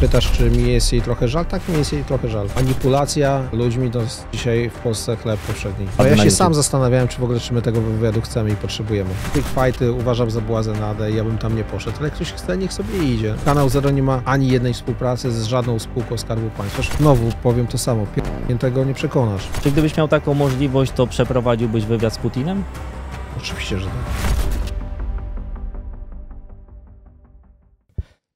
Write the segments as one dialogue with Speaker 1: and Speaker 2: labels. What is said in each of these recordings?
Speaker 1: pytasz, czy mi jest jej trochę żal? Tak, mi jest jej trochę żal. Manipulacja ludźmi to dzisiaj w Polsce chleb powszedni. A ja się sam zastanawiałem, czy w ogóle czy my tego wywiadu chcemy i potrzebujemy. Quick fighty uważam za błazenadę, ja bym tam nie poszedł, ale ktoś chce, niech sobie idzie. Kanał Zero nie ma ani jednej współpracy z żadną spółką Skarbu Państwa. Znowu powiem to samo, tego nie przekonasz.
Speaker 2: Czy gdybyś miał taką możliwość, to przeprowadziłbyś wywiad z Putinem? Oczywiście, że tak.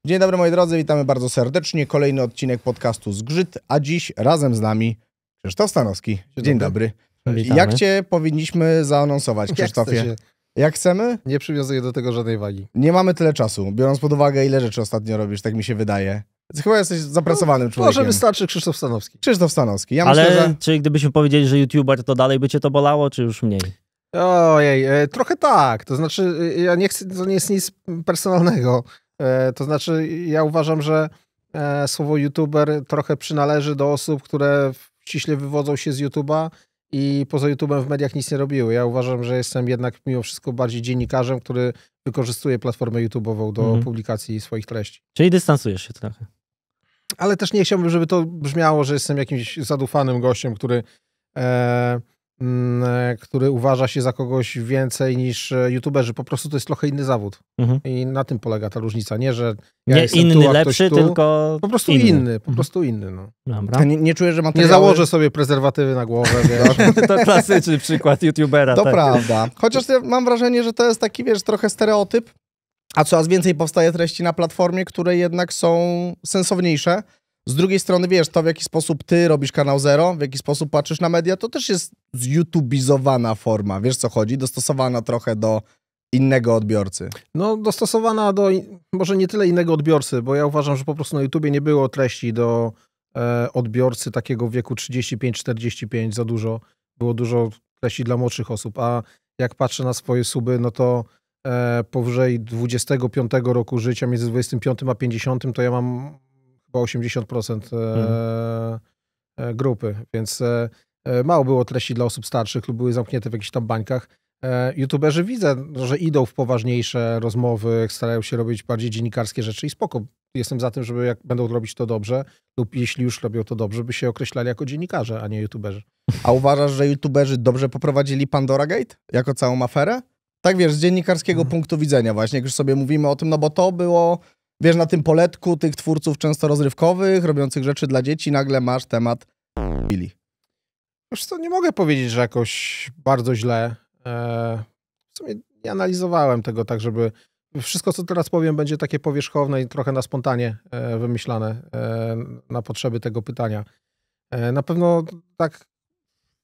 Speaker 2: Dzień dobry moi drodzy, witamy bardzo
Speaker 3: serdecznie. Kolejny odcinek podcastu Zgrzyt, a dziś razem z nami Krzysztof Stanowski. Dzień, Dzień dobry. dobry. Jak cię powinniśmy zaanonsować, Krzysztofie? Jak, Jak chcemy?
Speaker 1: Nie przywiązuję do tego żadnej wagi.
Speaker 3: Nie mamy tyle czasu, biorąc pod uwagę ile rzeczy ostatnio robisz, tak mi się wydaje. Chyba jesteś zapracowanym no, człowiekiem. Może wystarczy Krzysztof Stanowski. Krzysztof Stanowski. Ja Ale myślę, że...
Speaker 2: czy gdybyśmy powiedzieli, że youtuber, to dalej by cię to bolało, czy już mniej?
Speaker 1: Ojej, e, trochę tak. To znaczy, e, ja nie chcę, to nie jest nic personalnego. E, to znaczy, ja uważam, że e, słowo youtuber trochę przynależy do osób, które ściśle wywodzą się z YouTube'a i poza YouTube'em w mediach nic nie robiły. Ja uważam, że jestem jednak mimo wszystko bardziej dziennikarzem, który wykorzystuje platformę YouTube'ową do mhm. publikacji swoich treści.
Speaker 2: Czyli dystansujesz się trochę.
Speaker 1: Ale też nie chciałbym, żeby to brzmiało, że jestem jakimś zadufanym gościem, który e, Mm, e, który uważa się za kogoś więcej niż e, youtuberzy. Po prostu to jest trochę inny zawód. Mhm. I na tym polega ta różnica. Nie, że ja nie inny, tu, lepszy, tu. tylko. Po prostu inny, inny po mhm. prostu inny. No. Dobra. Nie, nie, czuję, że materiały... Nie założę sobie prezerwatywy na głowę.
Speaker 2: to klasyczny przykład youtubera. To tak. prawda. Chociaż
Speaker 3: ja mam wrażenie, że to jest taki, wiesz, trochę stereotyp. A coraz więcej powstaje treści na platformie, które jednak są sensowniejsze z drugiej strony, wiesz, to w jaki sposób ty robisz kanał Zero, w jaki sposób patrzysz na media, to też jest zjutubizowana forma, wiesz co chodzi, dostosowana trochę do innego odbiorcy.
Speaker 1: No, dostosowana do, może nie tyle innego odbiorcy, bo ja uważam, że po prostu na YouTubie nie było treści do e, odbiorcy takiego wieku 35-45 za dużo. Było dużo treści dla młodszych osób, a jak patrzę na swoje suby, no to e, powyżej 25 roku życia, między 25 a 50, to ja mam chyba 80% e, mhm. E, grupy, więc e, mało było treści dla osób starszych lub były zamknięte w jakichś tam bańkach. YouTuberzy widzę, że idą w poważniejsze rozmowy, starają się robić bardziej dziennikarskie rzeczy i spoko. Jestem za tym, żeby jak będą robić to dobrze lub jeśli już robią to dobrze, by się określali jako dziennikarze, a nie YouTuberzy. A
Speaker 3: uważasz, że YouTuberzy dobrze poprowadzili Pandora Gate jako całą aferę? Tak wiesz, z dziennikarskiego mhm. punktu widzenia właśnie, jak już sobie mówimy o tym, no bo to było wiesz, na tym poletku tych twórców często rozrywkowych, robiących rzeczy dla dzieci, nagle masz temat Billy. Wiesz co, nie
Speaker 1: mogę powiedzieć, że jakoś bardzo źle. Eee, w sumie nie analizowałem tego tak, żeby... Wszystko, co teraz powiem, będzie takie powierzchowne i trochę na spontanie e, wymyślane e, na potrzeby tego pytania. E, na pewno tak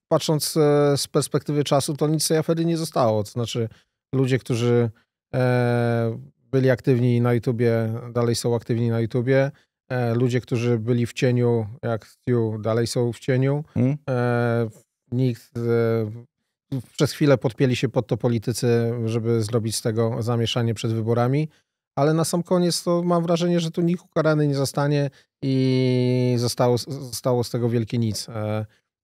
Speaker 1: patrząc e, z perspektywy czasu, to nic z tej afery nie zostało. To znaczy ludzie, którzy e, byli aktywni na YouTubie, dalej są aktywni na YouTubie. E, ludzie, którzy byli w cieniu, jak Stu, dalej są w cieniu. Hmm? E, nikt e, przez chwilę podpieli się pod to politycy, żeby zrobić z tego zamieszanie przed wyborami. Ale na sam koniec to mam wrażenie, że tu nikt ukarany nie zostanie i zostało, zostało z tego wielkie nic.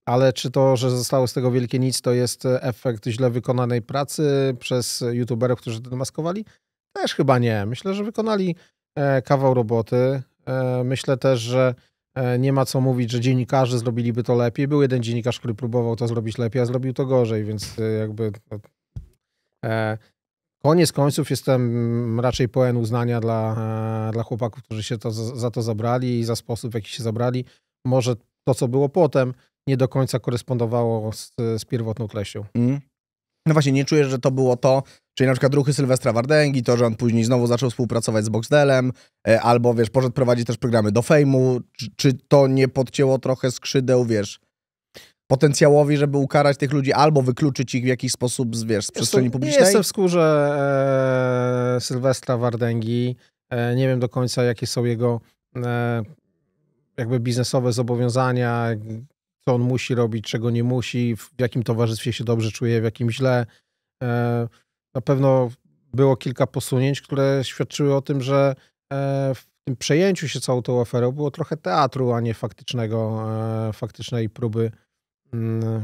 Speaker 1: Ale czy to, że zostało z tego wielkie nic, to jest efekt źle wykonanej pracy przez youtuberów, którzy to maskowali? Też chyba nie. Myślę, że wykonali e, kawał roboty. E, myślę też, że e, nie ma co mówić, że dziennikarze zrobiliby to lepiej. Był jeden dziennikarz, który próbował to zrobić lepiej, a zrobił to gorzej, więc jakby. No, koniec końców jestem raczej pełen uznania dla, dla chłopaków, którzy się to, za to zabrali i za sposób, w jaki się zabrali. Może to, co było potem, nie do końca korespondowało z, z pierwotną treścią. Mm. No właśnie, nie czujesz, że to było to, Czyli na przykład ruchy
Speaker 3: Sylwestra Wardęgi, to, że on później znowu zaczął współpracować z Boxdelem, e, albo wiesz, poszedł prowadzić też programy do fejmu. Czy, czy to nie podcięło trochę skrzydeł, wiesz, potencjałowi, żeby ukarać tych ludzi albo wykluczyć ich w jakiś sposób z, wiesz, z przestrzeni publicznej? Jestem
Speaker 1: w skórze e, Sylwestra Wardęgi. E, nie wiem do końca, jakie są jego e, jakby biznesowe zobowiązania, co on musi robić, czego nie musi, w jakim towarzystwie się dobrze czuje, w jakim źle. E, na pewno było kilka posunięć, które świadczyły o tym, że e, w tym przejęciu się całą tą aferą było trochę teatru, a nie faktycznego, e, faktycznej próby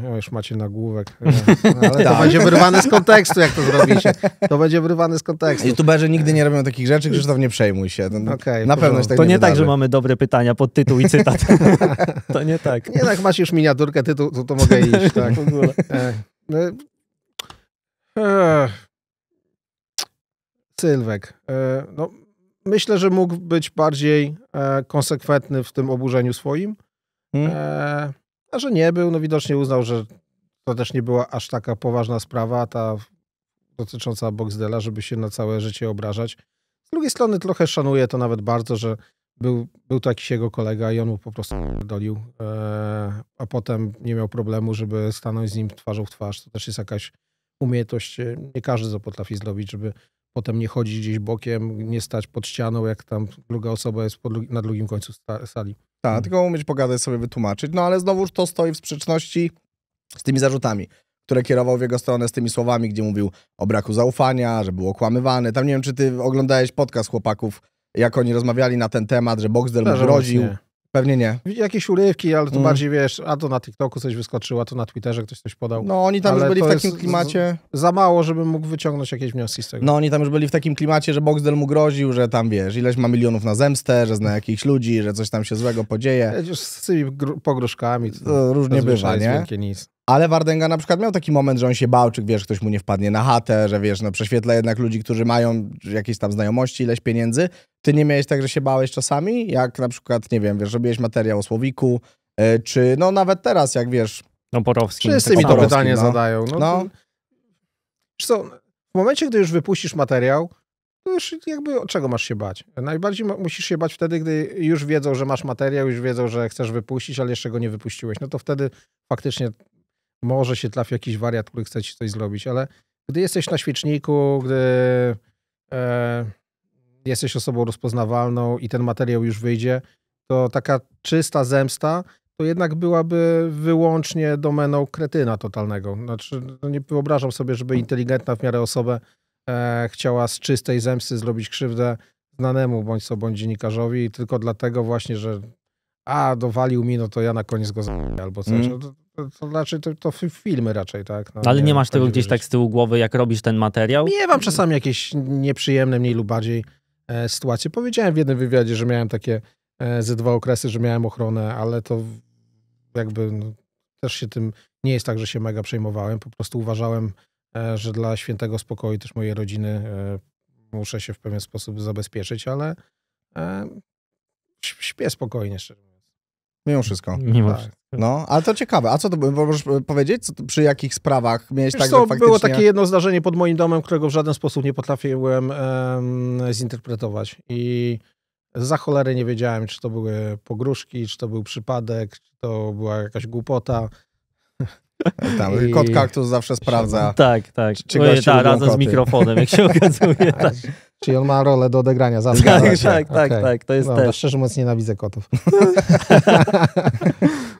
Speaker 1: no, już macie nagłówek. E, ale to tak. będzie wyrwane z kontekstu, jak to zrobicie. To będzie wyrwane z kontekstu.
Speaker 2: YouTuberzy nigdy nie robią takich rzeczy, Krzysztof, nie przejmuj się. No, no okay, na pewno tak To nie, nie tak, że mamy dobre pytania pod tytuł i cytat. to nie tak. Nie tak, masz już miniaturkę tytuł, to, to mogę iść. Tak. w ogóle. Ech.
Speaker 1: No, Ech. Sylwek. E, no, myślę, że mógł być bardziej e, konsekwentny w tym oburzeniu swoim. Hmm. E, a że nie był, no widocznie uznał, że to też nie była aż taka poważna sprawa, ta dotycząca Boxdela, żeby się na całe życie obrażać. Z drugiej strony trochę szanuję to nawet bardzo, że był, był to jakiś jego kolega i on mu po prostu dolił, a potem nie miał problemu, żeby stanąć z nim twarzą w twarz. To też jest jakaś umiejętność, nie każdy to potrafi zrobić, żeby potem nie chodzi gdzieś bokiem, nie stać pod ścianą, jak tam druga osoba jest pod, na drugim końcu sali. Tak, hmm. tylko umieć pogadać, sobie wytłumaczyć.
Speaker 3: No ale znowuż to stoi w sprzeczności z tymi zarzutami, które kierował w jego stronę z tymi słowami, gdzie mówił o braku zaufania, że był okłamywany. Tam nie wiem, czy ty oglądałeś podcast chłopaków, jak oni rozmawiali na ten temat, że Boxdel mu groził.
Speaker 1: Pewnie nie. Jakieś urywki, ale to mm. bardziej wiesz, a to na TikToku coś wyskoczyło, a to na Twitterze ktoś coś podał. No oni tam ale już byli w takim klimacie. Za mało, żebym mógł wyciągnąć jakieś wnioski z tego. No oni
Speaker 3: tam już byli w takim klimacie, że Boxdel mu groził, że tam wiesz, ileś ma milionów na zemstę, że zna jakichś ludzi, że coś tam się złego podzieje.
Speaker 1: z tymi pogróżkami. To, to różnie bywa, nie? Nic.
Speaker 3: Ale Wardenga na przykład miał taki moment, że on się bał, czy wiesz, ktoś mu nie wpadnie na chatę, że wiesz, no prześwietla jednak ludzi, którzy mają jakieś tam znajomości, ileś pieniędzy. Ty nie miałeś tak, że się bałeś czasami? Jak na przykład, nie wiem, wiesz, robiłeś materiał o Słowiku, e, czy no nawet teraz, jak wiesz... No Borowski. Wszyscy mi to pytanie no. zadają. No, no. no.
Speaker 1: Co, w momencie, gdy już wypuścisz materiał, to już jakby od czego masz się bać? Najbardziej musisz się bać wtedy, gdy już wiedzą, że masz materiał, już wiedzą, że chcesz wypuścić, ale jeszcze go nie wypuściłeś. No to wtedy faktycznie może się trafi jakiś wariat, który chce ci coś zrobić, ale gdy jesteś na świeczniku, gdy e, jesteś osobą rozpoznawalną i ten materiał już wyjdzie, to taka czysta zemsta to jednak byłaby wyłącznie domeną kretyna totalnego. Znaczy, no nie wyobrażam sobie, żeby inteligentna w miarę osobę e, chciała z czystej zemsty zrobić krzywdę znanemu bądź co bądź dziennikarzowi tylko dlatego właśnie, że a, dowalił mi, no to ja na koniec go zabiję albo coś. Mhm. No, to, to, znaczy, to, to,
Speaker 2: filmy raczej, tak? No, Ale nie, nie masz tego gdzieś tak z tyłu głowy, jak robisz ten materiał? Nie, mam czasami jakieś
Speaker 1: nieprzyjemne, mniej lub bardziej e, sytuacje. Powiedziałem w jednym wywiadzie, że miałem takie e, ze dwa okresy, że miałem ochronę, ale to jakby no, też się tym nie jest tak, że się mega przejmowałem. Po prostu uważałem, e, że dla świętego spokoju też mojej rodziny e, muszę się w pewien sposób zabezpieczyć, ale e, śpię spokojnie, szczerze
Speaker 3: Mimo wszystko. Mimo tak. wszystko. No, ale to ciekawe. A co to możesz powiedzieć? Co, przy jakich sprawach miałeś Wiesz tak, co, faktycznie... Było takie jedno
Speaker 1: zdarzenie pod moim domem, którego w żaden sposób nie potrafiłem em, zinterpretować. I za cholerę nie wiedziałem, czy to były pogróżki, czy to był przypadek, czy to była jakaś głupota. Tam, I... Kot kaktus zawsze sprawdza. Tak, tak. Czy, czy Oje, ta, razem z mikrofonem, jak się okazuje.
Speaker 2: tak. tak. Czyli on ma rolę do odegrania. Za tak, tak, tak, tak okay. tak, to jest Dobra, też. Szczerze
Speaker 1: mówiąc nienawidzę kotów.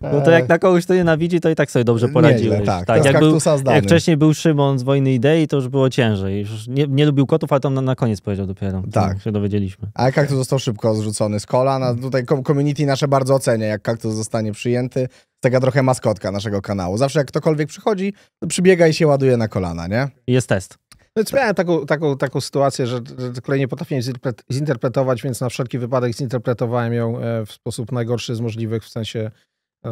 Speaker 2: no to jak e. na kogoś to nienawidzi, to i tak sobie dobrze poradziłeś. Nieźle, tak, tak jak, był, jak wcześniej był Szymon z Wojny Idei, to już było ciężej. Już nie, nie lubił kotów, ale to na, na koniec powiedział dopiero. Tak. się dowiedzieliśmy.
Speaker 3: A Kaktus został szybko zrzucony z kola? Na tutaj community nasze bardzo ocenia, jak Kaktus zostanie przyjęty. Taka trochę maskotka naszego kanału. Zawsze jak ktokolwiek przychodzi, to przybiega i się ładuje na kolana, nie?
Speaker 2: Jest test.
Speaker 1: No, więc miałem taką, taką, taką sytuację, że, że kolej nie potrafiłem zinterpretować, więc na wszelki wypadek zinterpretowałem ją e, w sposób najgorszy z możliwych, w sensie e,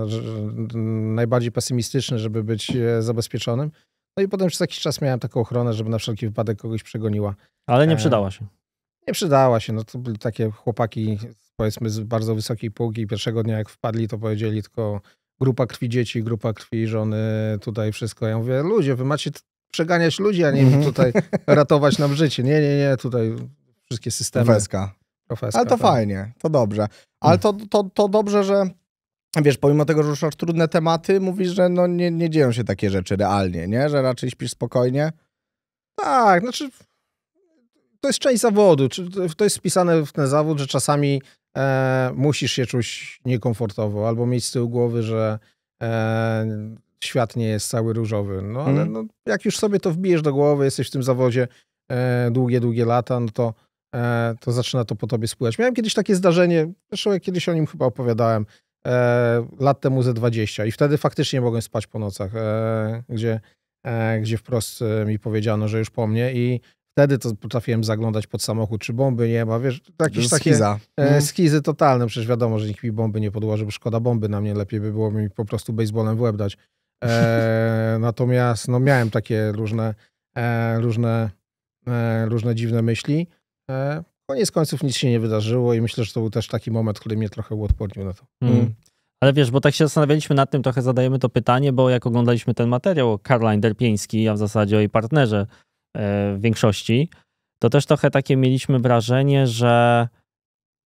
Speaker 1: najbardziej pesymistyczny, żeby być e, zabezpieczonym. No i potem przez jakiś czas miałem taką ochronę, żeby na wszelki wypadek kogoś przegoniła. Ale nie przydała się. Nie przydała się. No to były takie chłopaki, powiedzmy, z bardzo wysokiej półki. Pierwszego dnia, jak wpadli, to powiedzieli tylko grupa krwi dzieci, grupa krwi żony, tutaj wszystko. Ja mówię, ludzie, wy macie przeganiać ludzi, a nie mm -hmm. tutaj ratować nam życie. Nie, nie, nie, tutaj wszystkie systemy. Profeska. Profeska Ale to tak. fajnie,
Speaker 3: to dobrze. Ale mm. to, to, to dobrze, że wiesz, pomimo tego, że ruszasz trudne tematy, mówisz, że no nie, nie dzieją się
Speaker 1: takie rzeczy realnie, nie? Że raczej śpisz spokojnie. Tak, znaczy to jest część zawodu. To jest wpisane w ten zawód, że czasami e, musisz się czuć niekomfortowo albo mieć z tyłu głowy, że e, świat nie jest cały różowy. No ale mm. no, jak już sobie to wbijesz do głowy, jesteś w tym zawodzie e, długie, długie lata, no to, e, to zaczyna to po tobie spływać. Miałem kiedyś takie zdarzenie, zresztą ja kiedyś o nim chyba opowiadałem, e, lat temu ze 20 i wtedy faktycznie mogłem spać po nocach, e, gdzie, e, gdzie wprost e, mi powiedziano, że już po mnie i Wtedy to potrafiłem zaglądać pod samochód, czy bomby nie ma, wiesz, jakieś Skiza. takie mhm. skizy totalne, przecież wiadomo, że nikt mi bomby nie podłoży, bo szkoda bomby na mnie, lepiej by było mi po prostu baseballem w łeb dać. E, natomiast no, miałem takie różne, e, różne, e, różne dziwne myśli. E, koniec końców nic się nie wydarzyło i myślę, że to był też taki moment, który mnie trochę uodpornił
Speaker 2: na to. Hmm. Mm. Ale wiesz, bo tak się zastanawialiśmy nad tym, trochę zadajemy to pytanie, bo jak oglądaliśmy ten materiał Caroline Derpieński, a w zasadzie o jej partnerze e, w większości, to też trochę takie mieliśmy wrażenie, że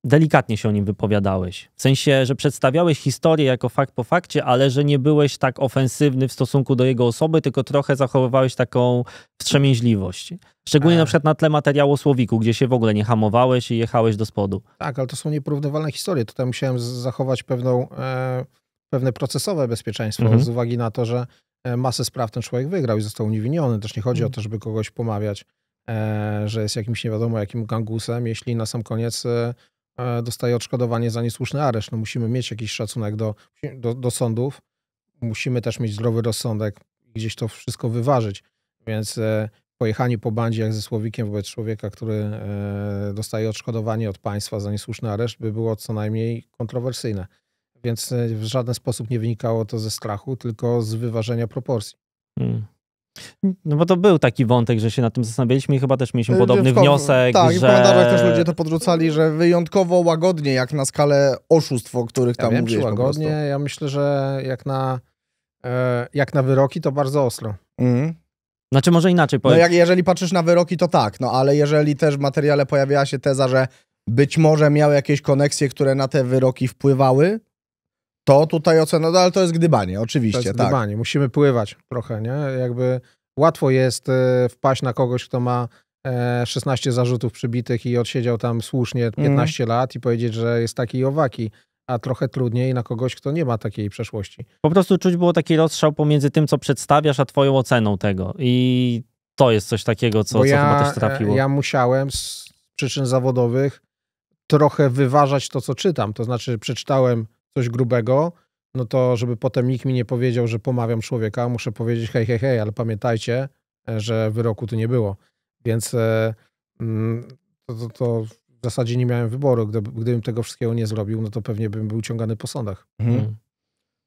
Speaker 2: delikatnie się o nim wypowiadałeś. W sensie, że przedstawiałeś historię jako fakt po fakcie, ale że nie byłeś tak ofensywny w stosunku do jego osoby, tylko trochę zachowywałeś taką wstrzemięźliwość. Szczególnie e. na przykład na tle materiału Słowiku, gdzie się w ogóle nie hamowałeś i jechałeś do spodu.
Speaker 1: Tak, ale to są nieporównywalne historie. Tutaj musiałem zachować pewną, e, pewne procesowe bezpieczeństwo mhm. z uwagi na to, że e, masę spraw ten człowiek wygrał i został uniewinniony. Też nie chodzi mhm. o to, żeby kogoś pomawiać, e, że jest jakimś nie wiadomo jakim gangusem, jeśli na sam koniec e, E, dostaje odszkodowanie za niesłuszny areszt. No musimy mieć jakiś szacunek do, do, do sądów, musimy też mieć zdrowy rozsądek, gdzieś to wszystko wyważyć. Więc e, pojechanie po bandzie jak ze słowikiem wobec człowieka, który e, dostaje odszkodowanie od państwa za niesłuszny areszt, by było co najmniej kontrowersyjne. Więc w żaden sposób nie wynikało to ze strachu, tylko z wyważenia proporcji.
Speaker 2: Hmm. No bo to był taki wątek, że się nad tym zastanawialiśmy i chyba też mieliśmy e, podobny wniosek, Tak, że... i po komentarzach też ludzie
Speaker 3: to podrzucali, że wyjątkowo łagodnie, jak na skalę oszustw,
Speaker 2: o których tam wiem, mówiłeś łagodnie, ja
Speaker 1: myślę, że jak na, e, jak na wyroki, to bardzo ostro.
Speaker 2: Mhm. Znaczy może inaczej powiem. No jak,
Speaker 1: jeżeli patrzysz na wyroki, to tak, no ale
Speaker 3: jeżeli też w materiale pojawiała się teza, że być może miał jakieś koneksje, które na te wyroki
Speaker 1: wpływały, to tutaj ocena, no ale to jest gdybanie, oczywiście. To jest tak. gdybanie, musimy pływać trochę, nie? Jakby łatwo jest e, wpaść na kogoś, kto ma 16 e, zarzutów przybitych i odsiedział tam słusznie 15 mm. lat i powiedzieć, że jest taki i owaki a trochę trudniej na kogoś, kto nie ma takiej przeszłości.
Speaker 2: Po prostu czuć było taki rozstrzał pomiędzy tym, co przedstawiasz, a twoją oceną tego. I to jest coś takiego, co, ja, co chyba też trafiło. Ja
Speaker 1: musiałem z przyczyn zawodowych trochę wyważać to, co czytam. To znaczy przeczytałem coś grubego, no to żeby potem nikt mi nie powiedział, że pomawiam człowieka, muszę powiedzieć hej, hej, hej, ale pamiętajcie, e, że wyroku tu nie było. Więc e, mm, to, to, to w zasadzie nie miałem wyboru. Gdyby, gdybym tego wszystkiego nie zrobił, no to pewnie bym był ciągany po sądach. Mhm.
Speaker 4: Mm.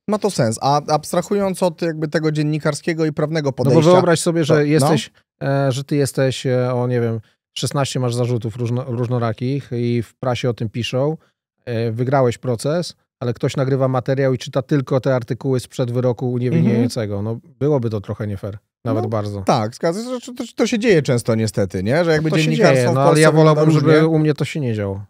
Speaker 3: Ma to sens. A abstrahując od jakby tego dziennikarskiego i prawnego podejścia... No bo wyobraź sobie, że to, no? jesteś,
Speaker 1: no? że ty jesteś, o nie wiem, 16 masz zarzutów różno, różnorakich i w prasie o tym piszą, wygrałeś proces, ale ktoś nagrywa materiał i czyta tylko te artykuły sprzed wyroku uniewinniającego. Mhm. No, byłoby to trochę nie fair.
Speaker 2: Nawet no, bardzo. Tak, to,
Speaker 1: to, to, się dzieje często niestety, nie? Że jakby to dziennikarstwo się dzieje, no, ale ja wolałbym, żeby u mnie to się nie działo.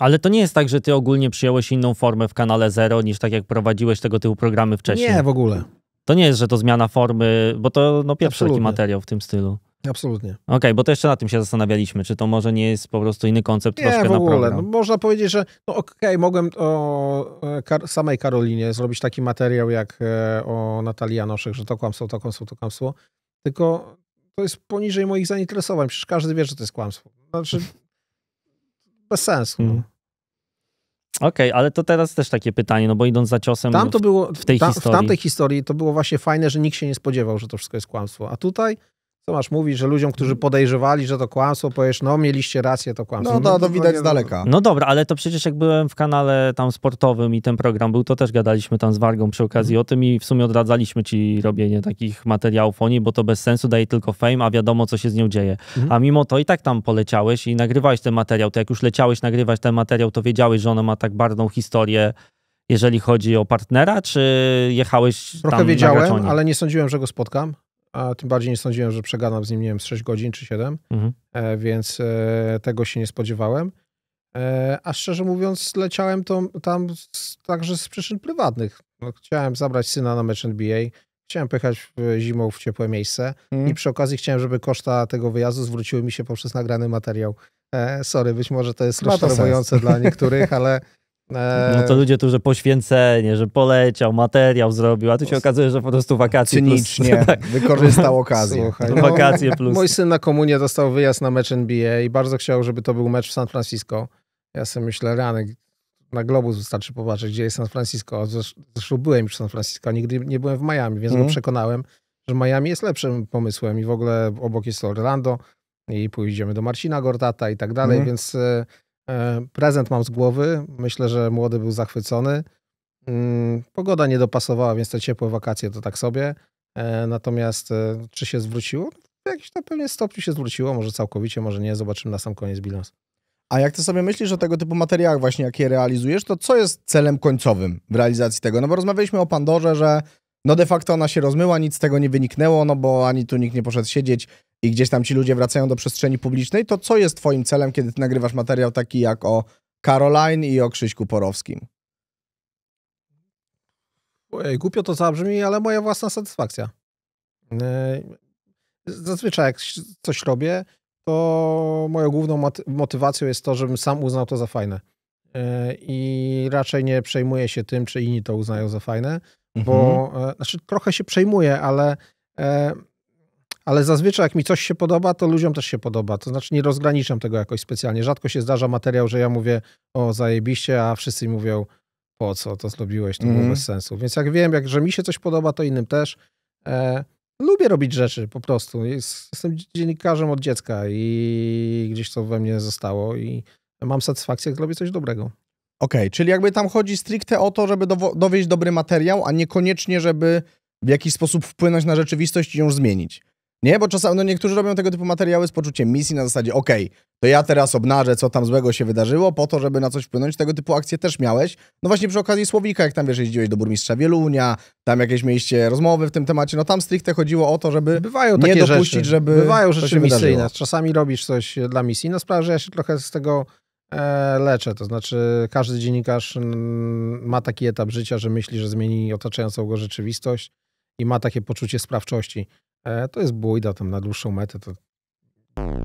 Speaker 2: Ale to nie jest tak, że ty ogólnie przyjąłeś inną formę w kanale Zero niż tak jak prowadziłeś tego typu programy wcześniej. Nie, w ogóle. To nie jest, że to zmiana formy, bo to no, pierwszy Absolutnie. taki materiał w tym stylu. Absolutnie. Okej, okay, bo to jeszcze na tym się zastanawialiśmy, czy to może nie jest po prostu inny koncept nie, troszkę w ogóle. No,
Speaker 1: można powiedzieć, że no okej, okay, mogłem o e, kar samej Karolinie zrobić taki materiał jak e, o Natalii Janoszek, że to kłamstwo, to kłamstwo, to kłamstwo, tylko to jest poniżej moich zainteresowań, przecież każdy wie, że to jest kłamstwo. Znaczy,
Speaker 2: bez sensu. No. Hmm. Okej, okay, ale to teraz też takie pytanie, no bo idąc za ciosem tam to było, w tej tam, historii. W tamtej
Speaker 1: historii to było właśnie fajne, że nikt się nie spodziewał, że to wszystko jest kłamstwo. A tutaj Tomasz mówi, że ludziom, którzy podejrzewali, że to kłamstwo, powiesz, no mieliście rację, to kłamstwo. No, to, to no, widać z daleka. No
Speaker 2: dobra, ale to przecież jak byłem w kanale tam sportowym i ten program był, to też gadaliśmy tam z Wargą przy okazji mm. o tym i w sumie odradzaliśmy ci robienie takich materiałów o niej, bo to bez sensu daje tylko fame, a wiadomo, co się z nią dzieje. Mm. A mimo to i tak tam poleciałeś i nagrywałeś ten materiał, to jak już leciałeś nagrywać ten materiał, to wiedziałeś, że ona ma tak barwną historię, jeżeli chodzi o partnera, czy jechałeś Trochę tam wiedziałem, ale
Speaker 1: nie sądziłem, że go spotkam a tym bardziej nie sądziłem, że przegadam z nim, nie wiem, z 6 godzin czy 7, mhm. E, więc e, tego się nie spodziewałem. E, a szczerze mówiąc, leciałem to, tam także z przyczyn prywatnych. No, chciałem zabrać syna na mecz NBA, chciałem pojechać zimą w ciepłe miejsce mhm. i przy okazji chciałem, żeby koszta tego wyjazdu zwróciły mi się poprzez nagrany materiał. sorry, być może to jest rozczarowujące dla niektórych, ale no to e,
Speaker 2: ludzie tu, że poświęcenie, że poleciał, materiał zrobił, a tu się okazuje, że po prostu wakacje Cynicznie plus, tak. wykorzystał okazję. Słuchaj, no, wakacje plus. Mój
Speaker 1: syn na komunie dostał wyjazd na mecz NBA i bardzo chciał, żeby to był mecz w San Francisco. Ja sobie myślę, rany, na Globus wystarczy popatrzeć, gdzie jest San Francisco. Zresztą byłem już w San Francisco, nigdy nie byłem w Miami, więc mm. go mhm. przekonałem, że Miami jest lepszym pomysłem i w ogóle obok jest Orlando i pójdziemy do Marcina Gortata i tak dalej, mm. więc... E, E, prezent mam z głowy. Myślę, że młody był zachwycony. Mm, pogoda nie dopasowała, więc te ciepłe wakacje to tak sobie. E, natomiast e, czy się zwróciło? W jakimś tam pewnie stopniu się zwróciło, może całkowicie, może nie. Zobaczymy na sam koniec bilans. A jak ty sobie myślisz o tego typu materiałach właśnie, jakie realizujesz, to co jest
Speaker 3: celem końcowym w realizacji tego? No bo rozmawialiśmy o Pandorze, że no de facto ona się rozmyła, nic z tego nie wyniknęło, no bo ani tu nikt nie poszedł siedzieć, i gdzieś tam ci ludzie wracają do przestrzeni publicznej, to co jest twoim celem, kiedy ty nagrywasz materiał taki jak o Caroline i o Krzyśku Porowskim?
Speaker 1: Ojej, głupio to zabrzmi, ale moja własna satysfakcja. E, zazwyczaj jak coś robię, to moją główną motywacją jest to, żebym sam uznał to za fajne. E, I raczej nie przejmuję się tym, czy inni to uznają za fajne, mhm. bo e, znaczy trochę się przejmuję, ale ale zazwyczaj jak mi coś się podoba, to ludziom też się podoba. To znaczy nie rozgraniczam tego jakoś specjalnie. Rzadko się zdarza materiał, że ja mówię o zajebiście, a wszyscy mówią po co to zrobiłeś, to mm. było mhm. bez sensu. Więc jak wiem, jak, że mi się coś podoba, to innym też. E, lubię robić rzeczy po prostu. Jestem dziennikarzem od dziecka i gdzieś to we mnie zostało i mam satysfakcję, jak robię coś dobrego. Okej, okay, czyli jakby tam
Speaker 3: chodzi stricte o to, żeby dowo- dowieść dobry materiał, a niekoniecznie, żeby w jakiś sposób wpłynąć na rzeczywistość i ją zmienić. Nie, bo czasami, no niektórzy robią tego typu materiały z poczuciem misji na zasadzie, okej, okay, to ja teraz obnażę, co tam złego się wydarzyło, po to, żeby na coś wpłynąć. Tego typu akcje też miałeś. No właśnie przy okazji Słowika, jak tam wiesz, jeździłeś do burmistrza Wielunia, tam jakieś mieliście rozmowy w tym temacie, no tam
Speaker 1: stricte chodziło o to, żeby Bywają nie dopuścić, rzeczy. żeby Bywają rzeczy się misyjne. Wydarzyło. Czasami robisz coś dla misji, no sprawia, że ja się trochę z tego e, leczę. To znaczy każdy dziennikarz mm, ma taki etap życia, że myśli, że zmieni otaczającą go rzeczywistość i ma takie poczucie sprawczości. E, to jest bójda tam na dłuższą metę, to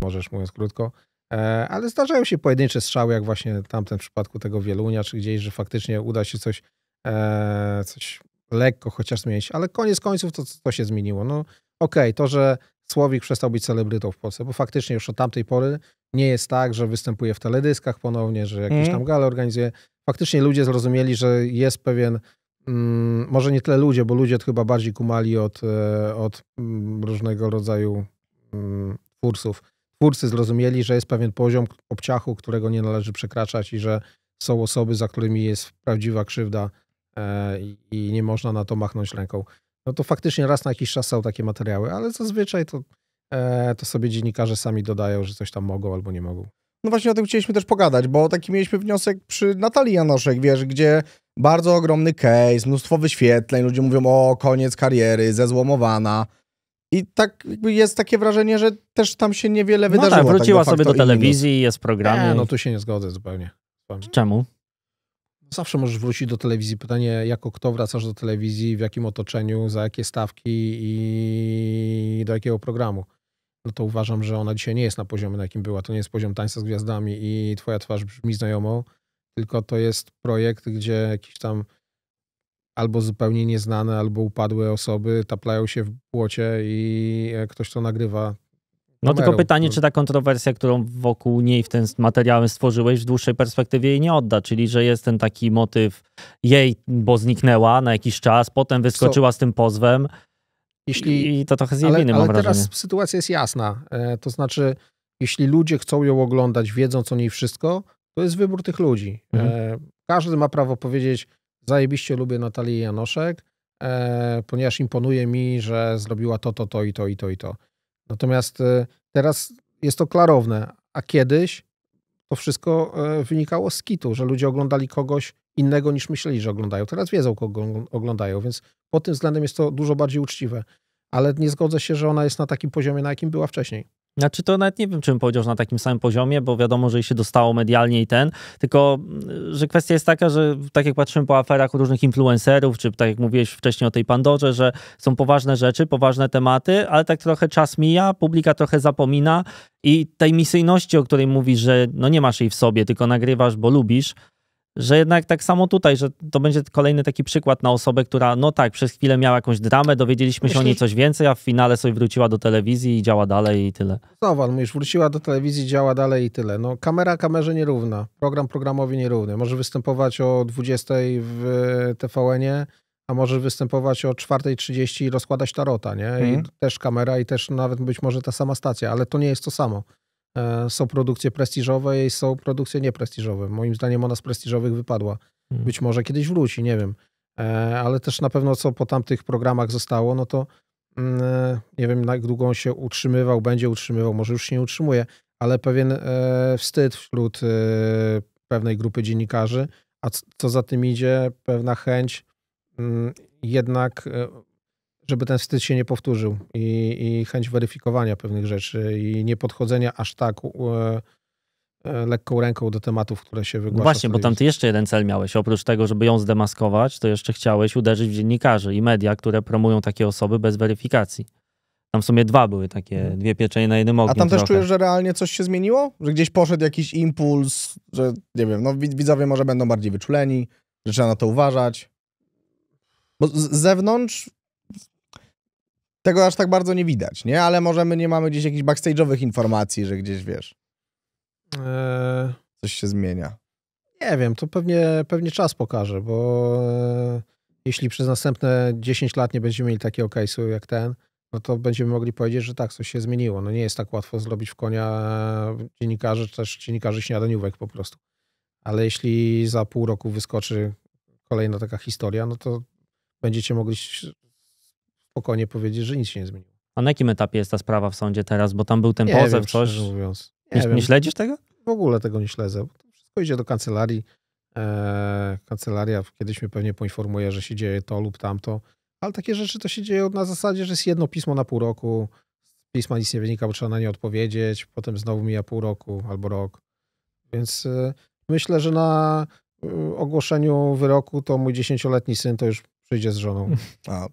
Speaker 1: możesz mówiąc krótko. E, ale zdarzają się pojedyncze strzały, jak właśnie tamten w przypadku tego Wielunia, czy gdzieś, że faktycznie uda się coś, e, coś lekko chociaż zmienić. Ale koniec końców to, to się zmieniło. No okej, okay, to, że Słowik przestał być celebrytą w Polsce, bo faktycznie już od tamtej pory nie jest tak, że występuje w teledyskach ponownie, że jakieś mm. tam gale organizuje. Faktycznie ludzie zrozumieli, że jest pewien Mm, może nie tyle ludzie, bo ludzie chyba bardziej kumali od, e, od mm, różnego rodzaju mm, twórców. Twórcy zrozumieli, że jest pewien poziom obciachu, którego nie należy przekraczać i że są osoby, za którymi jest prawdziwa krzywda e, i nie można na to machnąć ręką. No to faktycznie raz na jakiś czas są takie materiały, ale zazwyczaj to, e, to sobie dziennikarze sami dodają, że coś tam mogą albo nie mogą.
Speaker 3: No właśnie o tym chcieliśmy też pogadać, bo taki mieliśmy wniosek przy Natalii Janoszek, wiesz, gdzie bardzo ogromny case, mnóstwo wyświetleń, ludzie mówią o koniec kariery, zezłomowana. I tak jest takie wrażenie, że też tam się niewiele no wydarzyło. Tak, tak wróciła sobie do
Speaker 1: telewizji, jest program. Nie, no tu się nie zgodzę zupełnie. Czemu? Zawsze możesz wrócić do telewizji. Pytanie, jako kto wracasz do telewizji, w jakim otoczeniu, za jakie stawki i do jakiego programu. No to uważam, że ona dzisiaj nie jest na poziomie, na jakim była. To nie jest poziom tańca z gwiazdami i twoja twarz brzmi znajomo tylko to jest projekt, gdzie jakiś tam albo zupełnie nieznane, albo upadłe osoby taplają się w
Speaker 2: błocie i e, ktoś to nagrywa. No tylko pytanie, no. czy ta kontrowersja, którą wokół niej w ten materiałem stworzyłeś, w dłuższej perspektywie jej nie odda, czyli że jest ten taki motyw jej, bo zniknęła na jakiś czas, potem wyskoczyła z tym pozwem jeśli, i to trochę z jej ale, winy, mam ale wrażenie. teraz
Speaker 1: sytuacja jest jasna, e, to znaczy jeśli ludzie chcą ją oglądać, wiedząc o niej wszystko, to jest wybór tych ludzi. E, mhm. Każdy ma prawo powiedzieć, zajebiście lubię Natalię Janoszek, e, ponieważ imponuje mi, że zrobiła to, to, to i to, i to, i to. Natomiast e, teraz jest to klarowne, a kiedyś to wszystko wynikało z kitu, że ludzie oglądali kogoś innego niż myśleli, że oglądają. Teraz wiedzą, kogo oglądają, więc pod tym względem jest to dużo bardziej uczciwe. Ale nie zgodzę się, że ona jest na takim poziomie, na jakim była wcześniej.
Speaker 2: Znaczy to nawet nie wiem, bym powiedział, że na takim samym poziomie, bo wiadomo, że się dostało medialnie i ten, tylko mm, że kwestia jest taka, że tak jak patrzymy po aferach różnych influencerów, czy tak jak mówiłeś wcześniej o tej Pandorze, że są poważne rzeczy, poważne tematy, ale tak trochę czas mija, publika trochę zapomina i tej misyjności, o której mówisz, że no nie masz jej w sobie, tylko nagrywasz, bo lubisz, że jednak tak samo tutaj, że to będzie kolejny taki przykład na osobę, która no tak, przez chwilę miała jakąś dramę, dowiedzieliśmy się Myśli... o niej coś więcej, a w finale sobie wróciła do telewizji i działa dalej i tyle.
Speaker 1: Znowu, mówisz, wróciła do telewizji, działa dalej i tyle. No kamera kamerze nierówna, program programowi nierówny. Może występować o 20 w tvn a może występować o 4.30 i rozkładać tarota, nie? Mm. I mhm. też kamera i też nawet być może ta sama stacja, ale to nie jest to samo. E, są produkcje prestiżowe i są produkcje nieprestiżowe. Moim zdaniem ona z prestiżowych wypadła. Hmm. Być może kiedyś wróci, nie wiem. E, ale też na pewno co po tamtych programach zostało, no to mm, e, nie wiem, jak długo on się utrzymywał, będzie utrzymywał, może już się nie utrzymuje, ale pewien wstyd wśród pewnej grupy dziennikarzy, a co za tym idzie, pewna chęć mm, jednak żeby ten wstyd się nie powtórzył i, i chęć weryfikowania pewnych rzeczy i nie podchodzenia aż tak e, e, lekką ręką do tematów, które się wygłaszają. No właśnie, bo tam ty
Speaker 2: jeszcze jeden cel miałeś. Oprócz tego, żeby ją zdemaskować, to jeszcze chciałeś uderzyć w dziennikarzy i media, które promują takie osoby bez weryfikacji. Tam w sumie dwa były takie, mhm. dwie pieczenie na jednym ogniu. A tam trochę. też czujesz,
Speaker 3: że realnie coś się zmieniło? Że gdzieś poszedł jakiś impuls, że nie wiem, no widzowie może będą bardziej wyczuleni, że trzeba na to uważać. Bo z zewnątrz tego aż tak bardzo nie widać, nie? Ale może my nie mamy gdzieś jakichś backstage'owych informacji, że gdzieś, wiesz, e, coś się zmienia.
Speaker 1: Nie wiem, to pewnie, pewnie czas pokaże, bo e, jeśli przez następne 10 lat nie będziemy mieli takiego case'u jak ten, no to będziemy mogli powiedzieć, że tak, coś się zmieniło. No nie jest tak łatwo zrobić w konia e, dziennikarzy, też dziennikarzy śniadaniówek po prostu. Ale jeśli za pół roku wyskoczy kolejna taka historia, no to będziecie mogli spokojnie powiedzieć, że nic
Speaker 2: się nie zmieniło. A na jakim etapie jest ta sprawa w sądzie teraz? Bo tam był ten nie pozew, wiem, coś. Mówiąc. Nie, nie, nie śledzisz
Speaker 1: tego? W ogóle tego nie śledzę. Wszystko idzie do kancelarii. Eee, kancelaria kiedyś mnie pewnie poinformuje, że się dzieje to lub tamto. Ale takie rzeczy to się dzieje na zasadzie, że jest jedno pismo na pół roku. Z pisma nic nie wynika, bo trzeba na nie odpowiedzieć. Potem znowu mija pół roku albo rok. Więc e, myślę, że na y, ogłoszeniu wyroku to mój dziesięcioletni syn to już przyjdzie z żoną. Hmm. A.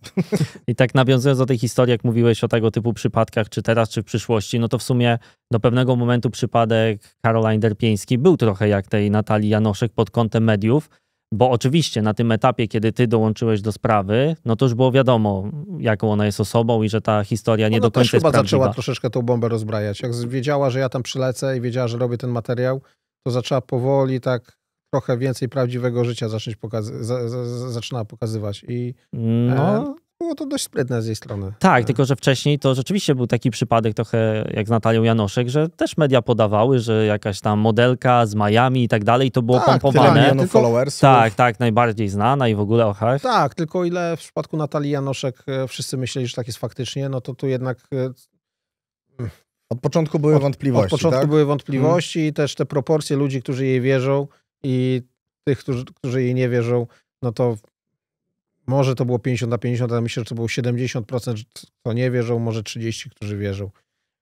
Speaker 2: I tak nawiązując do tej historii, jak mówiłeś o tego typu przypadkach, czy teraz, czy w przyszłości, no to w sumie do pewnego momentu przypadek Caroline Derpieński był trochę jak tej Natalii Janoszek pod kątem mediów, bo oczywiście na tym etapie, kiedy ty dołączyłeś do sprawy, no to już było wiadomo, jaką ona jest osobą i że ta historia nie ona do końca też jest chyba prawdziwa. zaczęła
Speaker 1: troszeczkę tą bombę rozbrajać. Jak wiedziała, że ja tam przylecę i wiedziała, że robię ten materiał, to zaczęła powoli tak trochę więcej prawdziwego życia zacząć za, za, zaczynała pokazywać i no. E, było to dość sprytne z jej strony. Tak,
Speaker 2: e. tylko że wcześniej to rzeczywiście był taki przypadek trochę jak z Natalią Janoszek, że też media podawały, że jakaś tam modelka z Miami i tak dalej, to było tak, pompowane. Tylko, followersów. Tak, tak, najbardziej znana i w ogóle och.
Speaker 1: Tak, tylko ile w przypadku Natalii Janoszek e, wszyscy myśleli, że tak jest faktycznie, no to tu jednak e, od początku były od, wątpliwości. Od początku tak? były wątpliwości mhm. i hmm. też te proporcje ludzi, którzy jej wierzą, i tych, którzy, którzy jej nie wierzą, no to może to było 50 na 50, ale myślę, że to było 70%, kto nie wierzą, może 30%, którzy wierzą.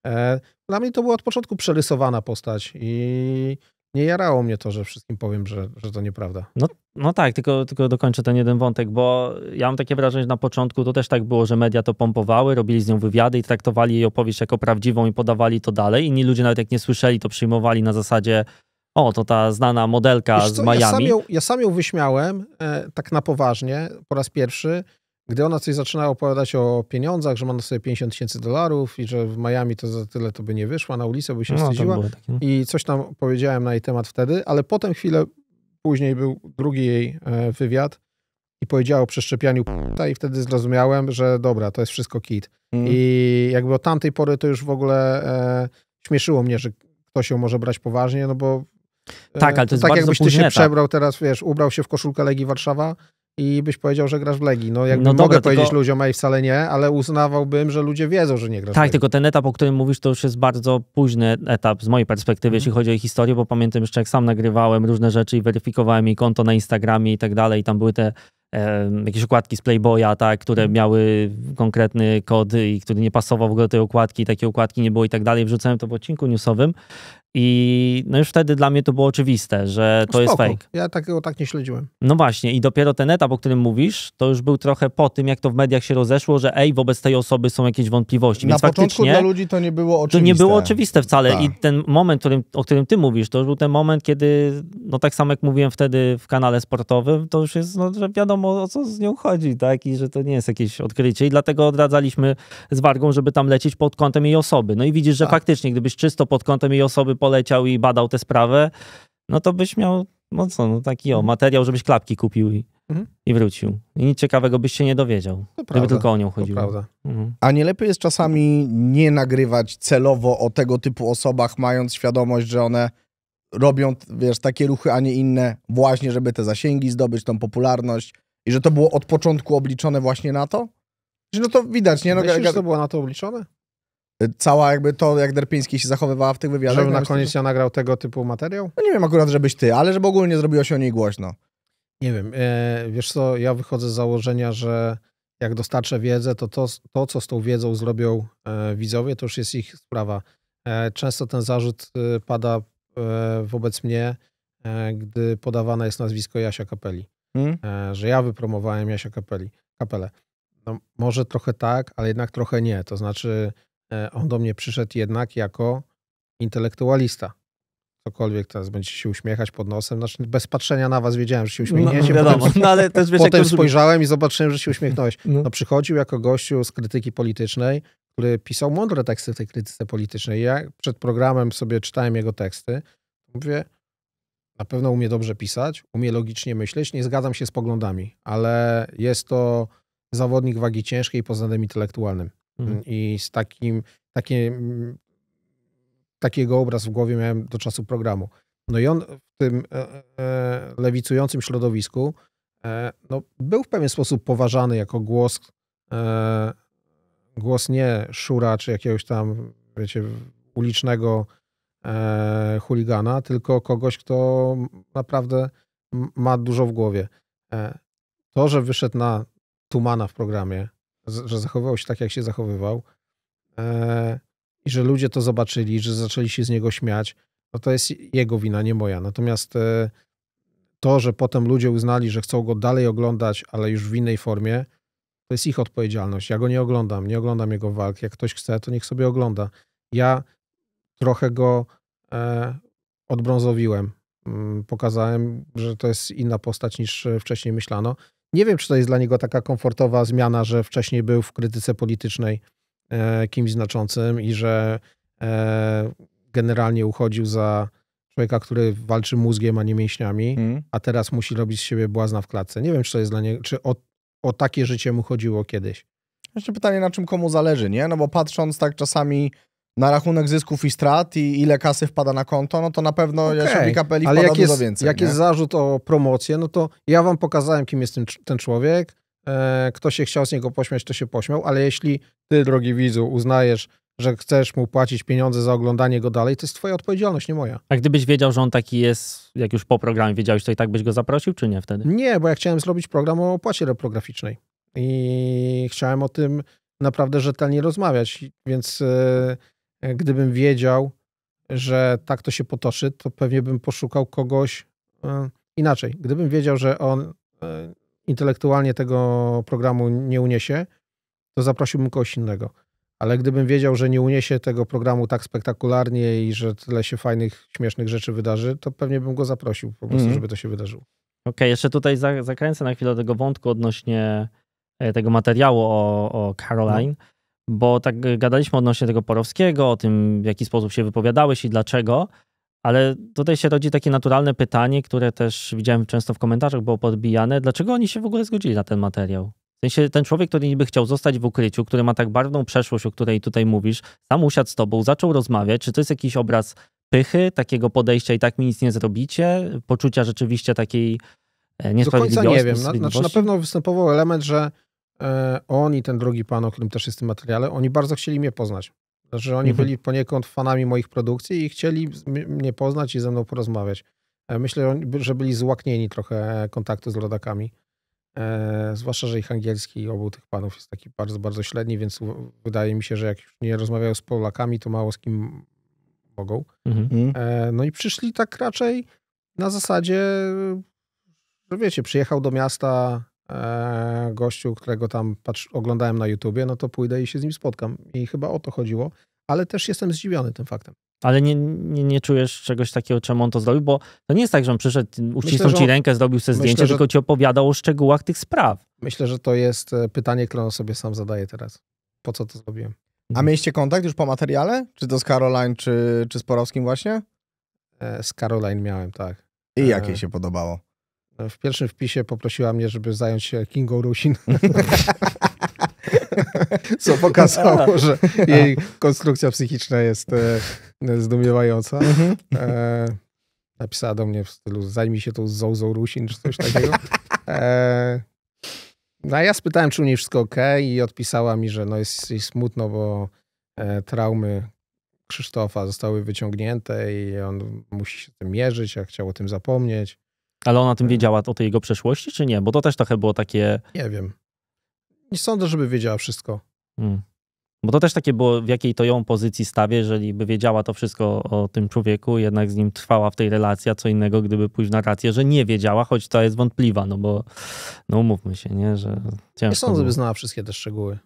Speaker 1: E, dla mnie to była od początku przerysowana postać i nie jarało mnie to, że wszystkim powiem, że, że to nieprawda.
Speaker 2: No, no tak, tylko, tylko dokończę ten jeden wątek, bo ja mam takie wrażenie, że na początku to też tak było, że media to pompowały, robili z nią wywiady i traktowali jej opowieść jako prawdziwą i podawali to dalej. Inni ludzie nawet jak nie słyszeli, to przyjmowali na zasadzie o, to ta znana modelka Wiesz z co, Miami. Ja sam, ją,
Speaker 1: ja sam ją wyśmiałem e, tak na poważnie po raz pierwszy, gdy ona coś zaczynała opowiadać o pieniądzach, że ma na sobie 50 tysięcy dolarów i że w Miami to za tyle to by nie wyszła, na ulicę by się no, wstydziła. Takie, no. I coś tam powiedziałem na jej temat wtedy, ale potem chwilę później był drugi jej e, wywiad i powiedziała o przeszczepianiu p***a i wtedy zrozumiałem, że dobra, to jest wszystko kit. Mm. I jakby od tamtej pory to już w ogóle e, śmieszyło mnie, że ktoś ją może brać poważnie, no bo E, tak, ale to jest tak bardzo jakbyś ty się przebrał teraz, wiesz, ubrał się w koszulkę Legii Warszawa i byś powiedział, że grasz w Legii. No jakby no mogę powiedzieć ludziom, ludziom, ej, wcale nie, ale uznawałbym, że ludzie wiedzą, że nie grasz Tak,
Speaker 2: tylko ten etap, o którym mówisz, to już jest bardzo późny etap z mojej perspektywy, mhm. jeśli chodzi o jej historię, bo pamiętam jeszcze, jak sam nagrywałem różne rzeczy i weryfikowałem jej konto na Instagramie i tak dalej, i tam były te jakieś układki z Playboya, tak, które mhm. miały konkretny kod i który nie pasował w ogóle do tej układki, takie układki nie było i tak dalej. Wrzucałem to w odcinku newsowym i no już wtedy dla mnie to było oczywiste, że to Spoko. jest
Speaker 1: fake. Ja takiego tak nie śledziłem.
Speaker 2: No właśnie, i dopiero ten etap, o którym mówisz, to już był trochę po tym, jak to w mediach się rozeszło, że ej, wobec tej osoby są jakieś wątpliwości. Na początku dla ludzi to nie było oczywiste. To nie było oczywiste wcale. Ta. I tak. ten moment, którym, o którym ty mówisz, to już był ten moment, kiedy, no tak samo jak mówiłem wtedy w kanale sportowym, to już jest, no, że wiadomo o co z nią chodzi, tak? I że to nie jest jakieś odkrycie. I dlatego odradzaliśmy z Wargą, żeby tam lecieć pod kątem jej osoby. No i widzisz, że Ta. faktycznie, gdybyś czysto pod kątem jej osoby poleciał i badał tę sprawę, no to byś miał no co, no taki o, mhm. materiał, żebyś klapki kupił i, mhm. i wrócił. I nic ciekawego byś się nie dowiedział, to gdyby prawda, tylko o nią chodziło. prawda. Mhm. A nie
Speaker 3: lepiej jest czasami nie nagrywać celowo o tego typu osobach, mając świadomość, że one robią, wiesz, takie ruchy, a nie inne, właśnie, żeby te zasięgi zdobyć, tą popularność i że to było od początku obliczone właśnie na to? No to widać, nie? No, Myślisz, że to
Speaker 1: było na to obliczone?
Speaker 3: Y, cała jakby to, jak Derpiński się zachowywała w tych wywiadach. Żeby na koniec ja nagrał tego typu materiał? No nie wiem akurat, żebyś ty, ale żeby ogólnie zrobiło się o niej głośno.
Speaker 1: Nie wiem, e, wiesz co, ja wychodzę z założenia, że jak dostarczę wiedzę, to to, to co z tą wiedzą zrobią e, widzowie, to już jest ich sprawa. E, często ten zarzut e, pada e, wobec mnie, e, gdy podawane jest nazwisko Jasia Kapeli. Hmm? Że ja wypromowałem Jasia Kapeli, Kapelę. No, może trochę tak, ale jednak trochę nie. To znaczy E, on do mnie przyszedł jednak jako intelektualista. Cokolwiek teraz będzie się uśmiechać pod nosem. Znaczy, bez patrzenia na was wiedziałem, że się no, uśmiechniecie. No, wiadomo. Potem, no, ale też wiesz, potem spojrzałem i zobaczyłem, że się uśmiechnąłeś. No. no. przychodził jako gościu z krytyki politycznej, który pisał mądre teksty w tej krytyce politycznej. Ja przed programem sobie czytałem jego teksty. Mówię, na pewno umie dobrze pisać, umie logicznie myśleć, nie zgadzam się z poglądami, ale jest to zawodnik wagi ciężkiej poza względem intelektualnym. Mhm. I z takim, takie, mm, takiego obraz w głowie miałem do czasu programu. No i on w tym e, e, e lewicującym środowisku e, no, był w pewien sposób poważany jako głos, e, głos nie szura czy jakiegoś tam, wiecie, ulicznego e, chuligana, tylko kogoś, kto naprawdę ma dużo w głowie. to, że wyszedł na Tumana w programie, że zachowywał się tak, jak się zachowywał e, i że ludzie to zobaczyli, że zaczęli się z niego śmiać, no to jest jego wina, nie moja. Natomiast e, to, że potem ludzie uznali, że chcą go dalej oglądać, ale już w innej formie, to jest ich odpowiedzialność. Ja go nie oglądam, nie oglądam jego walk. Jak ktoś chce, to niech sobie ogląda. Ja trochę go e, odbrązowiłem. Mm, pokazałem, że to jest inna postać niż wcześniej myślano. Nie wiem, czy to jest dla niego taka komfortowa zmiana, że wcześniej był w krytyce politycznej e, kimś znaczącym i że e, generalnie uchodził za człowieka, który walczy mózgiem, a nie mięśniami, mm. a teraz musi robić z siebie błazna w klatce. Nie wiem, czy to jest dla niego, czy o, o takie życie mu chodziło kiedyś.
Speaker 3: Jeszcze pytanie, na czym komu zależy, nie? No bo patrząc tak czasami na rachunek zysków i strat i ile kasy wpada na konto, no to na pewno okay. Jasiowi Kapeli Ale wpada jak dużo więcej. jak nie? jest
Speaker 1: zarzut o promocję, no to ja wam pokazałem, kim jest ten, ten człowiek. E, kto się chciał z niego pośmiać, to się pośmiał, ale jeśli ty, drogi widzu, uznajesz, że chcesz mu płacić pieniądze za oglądanie go dalej, to jest twoja odpowiedzialność, nie moja.
Speaker 2: A gdybyś wiedział, że on taki jest, jak już po programie wiedziałeś, to i tak byś go zaprosił, czy nie wtedy? Nie, bo ja chciałem
Speaker 1: zrobić program o płacie reprograficznej i chciałem o tym naprawdę rzetelnie rozmawiać, więc... E, E, gdybym wiedział, że tak to się potoczy, to pewnie bym poszukał kogoś e, inaczej. Gdybym wiedział, że on e, intelektualnie tego programu nie uniesie, to zaprosiłbym kogoś innego. Ale gdybym wiedział, że nie uniesie tego programu tak spektakularnie i że tyle się fajnych, śmiesznych rzeczy wydarzy, to pewnie bym go zaprosił po prostu, mm. żeby to się wydarzyło. Okej,
Speaker 2: okay, jeszcze tutaj zakręcę na chwilę tego wątku odnośnie tego materiału o, o Caroline. No bo tak y, gadaliśmy odnośnie tego Porowskiego, o tym, w jaki sposób się wypowiadałeś i dlaczego, ale tutaj się rodzi takie naturalne pytanie, które też widziałem często w komentarzach, było podbijane, dlaczego oni się w ogóle zgodzili na ten materiał? W sensie ten człowiek, który niby chciał zostać w ukryciu, który ma tak barwną przeszłość, o której tutaj mówisz, sam usiadł z tobą, zaczął rozmawiać, czy to jest jakiś obraz pychy, takiego podejścia i tak mi nic nie zrobicie, poczucia rzeczywiście takiej niesprawiedliwości? Do końca nie wiem, znaczy na
Speaker 1: pewno występował element, że E, on i ten drugi pan, o którym też jest w tym materiale, oni bardzo chcieli mnie poznać. Znaczy, oni mhm. byli poniekąd fanami moich produkcji i chcieli mnie poznać i ze mną porozmawiać. E, myślę, że byli złaknieni trochę e, kontaktu z rodakami. Zwłaszcza, że ich angielski obu tych panów jest taki bardzo, bardzo średni, więc wydaje mi się, że jak już nie rozmawiają z Polakami, to mało z kim mogą. Mhm. mhm. No i przyszli tak raczej na zasadzie, że wiecie, przyjechał do miasta E, gościu, którego tam patrz, oglądałem na YouTubie, no to pójdę i się z nim spotkam. I chyba o to chodziło, ale też jestem zdziwiony tym faktem.
Speaker 2: Ale nie, nie, nie czujesz czegoś takiego, czemu on to zrobił, bo to nie jest tak, że on przyszedł, uścisnął ci rękę, zrobił sobie myślę, zdjęcie, że... tylko ci opowiadał o
Speaker 1: szczegółach tych spraw. Myślę, że to jest e, pytanie, które on sobie sam zadaje teraz. Po co to zrobiłem?
Speaker 3: A mieliście kontakt już po materiale?
Speaker 1: Czy to z Caroline, czy, czy z Porowskim właśnie? E, z Caroline miałem, tak. I jakie się podobało? w pierwszym wpisie poprosiła mnie, żeby zająć się Kingą Rusin.
Speaker 4: Co pokazało,
Speaker 1: że jej konstrukcja psychiczna jest e, zdumiewająca. Mhm. E, napisała do mnie w stylu zajmij się tą Zouzą Rusin, czy coś takiego. E, no a ja spytałem, czy u niej wszystko ok i odpisała mi, że no jest jej smutno, bo traumy Krzysztofa zostały wyciągnięte i on musi się tym mierzyć, a chciał o tym zapomnieć.
Speaker 2: Ale ona tym e. wiedziała, o tej jego przeszłości, czy nie? Bo to też trochę było takie...
Speaker 1: Nie wiem. Nie sądzę, żeby wiedziała wszystko.
Speaker 2: Hmm. Bo to też takie było, w jakiej to ją pozycji stawię, jeżeli by wiedziała to wszystko o tym człowieku, jednak z nim trwała w tej relacji, a co innego, gdyby pójść na rację, że nie wiedziała, choć to jest wątpliwa, no bo no umówmy się, nie, że ciężko. Nie sądzę, by
Speaker 1: znała wszystkie te szczegóły.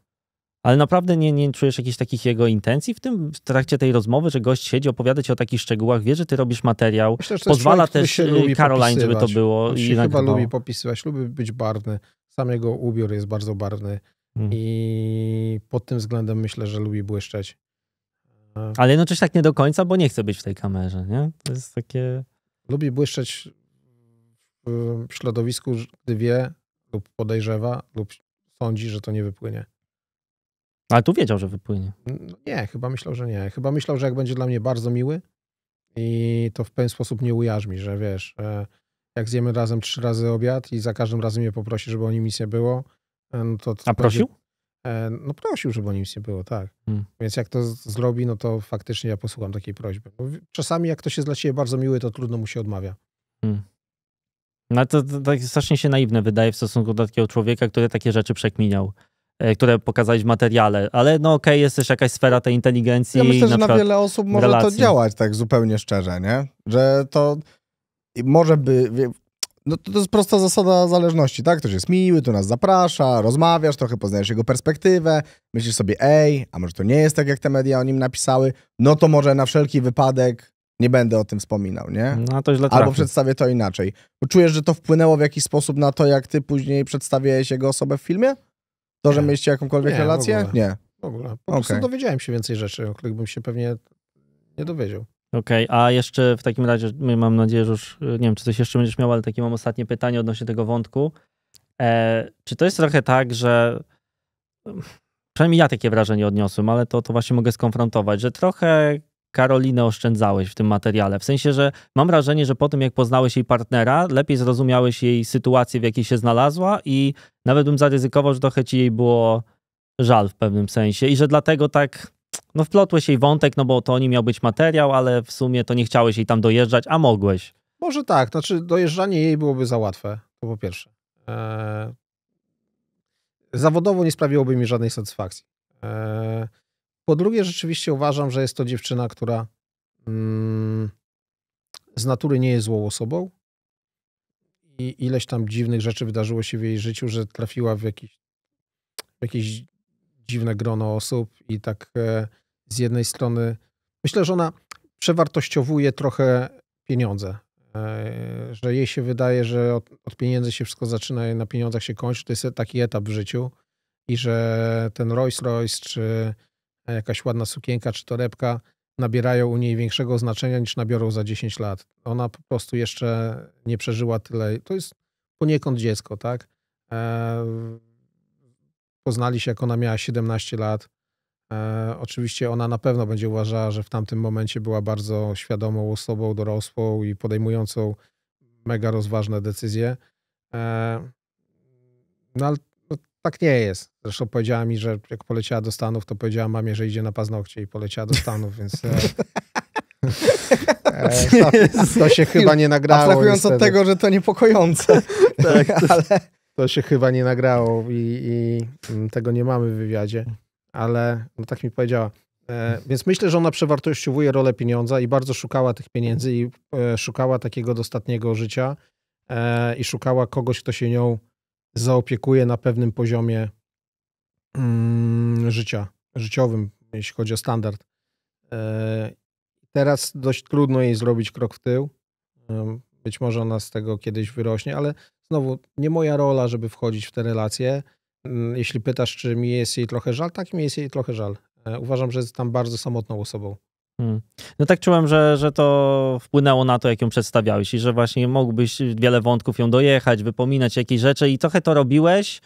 Speaker 2: Ale naprawdę nie, nie czujesz jakichś takich jego intencji w tym w trakcie tej rozmowy, że gość siedzi, opowiada ci o takich szczegółach, wie, że ty robisz materiał. Myślę, pozwala też y, Caroline, żeby to było. On się i chyba lubi
Speaker 1: popisywać, lubi być barwny. Sam jego ubiór jest bardzo barwny. Hmm. I pod tym względem myślę,
Speaker 2: że lubi błyszczeć. E, Ale no tak nie do końca, bo nie chce być w tej kamerze, nie? To jest takie... Lubi błyszczeć w środowisku, gdy wie
Speaker 1: lub podejrzewa lub sądzi, że to nie wypłynie.
Speaker 2: Ale tu wiedział, że wypłynie.
Speaker 1: No nie, chyba myślał, że nie. Chyba myślał, że jak będzie dla mnie bardzo miły i to w pewien sposób nie ujarzmi, że wiesz, e, jak zjemy razem trzy razy obiad i za każdym razem mnie poprosi, żeby o nim nic nie było, e, no to... to A prosił? Będzie... No prosił, żeby o nim nic nie było, tak. Hmm. Więc jak to zrobi, no to faktycznie ja posłucham takiej prośby. Bo czasami jak ktoś jest dla ciebie bardzo miły, to trudno mu się odmawia. Hmm.
Speaker 2: No to, to tak strasznie się naiwne wydaje w stosunku do takiego człowieka, który takie rzeczy przekminiał. E, które pokazałeś w materiale, ale no okej, okay, jest też jakaś sfera tej inteligencji. Ja myślę, że na wiele osób może relacji. to działać
Speaker 3: tak zupełnie szczerze, nie? Że to może by... No to, to jest prosta zasada zależności, tak? Ktoś jest miły, tu nas zaprasza, rozmawiasz trochę, poznajesz jego perspektywę, myślisz sobie, ej, a może to nie jest tak, jak te media o nim napisały, no to może na wszelki wypadek nie będę o tym wspominał, nie? No to źle Albo przedstawię to inaczej. czujesz, że to wpłynęło w jakiś sposób na to, jak ty później przedstawiałeś jego osobę w filmie? To, że mieliście jakąkolwiek nie, relację?
Speaker 1: W nie. W ogóle. Po okay. prostu dowiedziałem się więcej rzeczy, o których bym się pewnie nie dowiedział.
Speaker 2: Okej, okay, a jeszcze w takim razie, mam nadzieję, że już e, nie wiem, czy coś jeszcze będziesz miał, ale takie mam ostatnie pytanie odnośnie tego wątku. E, czy to jest trochę tak, że przynajmniej ja takie wrażenie odniosłem, ale to, to właśnie mogę skonfrontować, że trochę Karolinę oszczędzałeś w tym materiale. W sensie, że mam wrażenie, że po tym, jak poznałeś jej partnera, lepiej zrozumiałeś jej sytuację, w jakiej się znalazła i nawet bym zaryzykował, że trochę ci jej było żal w pewnym sensie i że dlatego tak no wplotłeś jej wątek, no bo to oni miał być materiał, ale w sumie to nie chciałeś jej tam dojeżdżać, a mogłeś.
Speaker 1: Może tak, znaczy dojeżdżanie jej byłoby za łatwe, to po pierwsze. Eee, zawodowo nie sprawiłoby mi żadnej satysfakcji. Eee, po drugie, rzeczywiście uważam, że jest to dziewczyna, która mm, z natury nie jest złą osobą. I ileś tam dziwnych rzeczy wydarzyło się w jej życiu, że trafiła w w jakieś dziwne grono osób i tak e, z jednej strony myślę, że ona przewartościowuje trochę pieniądze, e, że jej się wydaje, że od, od pieniędzy się wszystko zaczyna i na pieniądzach się kończy. To jest taki etap w życiu i że ten Rolls Royce czy jakaś ładna sukienka czy torebka nabierają u niej większego znaczenia niż nabiorą za 10 lat. Ona po prostu jeszcze nie przeżyła tyle. To jest poniekąd dziecko, tak? E, poznali się, jak ona miała 17 lat. E, oczywiście ona na pewno będzie uważała, że w tamtym momencie była bardzo świadomą osobą, dorosłą i podejmującą mega rozważne decyzje. E, no ale tak nie jest. Zresztą powiedziała mi, że jak poleciała do Stanów, to powiedziała mamie, że idzie na paznokcie i poleciała do Stanów, więc... E, e to się chyba nie nagrało. Abstrahując od tego,
Speaker 3: że to niepokojące. tak, ale...
Speaker 1: to się chyba nie nagrało i, i mm, tego nie mamy w wywiadzie, ale no tak mi powiedziała. E, więc myślę, że ona przewartościowuje rolę pieniądza i bardzo szukała tych pieniędzy i e, szukała takiego dostatniego życia e, i szukała kogoś, kto się nią zaopiekuje na pewnym poziomie mm, życia, życiowym, jeśli chodzi o standard. E, teraz dość trudno jej zrobić krok w tył. E, być może ona z tego kiedyś wyrośnie, ale znowu nie moja rola, żeby wchodzić w te relacje. Mm, jeśli pytasz, czy mi jest jej trochę żal, tak mi jest jej trochę żal. E, uważam, że jest tam bardzo samotną osobą.
Speaker 2: Hmm. No tak czułem, że, że to wpłynęło na to, jak ją przedstawiałeś i że właśnie mógłbyś wiele wątków ją dojechać, wypominać jakieś rzeczy i trochę to robiłeś,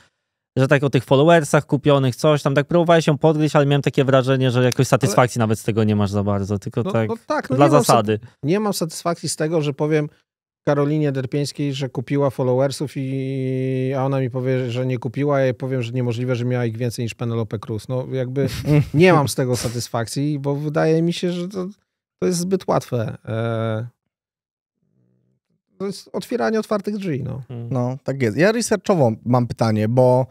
Speaker 2: że tak o tych followersach kupionych, coś tam, tak próbowałeś się podgryźć, ale miałem takie wrażenie, że jakoś satysfakcji ale... nawet z tego nie masz za bardzo, tylko no, tak, no tak no dla zasady.
Speaker 1: Mam, nie mam satysfakcji z tego, że powiem, Karolinie Derpieńskiej, że kupiła followersów, i, a ona mi powie, że nie kupiła, a ja powiem, że niemożliwe, że miała ich więcej niż Penelope Cruz. No jakby nie mam z tego satysfakcji, bo wydaje mi się, że to, to jest zbyt łatwe. E... To jest otwieranie otwartych drzwi. No. Hmm. no, tak jest. Ja researchowo
Speaker 3: mam pytanie, bo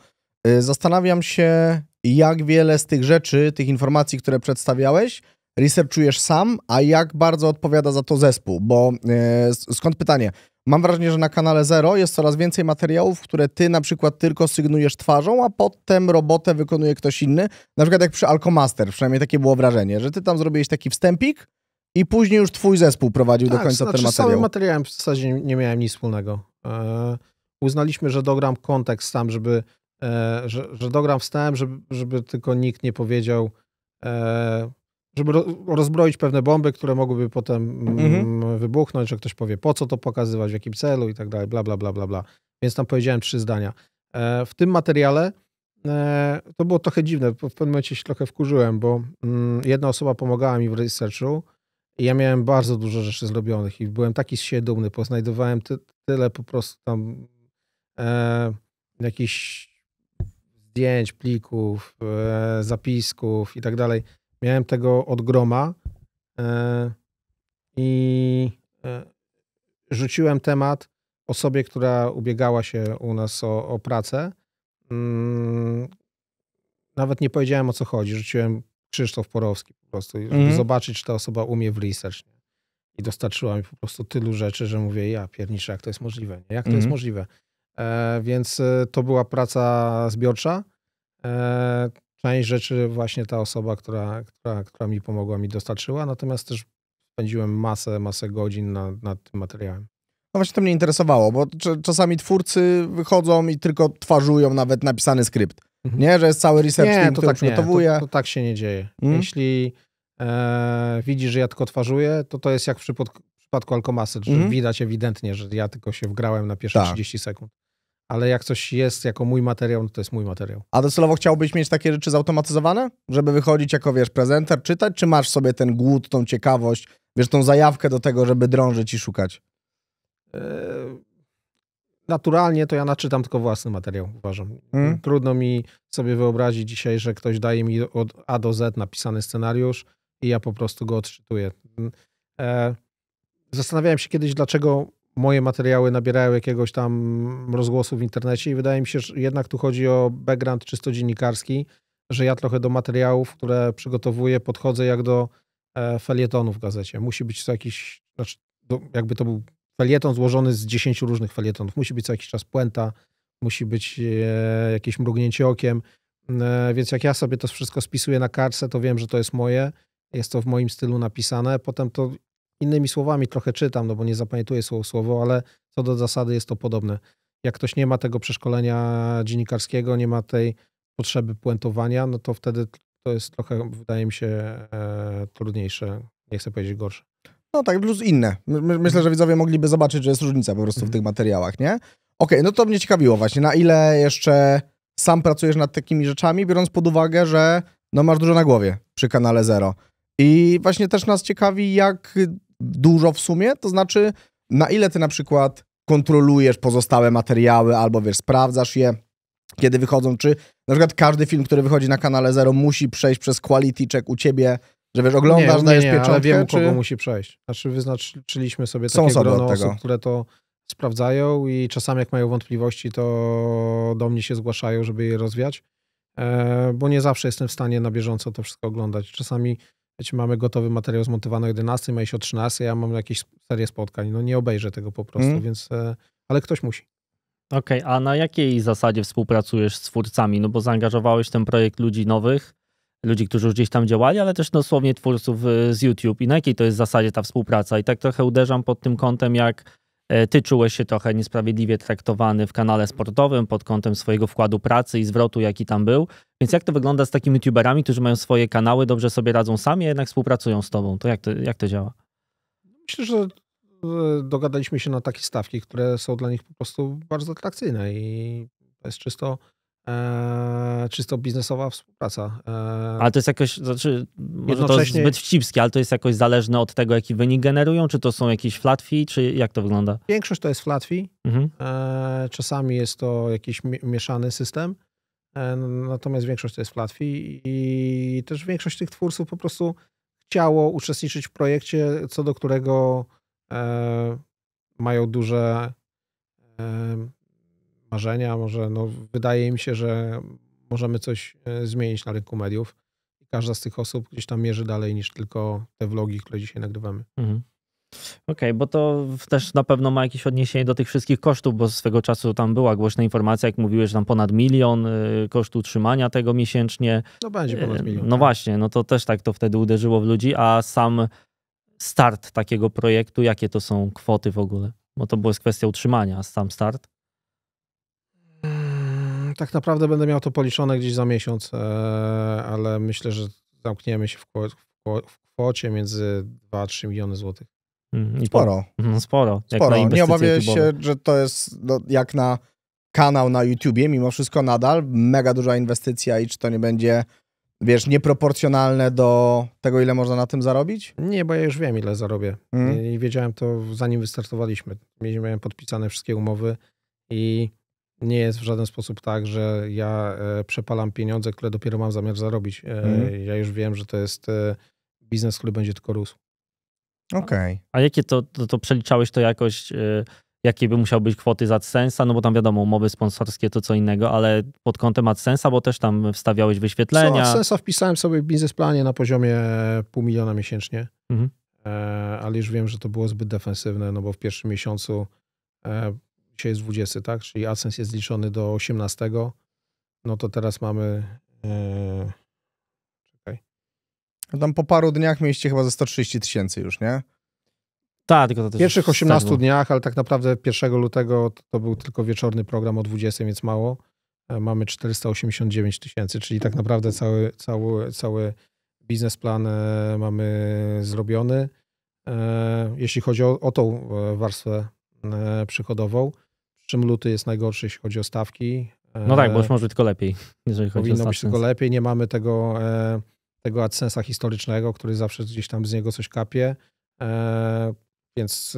Speaker 3: y, zastanawiam się, jak wiele z tych rzeczy, tych informacji, które przedstawiałeś, researchujesz sam, a jak bardzo odpowiada za to zespół? Bo e, skąd pytanie? Mam wrażenie, że na kanale Zero jest coraz więcej materiałów, które ty na przykład tylko sygnujesz twarzą, a potem robotę wykonuje ktoś inny. Na przykład jak przy Alkomaster, przynajmniej takie było wrażenie, że ty tam zrobiłeś taki wstępik i później już twój zespół prowadził tak, do końca znaczy, ten materiał. Z całym
Speaker 1: materiałem w zasadzie nie miałem nic wspólnego. E, uznaliśmy, że dogram kontekst tam, żeby, e, że, że dogram wstęp, żeby, żeby tylko nikt nie powiedział e, żeby rozbroić pewne bomby, które mogłyby potem mm, mhm. wybuchnąć, że ktoś powie, po co to pokazywać, w jakim celu i tak dalej, bla, bla, bla, bla, bla. Więc tam powiedziałem trzy zdania. E, w tym materiale e, to było trochę dziwne, w pewnym momencie się trochę wkurzyłem, bo mm, jedna osoba pomagała mi w researchu i ja miałem bardzo dużo rzeczy zrobionych i byłem taki z siebie dumny, bo znajdowałem ty, tyle po prostu tam e, jakichś zdjęć, plików, e, zapisków i tak dalej, Miałem tego od groma e, i e, rzuciłem temat osobie, która ubiegała się u nas o, o pracę. Mm, nawet nie powiedziałem o co chodzi. Rzuciłem Krzysztof Porowski po prostu, żeby mm zobaczyć, czy ta osoba umie w research. I dostarczyła mi po prostu tylu rzeczy, że mówię, ja pierniczę, jak to jest możliwe. Nie? Jak to mm jest mhm. możliwe? E, więc e, to była praca zbiorcza. E, Część rzeczy właśnie ta osoba, która, która, która mi pomogła, mi dostarczyła, natomiast też spędziłem masę, masę godzin nad, nad tym materiałem.
Speaker 3: No właśnie to mnie interesowało, bo czasami twórcy wychodzą i tylko twarzują nawet napisany skrypt. Mhm. Nie, że jest cały research nie, team, to tak przygotowuje. Nie,
Speaker 1: to, to, tak się nie dzieje. Hmm? Jeśli e, widzisz, że ja tylko twarzuję, to to jest jak w przypadku, w przypadku Alkomasy, że mhm. widać ewidentnie, że ja tylko się wgrałem na pierwsze tak. 30 sekund ale jak coś jest jako mój materiał, no to jest mój materiał.
Speaker 3: A docelowo chciałbyś mieć takie rzeczy zautomatyzowane? Żeby wychodzić jako, wiesz, prezenter, czytać, czy masz sobie ten głód, tą ciekawość, wiesz, tą zajawkę do tego, żeby drążyć i szukać?
Speaker 1: Yy, naturalnie to ja naczytam tylko własny materiał, uważam. Hmm? Trudno mi sobie wyobrazić dzisiaj, że ktoś daje mi od A do Z napisany scenariusz i ja po prostu go odczytuję. Yy, zastanawiałem się kiedyś, dlaczego moje materiały nabierają jakiegoś tam rozgłosu w internecie i wydaje mi się, że jednak tu chodzi o background czysto dziennikarski, że ja trochę do materiałów, które przygotowuję, podchodzę jak do e, felietonów w gazecie. Musi być co jakiś, znaczy, jakby to był felieton złożony z dziesięciu różnych felietonów. Musi być co jakiś czas puenta, musi być e, jakieś mrugnięcie okiem. E, więc jak ja sobie to wszystko spisuję na kartce, to wiem, że to jest moje, jest to w moim stylu napisane. Potem to Innymi słowami trochę czytam, no bo nie zapamiętuję słowo słowo, ale co do zasady jest to podobne. Jak ktoś nie ma tego przeszkolenia dziennikarskiego, nie ma tej potrzeby puentowania, no to wtedy to jest trochę, wydaje mi się, e, trudniejsze. Nie chcę powiedzieć gorsze. No tak, plus inne. My,
Speaker 3: myślę, że widzowie mogliby zobaczyć, że jest różnica po prostu w mhm. tych materiałach, nie? Okej, okay, no to mnie ciekawiło właśnie, na ile jeszcze sam pracujesz nad takimi rzeczami, biorąc pod uwagę, że no masz dużo na głowie przy kanale Zero. I właśnie też nas ciekawi, jak dużo w sumie, to znaczy na ile ty na przykład kontrolujesz pozostałe materiały albo wiesz, sprawdzasz je, kiedy wychodzą, czy na przykład każdy film, który wychodzi na kanale Zero musi przejść przez quality
Speaker 1: check u ciebie, że wiesz, oglądasz, nie, dajesz nie, pieczątkę, wiem, czy... kogo musi przejść. Znaczy wyznaczyliśmy sobie Są takie grono osób, które to sprawdzają i czasami jak mają wątpliwości, to do mnie się zgłaszają, żeby je rozwiać, e, bo nie zawsze jestem w stanie na bieżąco to wszystko oglądać. Czasami wiecie, mamy gotowy materiał zmontowany o 11, ma się o 13, ja mam jakieś serię spotkań. No nie obejrzę tego po prostu, mm. więc, e, ale ktoś musi.
Speaker 2: Okej, okay, a na jakiej zasadzie współpracujesz z twórcami? No bo zaangażowałeś w ten projekt ludzi nowych, ludzi, którzy już gdzieś tam działali, ale też dosłownie twórców e, z YouTube. I na jakiej to jest zasadzie ta współpraca? I tak trochę uderzam pod tym kątem, jak E, ty czułeś się trochę niesprawiedliwie traktowany w kanale sportowym pod kątem swojego wkładu pracy i zwrotu, jaki tam był. Więc jak to wygląda z takimi youtuberami, którzy mają swoje kanały, dobrze sobie radzą sami, a jednak współpracują z tobą? To jak to, jak to działa?
Speaker 1: Myślę, że dogadaliśmy się na takie stawki, które są dla nich po prostu bardzo atrakcyjne i to jest czysto Eee, czysto biznesowa współpraca.
Speaker 2: Eee, ale to jest jakoś, znaczy, może to jest zbyt wcipskie, ale to jest jakoś zależne od tego, jaki wynik generują, czy to są jakieś flat fee, czy jak to wygląda?
Speaker 1: Większość to jest flat fee. Mhm. Eee, czasami jest to jakiś mieszany system, eee, natomiast większość to jest flat fee i też większość tych twórców po prostu chciało uczestniczyć w projekcie, co do którego eee, mają duże eee, marzenia, może no, wydaje mi się, że możemy coś e, zmienić na rynku mediów. I każda z tych osób gdzieś tam mierzy dalej niż tylko te vlogi, które dzisiaj nagrywamy.
Speaker 2: Mhm. Okej, okay, bo to też na pewno ma jakieś odniesienie do tych wszystkich kosztów, bo swego czasu tam była głośna informacja, jak mówiłeś, że tam ponad milion e, kosztu utrzymania tego miesięcznie. No będzie ponad e, milion. No tak. właśnie, no to też tak to wtedy uderzyło w ludzi, a sam start takiego projektu, jakie to są kwoty w ogóle? Bo to była kwestia utrzymania, a sam start
Speaker 1: tak naprawdę będę miał to policzone gdzieś za miesiąc, e, ale myślę, że zamkniemy się w, kwo, w kwocie między 2-3 miliony złotych. Mm, sporo.
Speaker 2: No, sporo. sporo. Nie obawiam się,
Speaker 3: że to jest no, jak na kanał na YouTubie, mimo wszystko nadal mega duża inwestycja i czy to nie będzie, wiesz, nieproporcjonalne
Speaker 1: do tego, ile można na tym zarobić? Nie, bo ja już wiem, ile zarobię. Mm. I, I wiedziałem to, zanim wystartowaliśmy. Miałem podpisane wszystkie umowy i nie jest w żaden sposób tak, że ja e, przepalam pieniądze, które dopiero mam zamiar zarobić. E, mhm. Ja już wiem, że to jest e, biznes, który będzie tylko rósł. Okej.
Speaker 2: Okay. A jakie to, to, to, przeliczałeś to jakoś, jakie by musiały być kwoty za AdSense'a? No bo tam wiadomo, umowy sponsorskie to co innego, ale pod kątem AdSense'a, bo też tam wstawiałeś wyświetlenia. Co
Speaker 1: AdSense'a wpisałem sobie w biznesplanie na poziomie pół miliona miesięcznie, mhm. ale już wiem, że to było zbyt defensywne, no bo w pierwszym miesiącu dzisiaj jest 20, tak? Czyli AdSense jest liczony do 18. No to teraz mamy. Yy, czekaj. No tam po paru dniach mieliście
Speaker 3: chyba ze 130 tysięcy już, nie? Tak, tylko to też Pierwszych 18 tak
Speaker 1: dniach, ale tak naprawdę 1 lutego to, to, był tylko wieczorny program o 20, więc mało. E, mamy 489 tysięcy, czyli tak naprawdę cały, cały, cały biznesplan e, mamy zrobiony. Jeśli chodzi o, o tą warstwę przychodową, z czym luty jest najgorszy, jeśli chodzi o stawki.
Speaker 2: No tak, bo już e, może tylko lepiej, jeżeli chodzi Powinno o Powinno być tylko
Speaker 1: lepiej. Nie mamy tego, e, tego AdSense'a historycznego, który zawsze gdzieś tam z niego coś kapie. E, więc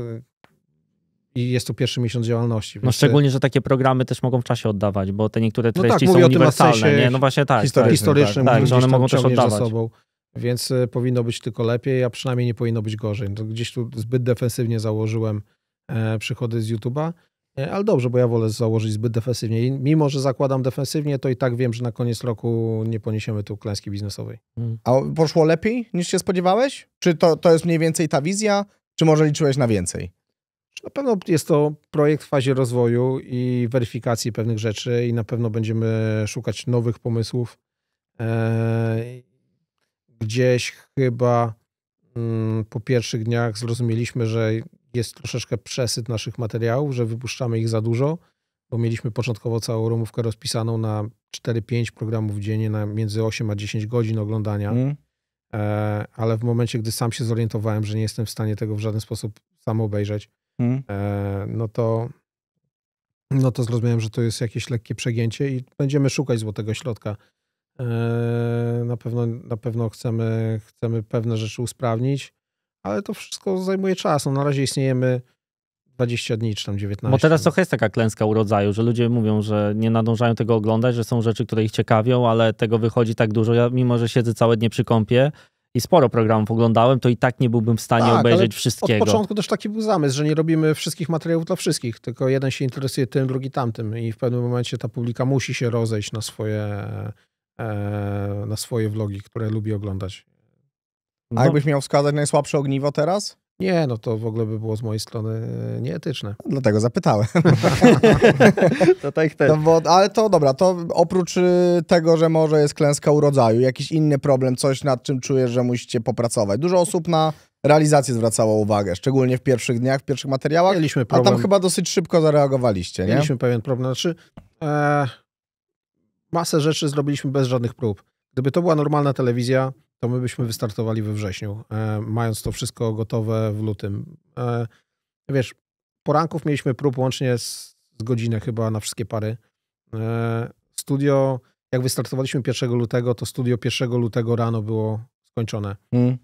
Speaker 1: i jest to pierwszy miesiąc działalności. No szczególnie,
Speaker 2: że takie programy też mogą w czasie oddawać, bo te niektóre no treści no tak, są uniwersalne. nie? No właśnie tak. Historycznym, tak. historycznym tak, tak, że one mogą też oddawać. sobą.
Speaker 1: Więc powinno być tylko lepiej, a przynajmniej nie powinno być gorzej. No gdzieś tu zbyt defensywnie założyłem przychody z YouTube'a. Ale dobrze, bo ja wolę założyć zbyt defensywnie. I mimo, że zakładam defensywnie, to i tak wiem, że na koniec roku nie poniesiemy tu klęski biznesowej. Mm. A
Speaker 3: poszło lepiej niż się spodziewałeś? Czy to, to jest mniej więcej ta wizja, czy może liczyłeś na więcej?
Speaker 1: Na pewno jest to projekt w fazie rozwoju i weryfikacji pewnych rzeczy, i na pewno będziemy szukać nowych pomysłów. E, gdzieś chyba mm, po pierwszych dniach zrozumieliśmy, że jest troszeczkę przesyt naszych materiałów, że wypuszczamy ich za dużo, bo mieliśmy początkowo całą rumówkę rozpisaną na 4-5 programów dziennie, na między 8 a 10 godzin oglądania. Mm. E, ale w momencie, gdy sam się zorientowałem, że nie jestem w stanie tego w żaden sposób sam obejrzeć, mm. e, no to no to zrozumiałem, że to jest jakieś lekkie przegięcie i będziemy szukać złotego środka. E, na pewno, na pewno chcemy, chcemy pewne rzeczy usprawnić ale to wszystko zajmuje czas. No, na razie istniejemy 20 dni, czy tam 19. Bo teraz
Speaker 2: no. trochę jest taka klęska urodzaju, że ludzie mówią, że nie nadążają tego oglądać, że są rzeczy, które ich ciekawią, ale tego wychodzi tak dużo. Ja mimo, że siedzę całe dnie przy kąpie i sporo programów oglądałem, to i tak nie byłbym w stanie tak, obejrzeć wszystkiego. Od początku
Speaker 1: też taki był zamysł, że nie robimy wszystkich materiałów dla wszystkich, tylko jeden się interesuje tym, drugi tamtym i w pewnym momencie ta publika musi się rozejść na swoje e, na swoje vlogi, które lubi oglądać. No. A jakbyś no. miał wskazać najsłabsze ogniwo teraz? Nie, no to w ogóle by było z mojej strony e, nieetyczne. Dlatego zapytałem. to tak też. No bo, ale to
Speaker 3: dobra, to oprócz y, tego, że może jest klęska urodzaju, jakiś inny problem, coś nad czym czujesz, że musicie popracować. Dużo osób na realizację zwracało uwagę, szczególnie w pierwszych dniach, w pierwszych
Speaker 1: materiałach. Mieliśmy problem. A tam chyba dosyć szybko zareagowaliście, Mieliśmy nie? Mieliśmy pewien problem. Znaczy, e, masę rzeczy zrobiliśmy bez żadnych prób. Gdyby to była normalna telewizja, to my byśmy wystartowali we wrześniu, e, mając to wszystko gotowe w lutym. E, wiesz, poranków mieliśmy prób łącznie z, z godzinę chyba na wszystkie pary. E, studio, jak wystartowaliśmy 1 lutego, to studio 1 lutego rano było skończone. Mm.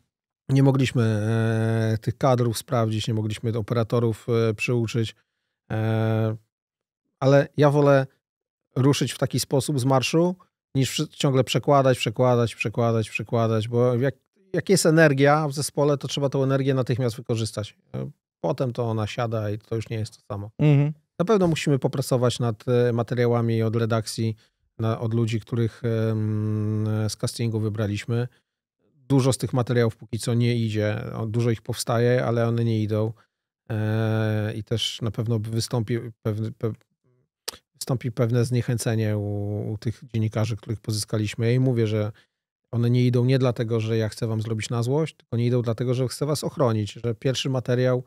Speaker 1: Nie mogliśmy tych kadrów sprawdzić, nie mogliśmy operatorów przyuczyć, ale ja wolę ruszyć w taki sposób z marszu, niż ciągle przekładać, przekładać, przekładać, przekładać, bo jak, jak jest energia w zespole, to trzeba tą energię natychmiast wykorzystać. E, potem to ona siada i to już nie jest to samo. Mhm. Na pewno musimy popracować nad e, materiałami od redakcji, na, od ludzi, których z castingu wybraliśmy. Dużo z tych materiałów póki co nie idzie. Dużo ich powstaje, ale one nie idą. E, I też na pewno wystąpi pewne, wystąpi pewne zniechęcenie u, u, tych dziennikarzy, których pozyskaliśmy. Ja im mówię, że one nie idą nie dlatego, że ja chcę wam zrobić na złość, tylko nie idą dlatego, że chcę was ochronić, że pierwszy materiał,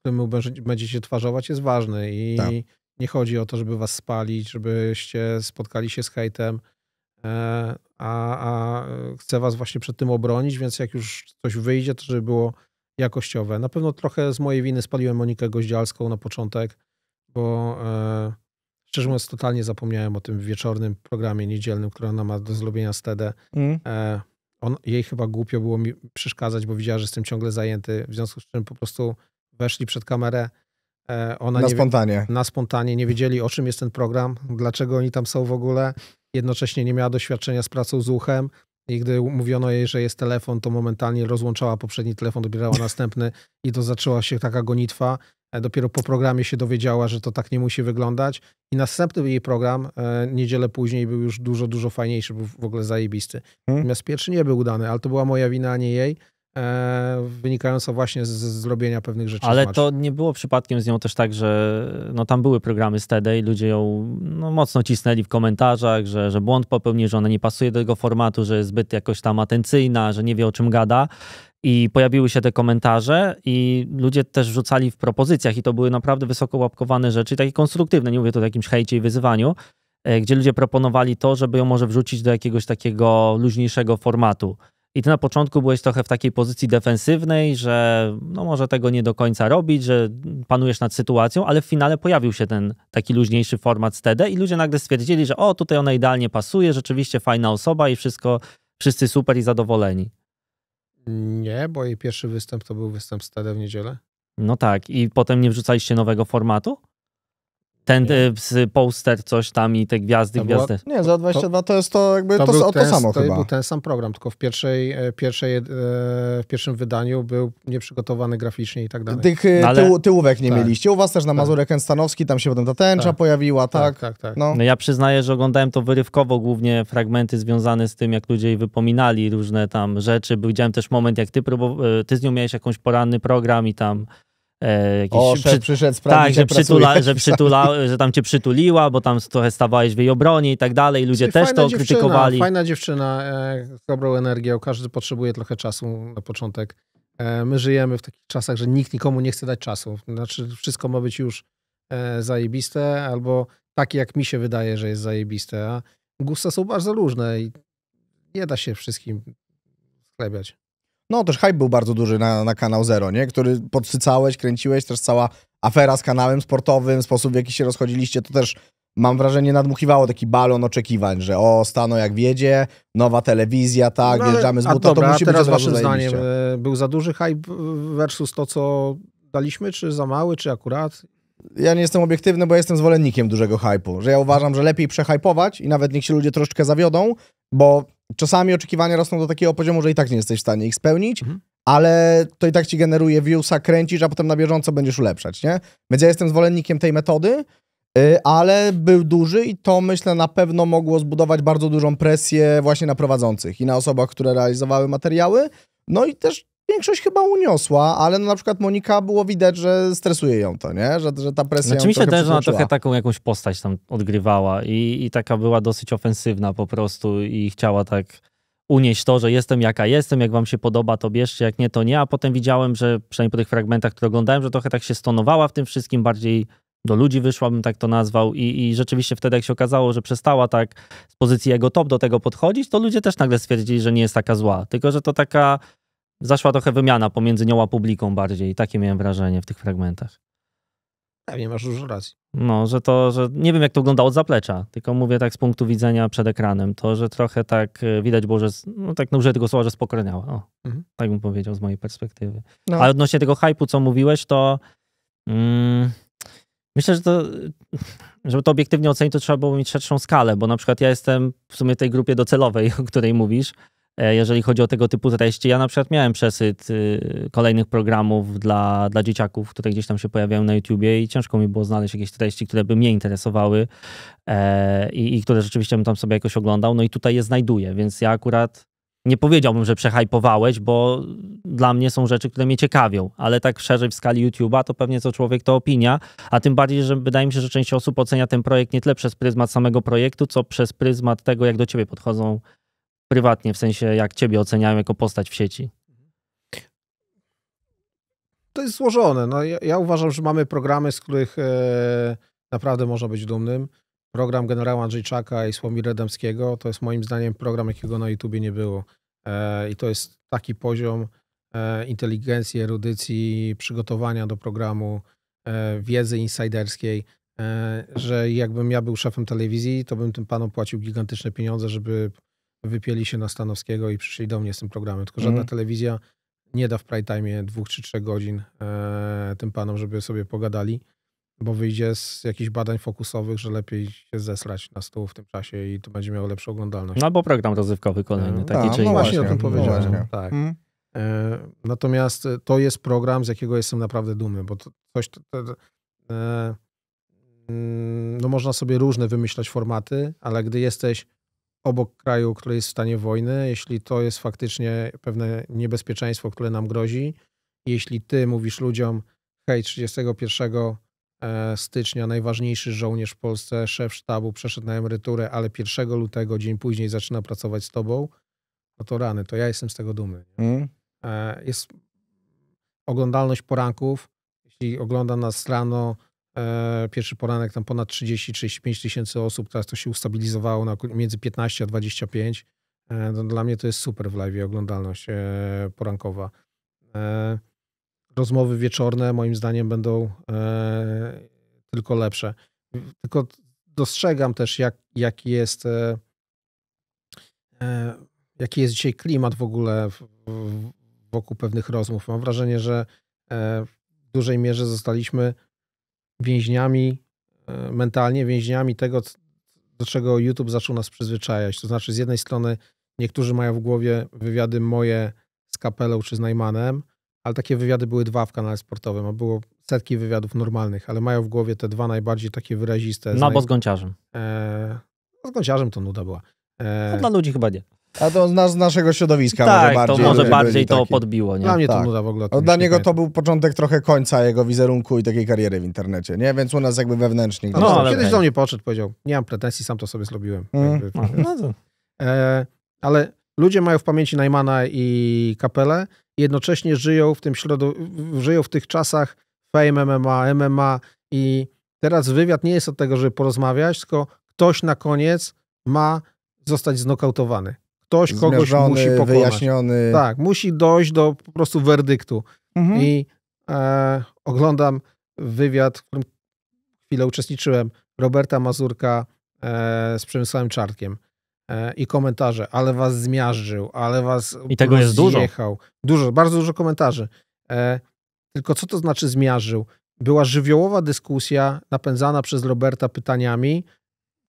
Speaker 1: którym będziecie twarzować jest ważny i tak. nie chodzi o to, żeby was spalić, żebyście spotkali się z hejtem, e, a, a chcę was właśnie przed tym obronić, więc jak już coś wyjdzie, to żeby było jakościowe. Na pewno trochę z mojej winy spaliłem Monikę Goździalską na początek, bo e, Szczerze mówiąc, totalnie zapomniałem o tym wieczornym programie niedzielnym, który ona ma do zrobienia z TED. Mm. E, on, jej chyba głupio było mi przeszkadzać, bo widziała, że jestem ciągle zajęty, w związku z czym po prostu weszli przed kamerę. E, ona na spontanie. na spontanie. Nie wiedzieli, o czym jest ten program, dlaczego oni tam są w ogóle. Jednocześnie nie miała doświadczenia z pracą z uchem. I gdy mówiono jej, że jest telefon, to momentalnie rozłączała poprzedni telefon, dobierała następny i to zaczęła się taka gonitwa. E, dopiero po programie się dowiedziała, że to tak nie musi wyglądać. I następny jej program, e, niedzielę później, był już dużo, dużo fajniejszy, był w ogóle zajebisty. Hmm? Natomiast pierwszy nie był udany, ale to była moja wina, a nie jej. E, wynikająca właśnie z, z zrobienia pewnych rzeczy. Ale to
Speaker 2: nie było przypadkiem z nią też tak, że no, tam były programy Steady i ludzie ją no, mocno cisnęli w komentarzach, że, że błąd popełnił, że ona nie pasuje do tego formatu, że jest zbyt jakoś tam atencyjna, że nie wie o czym gada. I pojawiły się te komentarze, i ludzie też wrzucali w propozycjach, i to były naprawdę wysoko łapkowane rzeczy, takie konstruktywne, nie mówię tu o jakimś hejcie i wyzywaniu, e, gdzie ludzie proponowali to, żeby ją może wrzucić do jakiegoś takiego luźniejszego formatu. I ty na początku byłeś trochę w takiej pozycji defensywnej, że no może tego nie do końca robić, że panujesz nad sytuacją, ale w finale pojawił się ten taki luźniejszy format TD i ludzie nagle stwierdzili, że o, tutaj ona idealnie pasuje, rzeczywiście fajna osoba i wszystko, wszyscy super i zadowoleni.
Speaker 1: Nie, bo jej pierwszy występ to był występ Stade w niedzielę.
Speaker 2: No tak, i potem nie wrzucaliście nowego formatu? Ten nie. E, poster, coś tam i te gwiazdy, to gwiazdy.
Speaker 3: Była, nie, za 22 to, to jest to jakby to, to, to samo to chyba. To był
Speaker 1: ten sam program, tylko w, pierwszej, e, pierwszej, e, w pierwszym wydaniu był nieprzygotowany graficznie i tak dalej. Tych no Ale... tył, tyłówek
Speaker 3: nie tak. mieliście. U was też na tak. Mazurek tak. Stanowski, tam się potem ta tęcza tak. pojawiła, tak, tak? tak, tak no.
Speaker 2: no. ja przyznaję, że oglądałem to wyrywkowo, głównie fragmenty związane z tym, jak ludzie jej wypominali różne tam rzeczy. Widziałem też moment, jak ty, ty z nią miałeś jakąś poranny program i tam E, jakieś... O, przy... przyszedł sprawdzić, Tak, że, przytula, że, przytula, że tam cię przytuliła, bo tam trochę stawałeś w jej obronie i tak dalej. Ludzie Czyli też to krytykowali. Fajna
Speaker 1: dziewczyna, e, dobrą energią. Każdy potrzebuje trochę czasu na początek. E, my żyjemy w takich czasach, że nikt nikomu nie chce dać czasu. Znaczy wszystko ma być już e, zajebiste albo takie, jak mi się wydaje, że jest zajebiste. A gusta są bardzo różne i nie da się wszystkim sklebiać.
Speaker 3: No, też hype był bardzo duży na, na kanał Zero, nie? Który podsycałeś, kręciłeś, też cała afera z kanałem sportowym, sposób w jaki się rozchodziliście, to też mam wrażenie nadmuchiwało taki balon oczekiwań, że o, Stano jak wiedzie, nowa telewizja, tak, no, wjeżdżamy z buta, dobra, to musi być teraz waszym zdaniem
Speaker 1: e, był za duży hype versus to, co daliśmy, czy za mały,
Speaker 3: czy akurat? Ja nie jestem obiektywny, bo jestem zwolennikiem dużego hype'u że ja uważam, że lepiej przehypować i nawet niech się ludzie troszeczkę zawiodą, bo Czasami oczekiwania rosną do takiego poziomu, że i tak nie jesteś w stanie ich spełnić, mhm. ale to i tak ci generuje viewsa, kręcisz, a potem na bieżąco będziesz ulepszać, nie? Więc ja jestem zwolennikiem tej metody, y, ale był duży i to myślę na pewno mogło zbudować bardzo dużą presję właśnie na prowadzących i na osobach, które realizowały materiały. No i też większość chyba uniosła, ale no na przykład Monika było widać, że stresuje ją to, nie? Że, że ta presja Znaczy mi się też, że ona trochę
Speaker 2: taką jakąś postać tam odgrywała i, i taka była dosyć ofensywna po prostu i chciała tak unieść to, że jestem jaka jestem, jak wam się podoba, to bierzcie, jak nie, to nie, a potem widziałem, że przynajmniej po tych fragmentach, które oglądałem, że trochę tak się stonowała w tym wszystkim, bardziej do ludzi wyszła, bym tak to nazwał i, i rzeczywiście wtedy, jak się okazało, że przestała tak z pozycji jego top do tego podchodzić, to ludzie też nagle stwierdzili, że nie jest taka zła, tylko że to taka zaszła trochę wymiana pomiędzy nią a publiką bardziej. Takie miałem wrażenie w tych fragmentach.
Speaker 1: Pewnie masz dużo racji.
Speaker 2: No, że to, że nie wiem jak to wyglądało od zaplecza, tylko mówię tak z punktu widzenia przed ekranem, to, że trochę tak y, widać było, że, no tak no, użyję tego słowa, że spokorniała. O, mhm. Tak bym powiedział z mojej perspektywy. No. Ale odnośnie tego hypu, co mówiłeś, to mm, myślę, że to, żeby to obiektywnie ocenić, to trzeba było mieć szerszą skalę, bo na przykład ja jestem w sumie tej grupie docelowej, o której mówisz, E, jeżeli chodzi o tego typu treści. Ja na przykład miałem przesyt y, kolejnych programów dla, dla dzieciaków, które gdzieś tam się pojawiają na YouTubie i ciężko mi było znaleźć jakieś treści, które by mnie interesowały e, i, i które rzeczywiście bym tam sobie jakoś oglądał. No i tutaj je znajduję, więc ja akurat nie powiedziałbym, że przehajpowałeś, bo dla mnie są rzeczy, które mnie ciekawią, ale tak szerzej w skali YouTube'a to pewnie co człowiek to opinia, a tym bardziej, że wydaje mi się, że część osób ocenia ten projekt nie tyle przez pryzmat samego projektu, co przez pryzmat tego, jak do ciebie podchodzą prywatnie, w sensie jak ciebie oceniają jako postać w sieci?
Speaker 1: To jest złożone. No, ja, ja uważam, że mamy programy, z których e, naprawdę można być dumnym. Program generała Andrzejczaka i Sławomira Damskiego to jest moim zdaniem program, jakiego na YouTubie nie było. E, I to jest taki poziom e, inteligencji, erudycji, przygotowania do programu, e, wiedzy insiderskiej, e, że jakbym ja był szefem telewizji, to bym tym panom płacił gigantyczne pieniądze, żeby wypieli się na Stanowskiego i przyszli do mnie z tym programem. Tylko żadna mm. telewizja nie da w prime time dwóch czy trzech godzin e, tym panom, żeby sobie pogadali, bo wyjdzie z jakichś badań fokusowych, że lepiej się zesrać na stół w tym czasie i to będzie miało lepszą oglądalność. Albo no, program rozrywkowy kolejny, e, taki czy tak, czy no Właśnie o tym no powiedziałem. No tak. Mm. E, natomiast to jest program, z jakiego jestem naprawdę dumny, bo to coś... To, to, e, mm, no można sobie różne wymyślać formaty, ale gdy jesteś obok kraju, który jest w stanie wojny, jeśli to jest faktycznie pewne niebezpieczeństwo, które nam grozi, jeśli ty mówisz ludziom, hej, 31 e, stycznia najważniejszy żołnierz w Polsce, szef sztabu, przeszedł na emeryturę, ale 1 lutego, dzień później zaczyna pracować z tobą, no to rany, to ja jestem z tego dumny. Mm. E, jest oglądalność poranków, jeśli ogląda nas rano E, pierwszy poranek tam ponad 30-35 tysięcy osób, teraz to się ustabilizowało na między 15 a 25. E, no, dla mnie to jest super w live oglądalność e, porankowa. Rozmowy wieczorne moim zdaniem będą tylko lepsze. Tylko dostrzegam też, jak, jak jest jaki jest dzisiaj klimat w ogóle wokół pewnych rozmów. Mam wrażenie, że w dużej mierze zostaliśmy więźniami e, mentalnie, więźniami tego, do czego YouTube zaczął nas przyzwyczajać. To znaczy, z jednej strony niektórzy mają w głowie wywiady moje z Kapelą czy z Najmanem, ale takie wywiady były dwa w kanale sportowym, a było setki wywiadów normalnych, ale mają w głowie te dwa najbardziej takie wyraziste. No, bo z Gąciarzem. E... No, z Gąciarzem to nuda była. E... No, dla ludzi chyba nie. A to z, nas, z naszego środowiska tak, może bardziej. to może
Speaker 3: bardziej to taki. podbiło. Nie? Dla mnie tak. to nuda w ogóle. Dla niego to był początek trochę końca jego wizerunku i takiej kariery w internecie, nie? Więc u nas jakby wewnętrznie. No, no, kiedyś do mnie
Speaker 1: podszedł, powiedział, nie mam pretensji, sam to sobie zrobiłem. Mm. no, no to. E, ale ludzie mają w pamięci Najmana i Kapelę i jednocześnie żyją w tym środu, żyją w tych czasach fame MMA, MMA i teraz wywiad nie jest od tego, żeby porozmawiać, tylko ktoś na koniec ma zostać znokautowany ktoś kogoś musi pokonać. Wyjaśniony. Tak, musi dojść do po prostu werdyktu. Mhm. I e, oglądam wywiad, w którym chwilę uczestniczyłem, Roberta Mazurka e, z Przemysławem Czartkiem e, i komentarze, ale was zmiażdżył, ale was I tego jest dużo. Dużo, bardzo dużo komentarzy. E, tylko co to znaczy zmiażdżył? Była żywiołowa dyskusja napędzana przez Roberta pytaniami.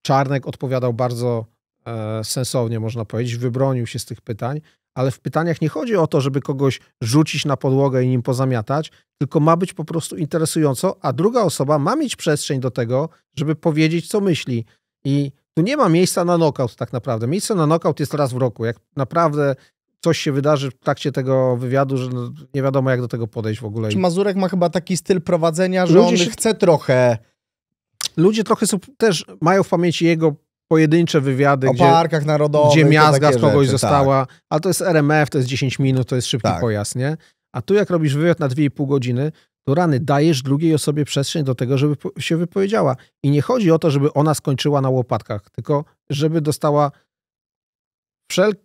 Speaker 1: Czarnek odpowiadał bardzo E, sensownie można powiedzieć, wybronił się z tych pytań, ale w pytaniach nie chodzi o to, żeby kogoś rzucić na podłogę i nim pozamiatać, tylko ma być po prostu interesująco, a druga osoba ma mieć przestrzeń do tego, żeby powiedzieć, co myśli. I tu nie ma miejsca na nokaut, tak naprawdę. Miejsce na nokaut jest raz w roku. Jak naprawdę coś się wydarzy w trakcie tego wywiadu, że no, nie wiadomo, jak do tego podejść w ogóle. Czy
Speaker 3: Mazurek ma chyba taki styl prowadzenia, że Ludzie on się...
Speaker 1: chce trochę... Ludzie trochę są, też mają w pamięci jego pojedyncze wywiady, o gdzie, parkach
Speaker 3: narodowych, gdzie miazga z kogoś rzeczy, tak. została,
Speaker 1: tak. ale to jest RMF, to jest 10 minut, to jest szybki tak. pojazd, nie? A tu jak robisz wywiad na 2,5 godziny, to rany dajesz drugiej osobie przestrzeń do tego, żeby się wypowiedziała. I nie chodzi o to, żeby ona skończyła na łopatkach, tylko żeby dostała wszelk,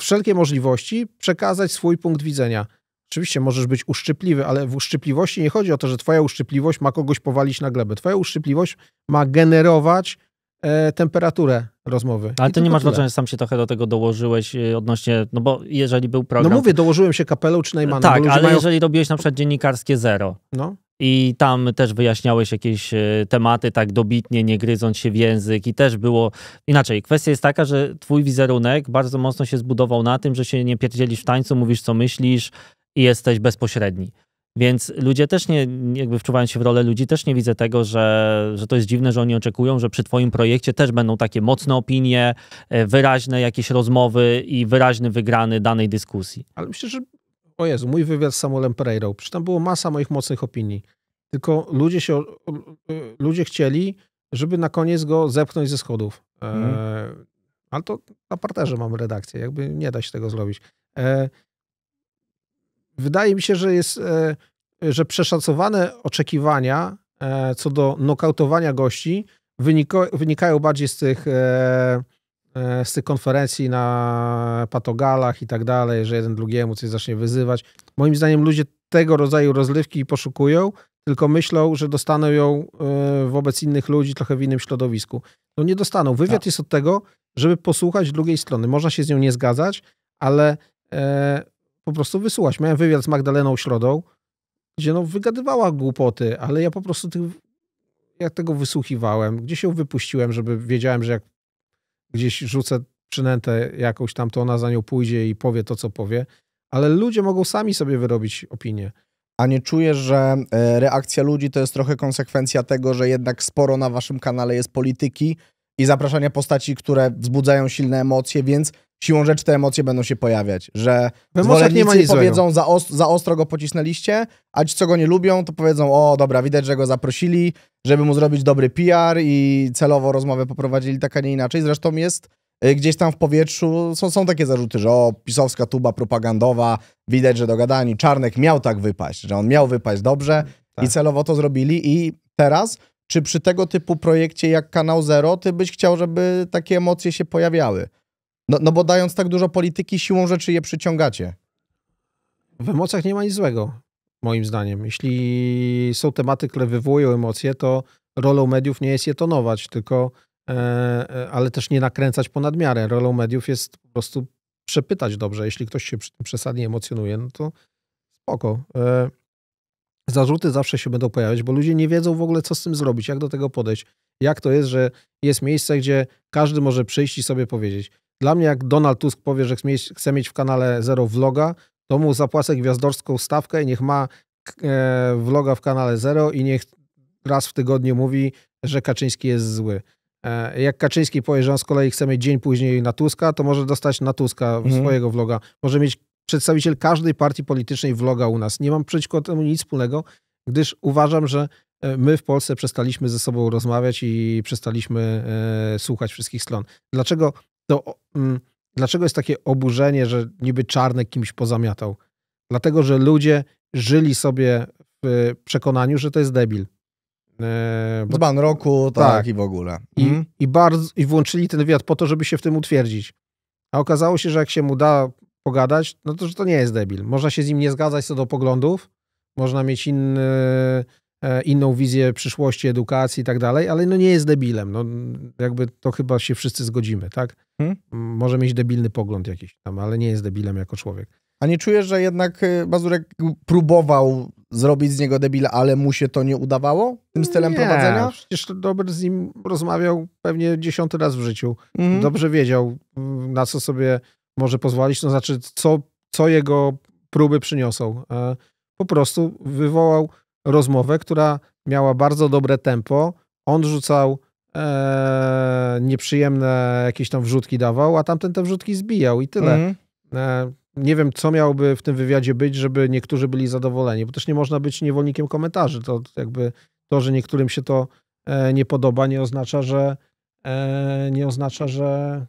Speaker 1: wszelkie możliwości przekazać swój punkt widzenia. Oczywiście możesz być uszczypliwy, ale w uszczypliwości nie chodzi o to, że twoja uszczypliwość ma kogoś powalić na glebę. Twoja uszczypliwość ma generować e, temperaturę rozmowy. Ale to nie masz znaczenia,
Speaker 2: sam się trochę do tego dołożyłeś e, odnośnie, no bo jeżeli był program... No mówię,
Speaker 1: dołożyłem się kapelą czy Najmanem. Tak, ale mają... jeżeli
Speaker 2: robiłeś na przykład dziennikarskie zero no. i tam też wyjaśniałeś jakieś e, tematy tak dobitnie, nie gryząc się w język i też było... Inaczej, kwestia jest taka, że twój wizerunek bardzo mocno się zbudował na tym, że się nie pierdzielisz w tańcu, mówisz co myślisz i jesteś bezpośredni. Więc ludzie też nie, jakby wczuwając się w rolę ludzi, też nie widzę tego, że, że to jest dziwne, że oni oczekują, że przy Twoim projekcie też będą takie mocne opinie, e, wyraźne jakieś rozmowy i wyraźny wygrany danej dyskusji. Ale myślę,
Speaker 1: że o Jezu, mój wywiad z Samuelem Pereirą, przy tam było masa moich mocnych opinii. Tylko ludzie się, e, ludzie chcieli, żeby na koniec go zepchnąć ze schodów. E, mhm. ale to na parterze mamy redakcję, jakby nie da się tego zrobić. E, Wydaje mi się, że jest, e, że przeszacowane oczekiwania e, co do nokautowania gości wynikają bardziej z tych, e, z tych konferencji na patogalach i tak dalej, że jeden drugiemu coś zacznie wyzywać. Moim zdaniem ludzie tego rodzaju rozlewki poszukują, tylko myślą, że dostaną ją wobec innych ludzi trochę w innym środowisku. No nie dostaną. Wywiad tak. jest od tego, żeby posłuchać drugiej strony. Można się z nią nie zgadzać, ale po prostu wysłuchać. Miałem wywiad z Magdaleną Środą, gdzie no wygadywała głupoty, ale ja po prostu tych, ja tego wysłuchiwałem, gdzie się wypuściłem, żeby wiedziałem, że jak gdzieś rzucę przynętę jakąś tam, to ona za nią pójdzie i powie to, co powie. Ale ludzie mogą sami sobie wyrobić opinię. A nie czujesz,
Speaker 3: że e, reakcja ludzi to jest trochę konsekwencja tego, że jednak sporo na waszym kanale jest polityki i zapraszania postaci, które wzbudzają silne emocje, więc siłą rzeczy te emocje będą się pojawiać, że zwolennicy nie powiedzą, za, ostro, za ostro go pocisnęliście, a ci, co go nie lubią, to powiedzą, o dobra, widać, że go zaprosili, żeby mu zrobić dobry PR i celowo rozmowę poprowadzili tak, a nie inaczej. Zresztą jest y, gdzieś tam w powietrzu, są, są takie zarzuty, że o, pisowska tuba propagandowa, widać, że dogadani, Czarnek miał tak wypaść, że on miał wypaść dobrze tak. i celowo to zrobili i teraz... Czy przy tego typu projekcie jak Kanał Zero, ty byś chciał, żeby takie emocje się pojawiały? No, no bo dając tak dużo polityki, siłą rzeczy je przyciągacie.
Speaker 1: W emocjach nie ma nic złego, moim zdaniem. Jeśli są tematy, które wywołują emocje, to rolą mediów nie jest je tonować, tylko, e, e, ale też nie nakręcać ponad miarę. Rolą mediów jest po prostu przepytać dobrze. Jeśli ktoś się przy tym przesadnie emocjonuje, no to spoko. E, zarzuty zawsze się będą pojawiać, bo ludzie nie wiedzą w ogóle, co z tym zrobić, jak do tego podejść. Jak to jest, że jest miejsce, gdzie każdy może przyjść i sobie powiedzieć: dla mnie, jak Donald Tusk powie, że chce mieć w kanale Zero vloga, to mu zapłacę gwiazdorską stawkę i niech ma e, vloga w kanale Zero i niech raz w tygodniu mówi, że Kaczyński jest zły. E, jak Kaczyński powie, że on z kolei chce mieć dzień później na Tuska, to może dostać na Tuska mhm. swojego vloga. Może mieć przedstawiciel każdej partii politycznej vloga u nas. Nie mam przeciwko temu nic wspólnego, gdyż uważam, że e, my w Polsce przestaliśmy ze sobą rozmawiać i przestaliśmy e, słuchać wszystkich stron. Dlaczego to mm, dlaczego jest takie oburzenie, że niby czarny kimś pozamiatał? Dlatego, że ludzie żyli sobie w przekonaniu, że to jest debil. E, bo... Dzban roku, tak, tak, i w ogóle. I, mm. i, bardzo, I włączyli ten wywiad po to, żeby się w tym utwierdzić. A okazało się, że jak się mu da pogadać, no to że to nie jest debil. Można się z nim nie zgadzać co do poglądów, można mieć inny E, inną wizję przyszłości, edukacji i tak dalej, ale no nie jest debilem. No, jakby to chyba się wszyscy zgodzimy, tak? Hmm? Może mieć debilny pogląd jakiś tam, ale nie jest debilem jako człowiek. A nie czujesz,
Speaker 3: że jednak Bazurek e, próbował zrobić z niego debila, ale mu się to nie udawało?
Speaker 1: Tym stylem nie, prowadzenia? przecież Dobry z nim rozmawiał pewnie dziesiąty raz w życiu. Mhm. Dobrze wiedział, na co sobie może pozwolić, to no znaczy co, co jego próby przyniosą. E, po prostu wywołał rozmowę, która miała bardzo dobre tempo. On rzucał e, nieprzyjemne jakieś tam wrzutki dawał, a tamten te wrzutki zbijał i tyle. Mm. E, nie wiem, co miałby w tym wywiadzie być, żeby niektórzy byli zadowoleni, bo też nie można być niewolnikiem komentarzy. To jakby to, że niektórym się to e, nie podoba, nie oznacza, że e, nie oznacza, że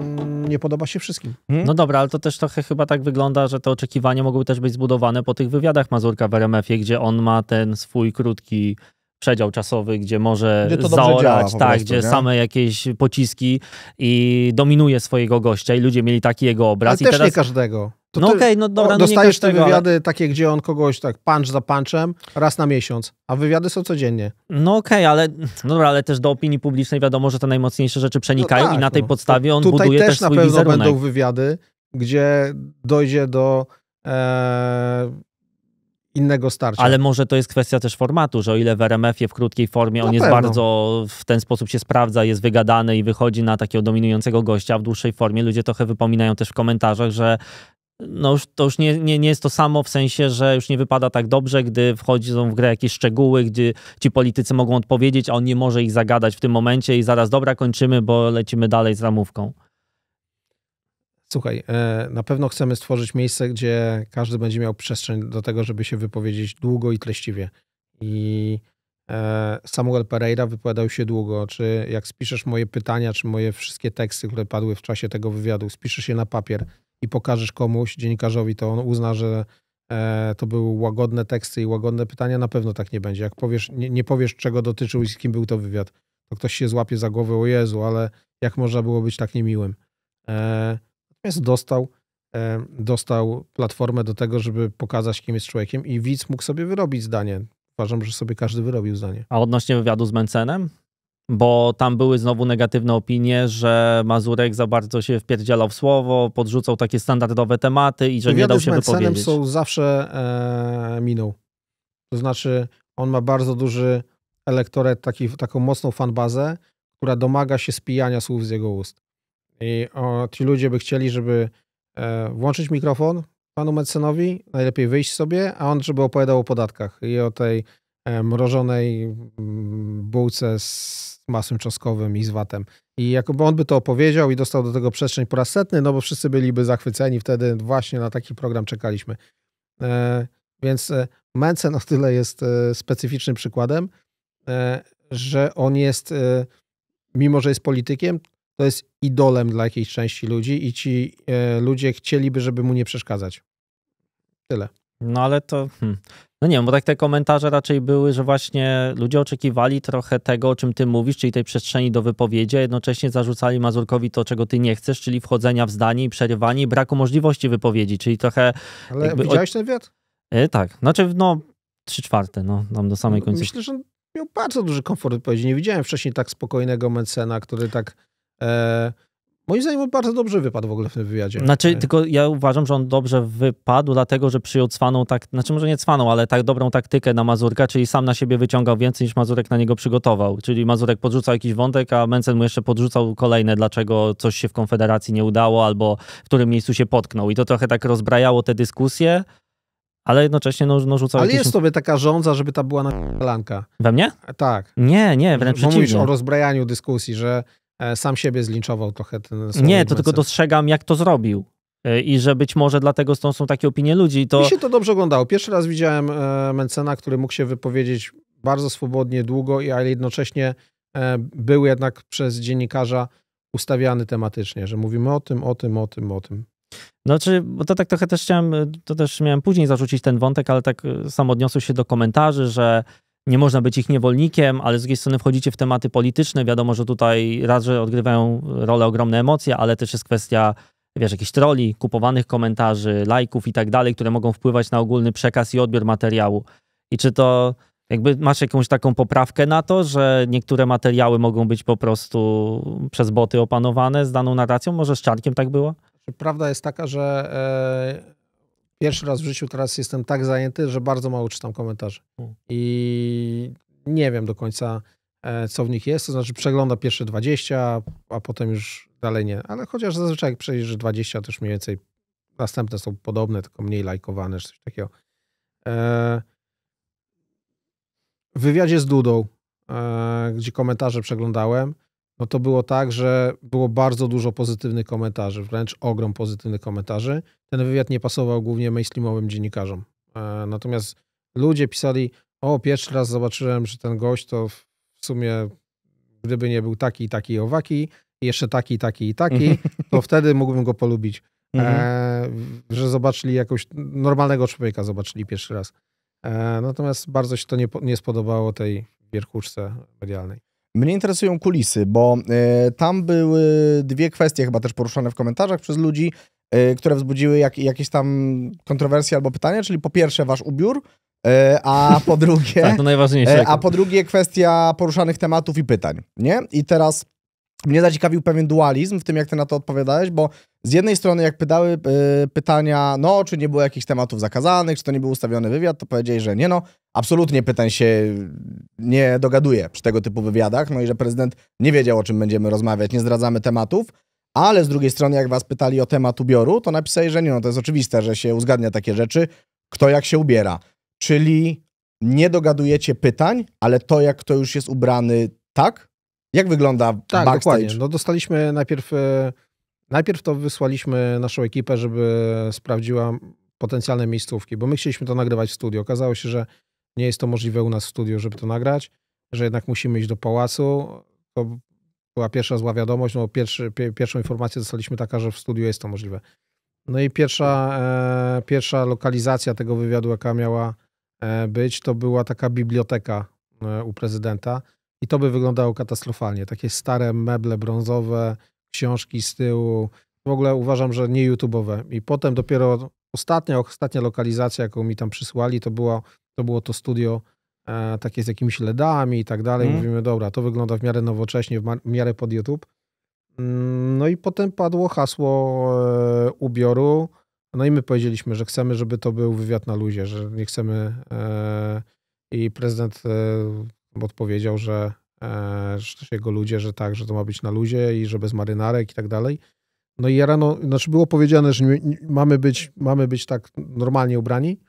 Speaker 1: Mm, nie podoba się wszystkim.
Speaker 2: Hmm? No dobra, ale to też trochę chyba tak wygląda, że te oczekiwania mogły też być zbudowane po tych wywiadach Mazurka w RMF-ie, gdzie on ma ten swój krótki przedział czasowy, gdzie może gdzie zaorać, tak, prostu, gdzie nie? same jakieś pociski i dominuje swojego gościa i ludzie mieli taki jego obraz. Ale i też teraz... nie każdego no okej, okay, no dobra. No dostajesz te tego, wywiady
Speaker 1: ale... takie, gdzie on kogoś tak punch za punchem raz na miesiąc, a wywiady są
Speaker 2: codziennie. No okej, okay, ale, no dobra, ale też do opinii publicznej wiadomo, że te najmocniejsze rzeczy przenikają no tak, i na tej no. podstawie on Tutaj buduje też, też swój wizerunek. Tutaj też na pewno będą
Speaker 1: wywiady, gdzie dojdzie do... E innego starcia. Ale
Speaker 2: może to jest kwestia też formatu, że o ile w RMF-ie w krótkiej formie na on jest bardzo w ten sposób się sprawdza, jest wygadany i wychodzi na takiego dominującego gościa, w dłuższej formie ludzie trochę wypominają też w komentarzach, że no już, to już nie, nie, nie jest to samo w sensie, że już nie wypada tak dobrze, gdy wchodzą w grę jakieś szczegóły, gdzie ci politycy mogą odpowiedzieć, a on nie może ich zagadać w tym momencie i zaraz dobra kończymy, bo lecimy dalej z ramówką.
Speaker 1: Słuchaj, e, na pewno chcemy stworzyć miejsce, gdzie każdy będzie miał przestrzeń do tego, żeby się wypowiedzieć długo i treściwie. I e, Samuel Pereira wypowiadał się długo. Czy jak spiszesz moje pytania, czy moje wszystkie teksty, które padły w czasie tego wywiadu, spiszesz je na papier, i pokażesz komuś, dziennikarzowi, to on uzna, że e, to były łagodne teksty i łagodne pytania, na pewno tak nie będzie. Jak powiesz, nie, nie, powiesz, czego dotyczył i z kim był to wywiad, to ktoś się złapie za głowę, o Jezu, ale jak można było być tak niemiłym? E, natomiast dostał, e, dostał platformę do tego, żeby pokazać, kim jest człowiekiem i widz mógł sobie wyrobić zdanie. Uważam, że sobie każdy wyrobił
Speaker 2: zdanie. A odnośnie wywiadu z Mencenem? bo tam były znowu negatywne opinie, że Mazurek za bardzo się wpierdzielał w słowo, podrzucał takie standardowe tematy i że nie dał się wypowiedzieć. są
Speaker 1: zawsze e, To znaczy, on ma bardzo duży elektorat, taki, taką mocną fanbazę, która domaga się spijania słów z jego ust. I o, ci ludzie by chcieli, żeby e, włączyć mikrofon panu Mecenowi, najlepiej wyjść sobie, a on żeby opowiadał o podatkach i o tej e, mrożonej mm, bułce z masłem cząstkowym i z watem. I jakby on by to opowiedział i dostał do tego przestrzeń po raz setny, no bo wszyscy byliby zachwyceni wtedy, właśnie na taki program czekaliśmy. E, więc e, Mencen o tyle jest e, specyficznym przykładem, że on jest, mimo że jest politykiem, to jest idolem dla jakiejś części ludzi i ci ludzie chcieliby, żeby mu nie przeszkadzać.
Speaker 2: Tyle. No ale to. Hmm. No nie wiem, bo tak te komentarze raczej były, że właśnie ludzie oczekiwali trochę tego, o czym ty mówisz, czyli tej przestrzeni do wypowiedzi, a jednocześnie zarzucali Mazurkowi to, czego ty nie chcesz, czyli wchodzenia w zdanie i przerywanie i braku możliwości wypowiedzi, czyli trochę... Ale jakby... widziałeś ten wywiad? Yy, e, tak, znaczy no trzy czwarte, no tam do samej końca. Myślę,
Speaker 1: że miał bardzo duży komfort wypowiedzi. Nie widziałem wcześniej tak spokojnego Mencena, który tak... E Moim zdaniem on bardzo dobrze wypadł w ogóle w tym wywiadzie. Znaczy, e.
Speaker 2: tylko ja uważam, że on dobrze wypadł, dlatego że przyjął cwaną, tak, znaczy może nie cwaną, ale tak dobrą taktykę na Mazurka, czyli sam na siebie wyciągał więcej niż Mazurek na niego przygotował. Czyli Mazurek podrzucał jakiś wątek, a Mencen mu jeszcze podrzucał kolejne, dlaczego coś się w Konfederacji nie udało albo w którym miejscu się potknął. I to trochę tak rozbrajało te dyskusje. Ale jednocześnie no, no rzucał Ale jakieś... jest
Speaker 1: sobie taka żądza, żeby ta była na lanka. We
Speaker 2: mnie? Tak. Nie, nie, wręcz Bo przeciwnie. Mówisz o
Speaker 1: rozbrajaniu dyskusji, że E, sam siebie zlinczował
Speaker 2: trochę. Nie, to tylko dostrzegam, jak to zrobił. E, I że być może dlatego stąd są takie opinie ludzi. To... Mi się
Speaker 1: to dobrze oglądało. Pierwszy raz widziałem e, Mencena, który mógł się wypowiedzieć bardzo swobodnie, długo, ale jednocześnie był jednak przez dziennikarza ustawiany
Speaker 2: tematycznie, że mówimy o tym, o
Speaker 1: tym, o tym, o
Speaker 2: tym. Znaczy, bo to tak trochę też chciałem, to też miałem później zarzucić ten wątek, ale tak sam odniosłem się do komentarzy, że nie można być ich niewolnikiem, ale z drugiej strony wchodzicie w tematy polityczne. Wiadomo, że tutaj raz, że odgrywają rolę ogromne emocje, ale też jest kwestia, wiesz, jakichś troli, kupowanych komentarzy, lajków i tak dalej, które mogą wpływać na ogólny przekaz i odbiór materiału. I czy to jakby masz jakąś taką poprawkę na to, że niektóre materiały mogą być po prostu przez boty opanowane z daną narracją? Może z Czarkiem tak było?
Speaker 1: Prawda jest taka, że e, pierwszy raz w życiu teraz jestem tak zajęty, że bardzo mało czytam komentarzy. Hmm. I nie wiem do końca, e, co w nich jest. To znaczy przegląda pierwsze 20, a potem już dalej nie. Ale chociaż zazwyczaj jak przejrzysz 20, też mniej więcej następne są podobne, tylko mniej lajkowane, czy coś takiego. E, w wywiadzie z Dudą, e, gdzie komentarze przeglądałem, no to było tak, że było bardzo dużo pozytywnych komentarzy, wręcz ogrom pozytywnych komentarzy. Ten wywiad nie pasował głównie mainstreamowym dziennikarzom. E, natomiast ludzie pisali, o pierwszy raz zobaczyłem, że ten gość to w sumie gdyby nie był taki, taki, owaki, jeszcze taki, taki i taki, to wtedy mógłbym go polubić. E, mhm. że zobaczyli jakąś normalnego człowieka, zobaczyli pierwszy raz. E, natomiast bardzo się to nie, nie spodobało tej wierchuszce medialnej.
Speaker 3: Mnie interesują kulisy, bo e, tam były dwie kwestie chyba też poruszane w komentarzach przez ludzi, e, które wzbudziły jak, jakieś tam kontrowersje albo pytania, czyli po pierwsze wasz ubiór, e, a po drugie... tak, to najważniejsze. A po drugie kwestia poruszanych tematów i pytań, nie? I teraz mnie zaciekawił pewien dualizm w tym, jak ty na to odpowiadałeś, bo z jednej strony, jak pytały y, pytania, no, czy nie było jakichś tematów zakazanych, czy to nie był ustawiony wywiad, to powiedzieli, że nie, no, absolutnie pytań się nie dogaduje przy tego typu wywiadach, no i że prezydent nie wiedział, o czym będziemy rozmawiać, nie zdradzamy tematów. Ale z drugiej strony, jak was pytali o temat ubioru, to napisali, że nie, no, to jest oczywiste, że się uzgadnia takie rzeczy, kto jak się ubiera. Czyli nie dogadujecie pytań, ale to,
Speaker 1: jak kto już jest ubrany, tak? Jak wygląda tak, backstage? Dokładnie. No dostaliśmy najpierw... Y Najpierw to wysłaliśmy naszą ekipę, żeby sprawdziła potencjalne miejscówki, bo my chcieliśmy to nagrywać w studiu. Okazało się, że nie jest to możliwe u nas w studiu, żeby to nagrać, że jednak musimy iść do pałacu. To była pierwsza zła wiadomość, no pierwszy, pierwszą informację dostaliśmy taka, że w studiu jest to możliwe. No i pierwsza, e, pierwsza lokalizacja tego wywiadu, jaka miała e, być, to była taka biblioteka e, u prezydenta. I to by wyglądało katastrofalnie. Takie stare meble brązowe, książki z tyłu. W ogóle uważam, że nie YouTube'owe. I potem dopiero ostatnia, ostatnia lokalizacja, jaką mi tam przysłali, to, była, to było to studio e, takie z jakimiś LEDami i tak dalej. Mm. Mówimy, dobra, to wygląda w miarę nowocześnie, w, w miarę pod YouTube. Mm, no i potem padło hasło e, ubioru. No i my powiedzieliśmy, że chcemy, żeby to był wywiad na luzie, że nie chcemy. E, I prezydent e, odpowiedział, że E, że to się jego ludzie, że tak, że to ma być na luzie i że bez marynarek i tak dalej. No i ja rano, znaczy było powiedziane, że mamy, być, mamy być tak normalnie ubrani.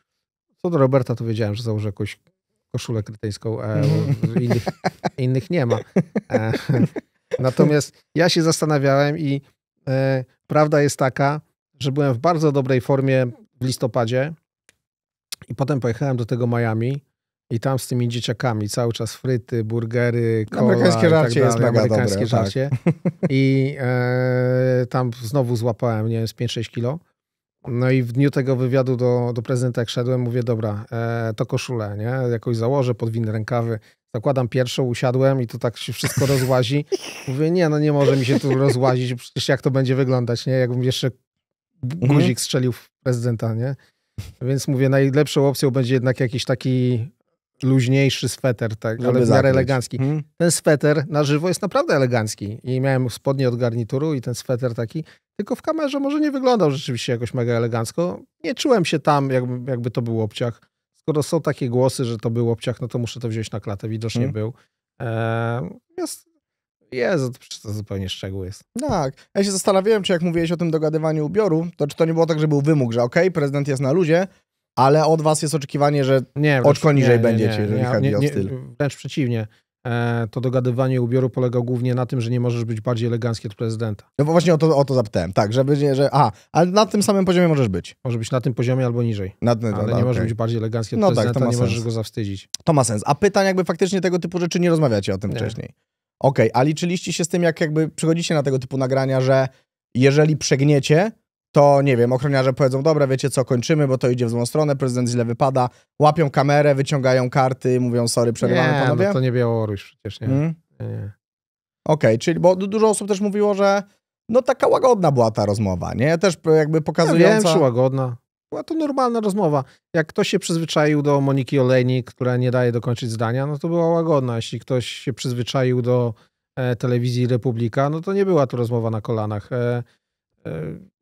Speaker 1: Co do Roberta, to wiedziałem, że założę jakąś koszulę krytyjską, e, mhm. innych, innych, nie ma. E, natomiast ja się zastanawiałem i e, prawda jest taka, że byłem w bardzo dobrej formie w listopadzie i potem pojechałem do tego Miami i tam z tymi dzieciakami cały czas fryty, burgery, kola Amerykańskie tak żarcie jest mega Amerykańskie dobre, tak. żarcie. Tak. I e, tam znowu złapałem, nie wiem, z 5-6 kilo. No i w dniu tego wywiadu do, do prezydenta jak szedłem, mówię, dobra, e, to koszulę, nie? Jakoś założę, podwinę rękawy. Zakładam pierwszą, usiadłem i to tak się wszystko rozłazi. Mówię, nie, no nie może mi się tu rozłazić, przecież jak to będzie wyglądać, nie? Jakbym jeszcze mhm. guzik strzelił w prezydenta, nie? Więc mówię, najlepszą opcją będzie jednak jakiś taki luźniejszy sweter, tak, ale w miarę elegancki. Hmm? Ten sweter na żywo jest naprawdę elegancki. I miałem spodnie od garnituru i ten sweter taki, tylko w kamerze może nie wyglądał rzeczywiście jakoś mega elegancko. Nie czułem się tam, jakby, jakby to był obciach. Skoro są takie głosy, że to był obciach, no to muszę to wziąć na klatę. Widocznie hmm? był. Eee, jest, to zupełnie szczegół jest. Tak.
Speaker 3: Ja się zastanawiałem, czy jak mówiłeś o tym dogadywaniu ubioru, to czy to nie było tak, że był wymóg, że okej, okay, prezydent jest na luzie, ale od was jest oczekiwanie, że nie, oczko niżej nie, będziecie, jeżeli chodzi o styl.
Speaker 1: Wręcz przeciwnie. E, to dogadywanie ubioru polega głównie na tym, że nie możesz być bardziej elegancki od prezydenta.
Speaker 3: No bo właśnie o to, o to zapytałem, tak, żeby, że, a, ale na tym samym poziomie możesz być. Możesz być na tym poziomie albo niżej, na, no, ale no, nie no, możesz być bardziej elegancki od no tak, prezydenta, tak, nie sens. możesz go zawstydzić. To ma sens, a pytań jakby faktycznie tego typu rzeczy nie rozmawiacie o tym nie. wcześniej. Okej, okay, a liczyliście się z tym, jak jakby przychodzicie na tego typu nagrania, że jeżeli przegniecie, to nie wiem, ochroniarze powiedzą, dobra, wiecie co, kończymy, bo to idzie w złą stronę, prezydent źle wypada, łapią kamerę, wyciągają karty, mówią sorry, przerywamy nie, no panowie? Nie, no to nie Białoruś przecież, nie. Mm? nie, nie. Okej, okay, czyli, bo dużo osób też mówiło, że no taka łagodna była ta rozmowa, nie? Też jakby pokazująca... Ja wiem, czy łagodna.
Speaker 1: Była to normalna rozmowa. Jak ktoś się przyzwyczaił do Moniki Olejnik, która nie daje dokończyć zdania, no to była łagodna. Jeśli ktoś się przyzwyczaił do e, telewizji Republika, no to nie była to rozmowa na kolanach. E,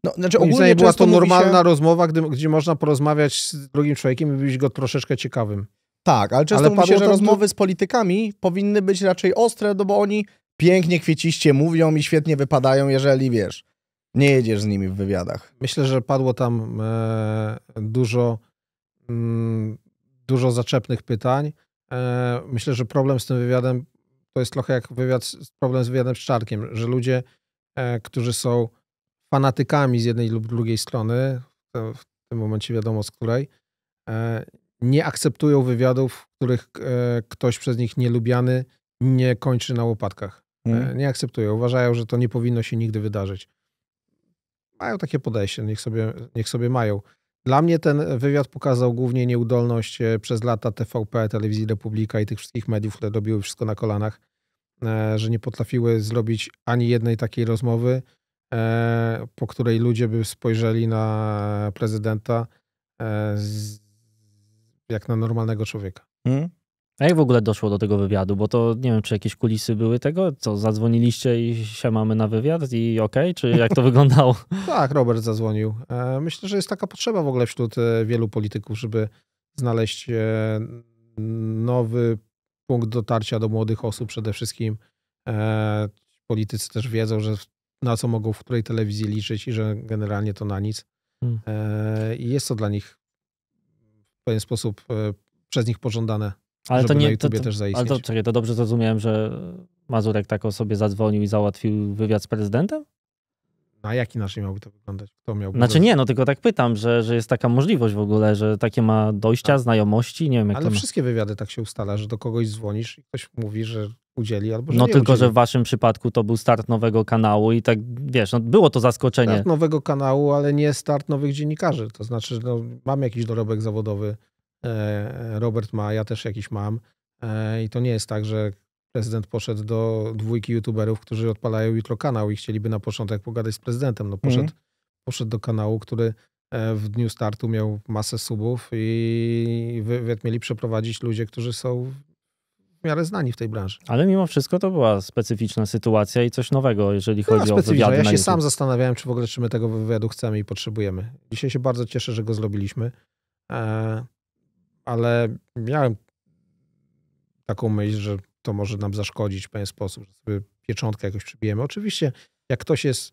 Speaker 1: no, znaczy ogólnie była to normalna się... rozmowa, gdy, gdzie można porozmawiać z drugim człowiekiem i być go troszeczkę ciekawym. Tak, ale często ale mówi się, że rozmowy
Speaker 3: z politykami powinny być raczej ostre, no bo oni pięknie, kwieciście mówią i świetnie wypadają, jeżeli wiesz, nie jedziesz z nimi w wywiadach.
Speaker 1: Myślę, że padło tam e, dużo, mm, dużo zaczepnych pytań. E, myślę, że problem z tym wywiadem to jest trochę jak wywiad, problem z wywiadem z Czarkiem, że ludzie, e, którzy są fanatykami z jednej lub drugiej strony, w tym momencie wiadomo z której, e, nie akceptują wywiadów, w których e, ktoś przez nich nielubiany nie kończy na łopatkach. Mm. Nie akceptują. Uważają, że to nie powinno się nigdy wydarzyć. Mają takie podejście, niech sobie, niech sobie mają. Dla mnie ten wywiad pokazał głównie nieudolność przez lata TVP, Telewizji Republika i tych wszystkich mediów, które robiły wszystko na kolanach, że nie potrafiły zrobić ani jednej takiej rozmowy, E, po której ludzie by spojrzeli na prezydenta e, jak na normalnego człowieka.
Speaker 2: Hmm? A jak w ogóle doszło do tego wywiadu? Bo to nie wiem, czy jakieś kulisy były tego? Co, zadzwoniliście i się mamy na wywiad i okej? Okay? Czy jak to wyglądało? tak, Robert zadzwonił. E, myślę, że jest taka potrzeba w ogóle wśród
Speaker 1: wielu polityków, żeby znaleźć nowy punkt dotarcia do młodych osób przede wszystkim. Politycy też wiedzą, że na co mogą w której telewizji liczyć i że generalnie to na nic. Hmm. E, I jest to dla nich w pewien sposób e, przez nich pożądane. Ale to nie to, to, też zaistnieć. Ale to, czekaj,
Speaker 2: to dobrze zrozumiałem, że Mazurek tak o sobie zadzwonił i załatwił wywiad z prezydentem?
Speaker 1: A jak inaczej miałby to wyglądać? Kto miałby znaczy nie,
Speaker 2: no tylko tak pytam, że, że jest taka możliwość w ogóle, że takie ma dojścia, znajomości, nie wiem jak Ale to wszystkie wywiady tak się ustala, że do kogoś dzwonisz i ktoś mówi, że udzieli, albo że No tylko, udzieli. że w waszym przypadku to był start nowego kanału i tak, wiesz, no, było to zaskoczenie. Start
Speaker 1: nowego kanału, ale nie start nowych dziennikarzy. To znaczy, że no, mam jakiś dorobek zawodowy, e, Robert ma, ja też jakiś mam e, i to nie jest tak, że prezydent poszedł do dwójki youtuberów, którzy odpalają jutro kanał i chcieliby na początek pogadać z prezydentem. No poszedł, mm. poszedł do kanału, który e, w dniu startu miał masę subów i wywiad mieli przeprowadzić ludzie, którzy są w miarę znani w tej branży.
Speaker 2: Ale mimo wszystko to była specyficzna sytuacja i coś nowego, jeżeli no, chodzi o wywiady. Ja się sam
Speaker 1: zastanawiałem, czy w ogóle czy my tego wywiadu chcemy i potrzebujemy. Dzisiaj się bardzo cieszę, że go zrobiliśmy, e, ale miałem taką myśl, że to może nam zaszkodzić w pewien sposób, że sobie pieczątkę jakoś przybijemy. Oczywiście, jak ktoś jest,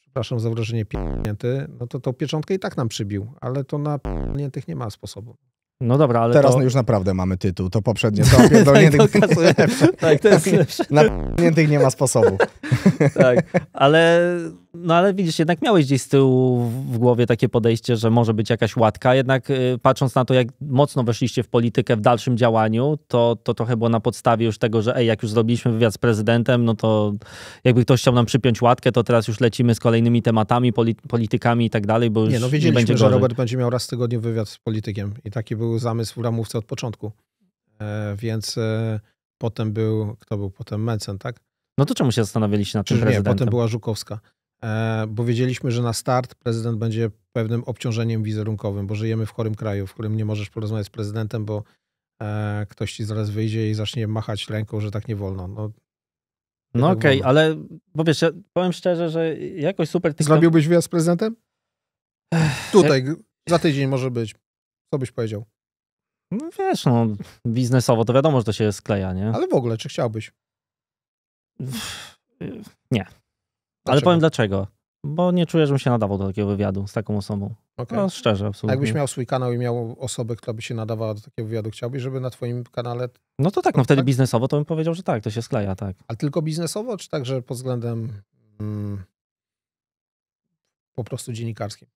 Speaker 1: przepraszam za wrażenie, pięty, no to tą pieczątkę i tak nam przybił, ale to na piętych nie ma sposobu.
Speaker 3: No dobra, ale Teraz to... już naprawdę mamy tytuł, to poprzednie, to pierdolniętych... tak, to tak, to jest lepsze. Na nie ma sposobu. tak,
Speaker 2: ale no ale widzisz, jednak miałeś gdzieś z tyłu w głowie takie podejście, że może być jakaś łatka, jednak y, patrząc na to, jak mocno weszliście w politykę w dalszym działaniu, to, to trochę było na podstawie już tego, że ej, jak już zrobiliśmy wywiad z prezydentem, no to jakby ktoś chciał nam przypiąć łatkę, to teraz już lecimy z kolejnymi tematami, politykami i tak dalej, bo już nie, no wiedzieliśmy, nie będzie że Robert
Speaker 1: będzie miał raz w tygodniu wywiad z politykiem i taki był zamysł w ramówce od początku. E, więc e, potem był, kto był potem Mencen, tak?
Speaker 2: No to czemu się zastanawialiście nad tym nie, prezydentem? Nie, potem była
Speaker 1: Żukowska. E, bo wiedzieliśmy, że na start prezydent będzie pewnym obciążeniem wizerunkowym, bo żyjemy w chorym kraju, w którym nie możesz porozmawiać z prezydentem, bo e, ktoś ci zaraz wyjdzie i zacznie machać ręką, że tak nie wolno. No,
Speaker 2: no tak okej, okay, ale wiesz, ja powiem szczerze,
Speaker 1: że jakoś super... TikTok... Zrobiłbyś wyjazd z prezydentem? Tutaj, za tydzień może być. Co byś powiedział?
Speaker 2: No wiesz, no biznesowo to wiadomo, że to się skleja, nie? Ale w ogóle, czy chciałbyś? Nie. Ale powiem dlaczego. Bo nie czuję, żebym się nadawał do takiego wywiadu z taką osobą. Okay. No szczerze, absolutnie. A jakbyś miał
Speaker 1: swój kanał i miał osobę, która by się nadawała do takiego wywiadu, chciałbyś, żeby na twoim kanale...
Speaker 2: No to tak, no, no wtedy tak? biznesowo to bym powiedział, że tak, to się skleja, tak. Ale
Speaker 1: tylko biznesowo, czy także pod względem hmm, po prostu dziennikarskim?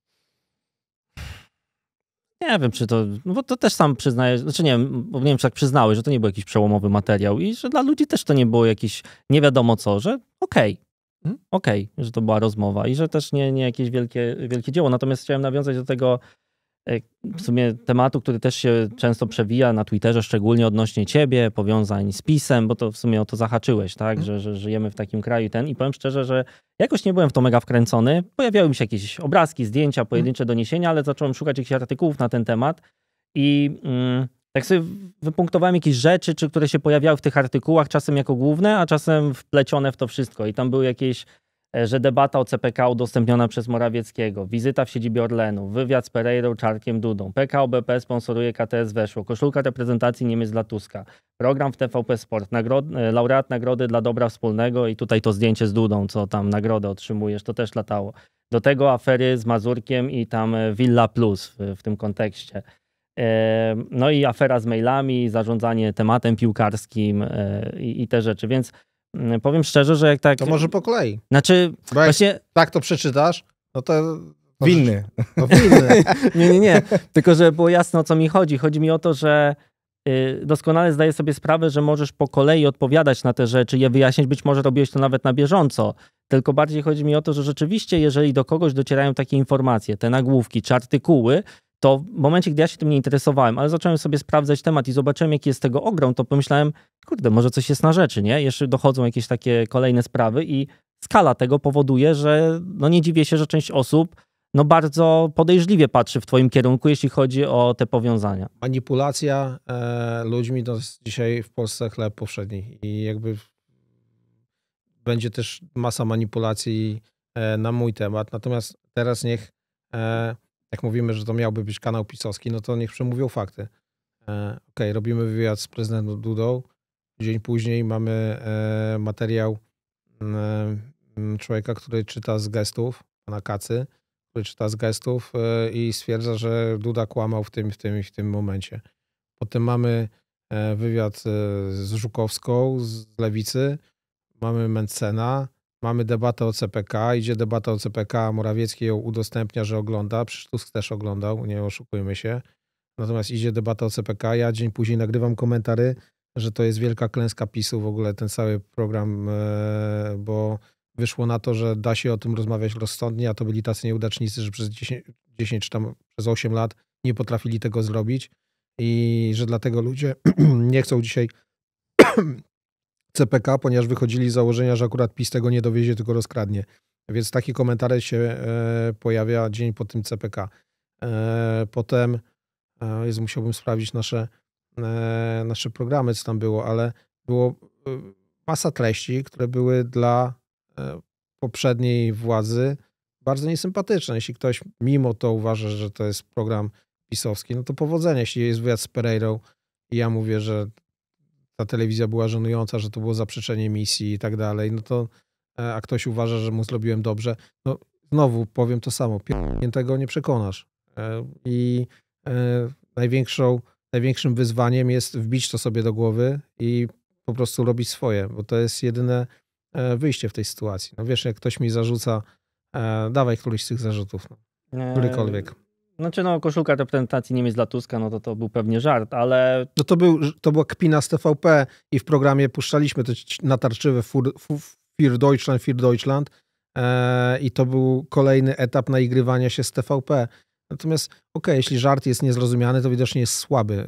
Speaker 2: Nie wiem, czy to, no bo to też sam przyznaję, znaczy nie wiem, nie wiem, czy tak przyznałeś, że to nie był jakiś przełomowy materiał i że dla ludzi też to nie było jakieś nie wiadomo co, że okej, okay, Mm, okej, okay, że to była rozmowa i że też nie, nie jakieś wielkie, wielkie dzieło. Natomiast chciałem nawiązać do tego e, w sumie tematu, który też się często przewija na Twitterze, szczególnie odnośnie ciebie, powiązań z pisem, bo to w sumie o to zahaczyłeś, tak, mhm. że, że żyjemy w takim kraju ten i powiem szczerze, że jakoś nie byłem w to mega wkręcony. Pojawiały mi się jakieś obrazki, zdjęcia, mhm. pojedyncze doniesienia, ale zacząłem szukać jakichś artykułów na ten temat i... Mm, tak sobie wypunktowałem jakieś rzeczy, czy które się pojawiały w tych artykułach, czasem jako główne, a czasem wplecione w to wszystko. I tam były jakieś, e, że debata o CPK udostępniona przez Morawieckiego, wizyta w siedzibie Orlenu, wywiad z Pereirą, Czarkiem, Dudą, PKO BP sponsoruje KTS Weszło, koszulka reprezentacji Niemiec dla Tuska, program w TVP Sport, nagrod, e, laureat nagrody dla dobra wspólnego i tutaj to zdjęcie z Dudą, co tam nagrodę otrzymujesz, to też latało. Do tego afery z Mazurkiem i tam e, Villa Plus w, w tym kontekście. No i afera z mailami, zarządzanie tematem piłkarskim e, i, te rzeczy, więc mm, powiem szczerze, że jak tak... To może po kolei. Znaczy, Bo właśnie... tak to przeczytasz, no to...
Speaker 1: Winny. No, winny.
Speaker 2: nie, nie, nie. Tylko, żeby było jasne, o co mi chodzi. Chodzi mi o to, że y, doskonale zdaję sobie sprawę, że możesz po kolei odpowiadać na te rzeczy, je wyjaśnić, być może robiłeś to nawet na bieżąco. Tylko bardziej chodzi mi o to, że rzeczywiście, jeżeli do kogoś docierają takie informacje, te nagłówki czy artykuły, to w momencie, gdy ja się tym nie interesowałem, ale zacząłem sobie sprawdzać temat i zobaczyłem, jaki jest tego ogrom, to pomyślałem, kurde, może coś jest na rzeczy, nie? Jeszcze dochodzą jakieś takie kolejne sprawy i skala tego powoduje, że no nie dziwię się, że część osób no bardzo podejrzliwie patrzy w twoim kierunku, jeśli chodzi o te powiązania.
Speaker 1: Manipulacja e, ludźmi to jest dzisiaj w Polsce chleb powszedni i jakby będzie też masa manipulacji e, na mój temat, natomiast teraz niech e, jak mówimy, że to miałby być kanał pisowski, no to niech przemówią fakty. E, okej, ok, robimy wywiad z prezydentem Dudą, dzień później mamy e, materiał mm, mm, człowieka, który czyta z gestów, pana Kacy, który czyta z gestów e, i stwierdza, że Duda kłamał w tym, w tym i w tym momencie. Potem mamy wywiad z Żukowską, z Lewicy, mamy Mencena, Mamy debatę o CPK, idzie debata o CPK, Morawiecki ją udostępnia, że ogląda, przecież Tusk też oglądał, nie oszukujmy się. Natomiast idzie debata o CPK, ja dzień później nagrywam komentary, że to jest wielka klęska PiSu w ogóle ten cały program, e, bo wyszło na to, że da się o tym rozmawiać rozsądnie, a to byli tacy nieudacznicy, że przez 10, 10 czy tam przez 8 lat nie potrafili tego zrobić i że dlatego ludzie nie chcą dzisiaj CPK, ponieważ wychodzili z założenia, że akurat PiS tego nie dowiezie, tylko rozkradnie. Więc taki komentarz się e, pojawia dzień po tym CPK. E, potem, e, jest musiałbym sprawdzić nasze, nasze programy, co tam było, ale było masa treści, które były dla poprzedniej władzy bardzo niesympatyczne. Jeśli ktoś mimo to uważa, że to jest program pisowski, no to powodzenie. Jeśli jest wywiad z Pereirą i ja mówię, że ta telewizja była żenująca, że to było zaprzeczenie misji i tak dalej, no to e, a ktoś uważa, że mu zrobiłem dobrze, no znowu powiem to samo, tego nie przekonasz. E, I e, największą, największym wyzwaniem jest wbić to sobie do głowy i po prostu robić swoje, bo to jest jedyne wyjście w tej sytuacji. No wiesz, jak ktoś mi zarzuca, dawaj któryś z tych zarzutów, no, którykolwiek.
Speaker 2: Znaczy no, koszulka reprezentacji Niemiec dla Tuska, no to to był pewnie żart, ale...
Speaker 1: No to, był, to była kpina z TVP i w programie puszczaliśmy te natarczywe fur, fur, Deutschland, Deutschland e, i to był kolejny etap naigrywania się z TVP. Natomiast okej, okay, jeśli żart jest niezrozumiany, to widocznie jest słaby. E,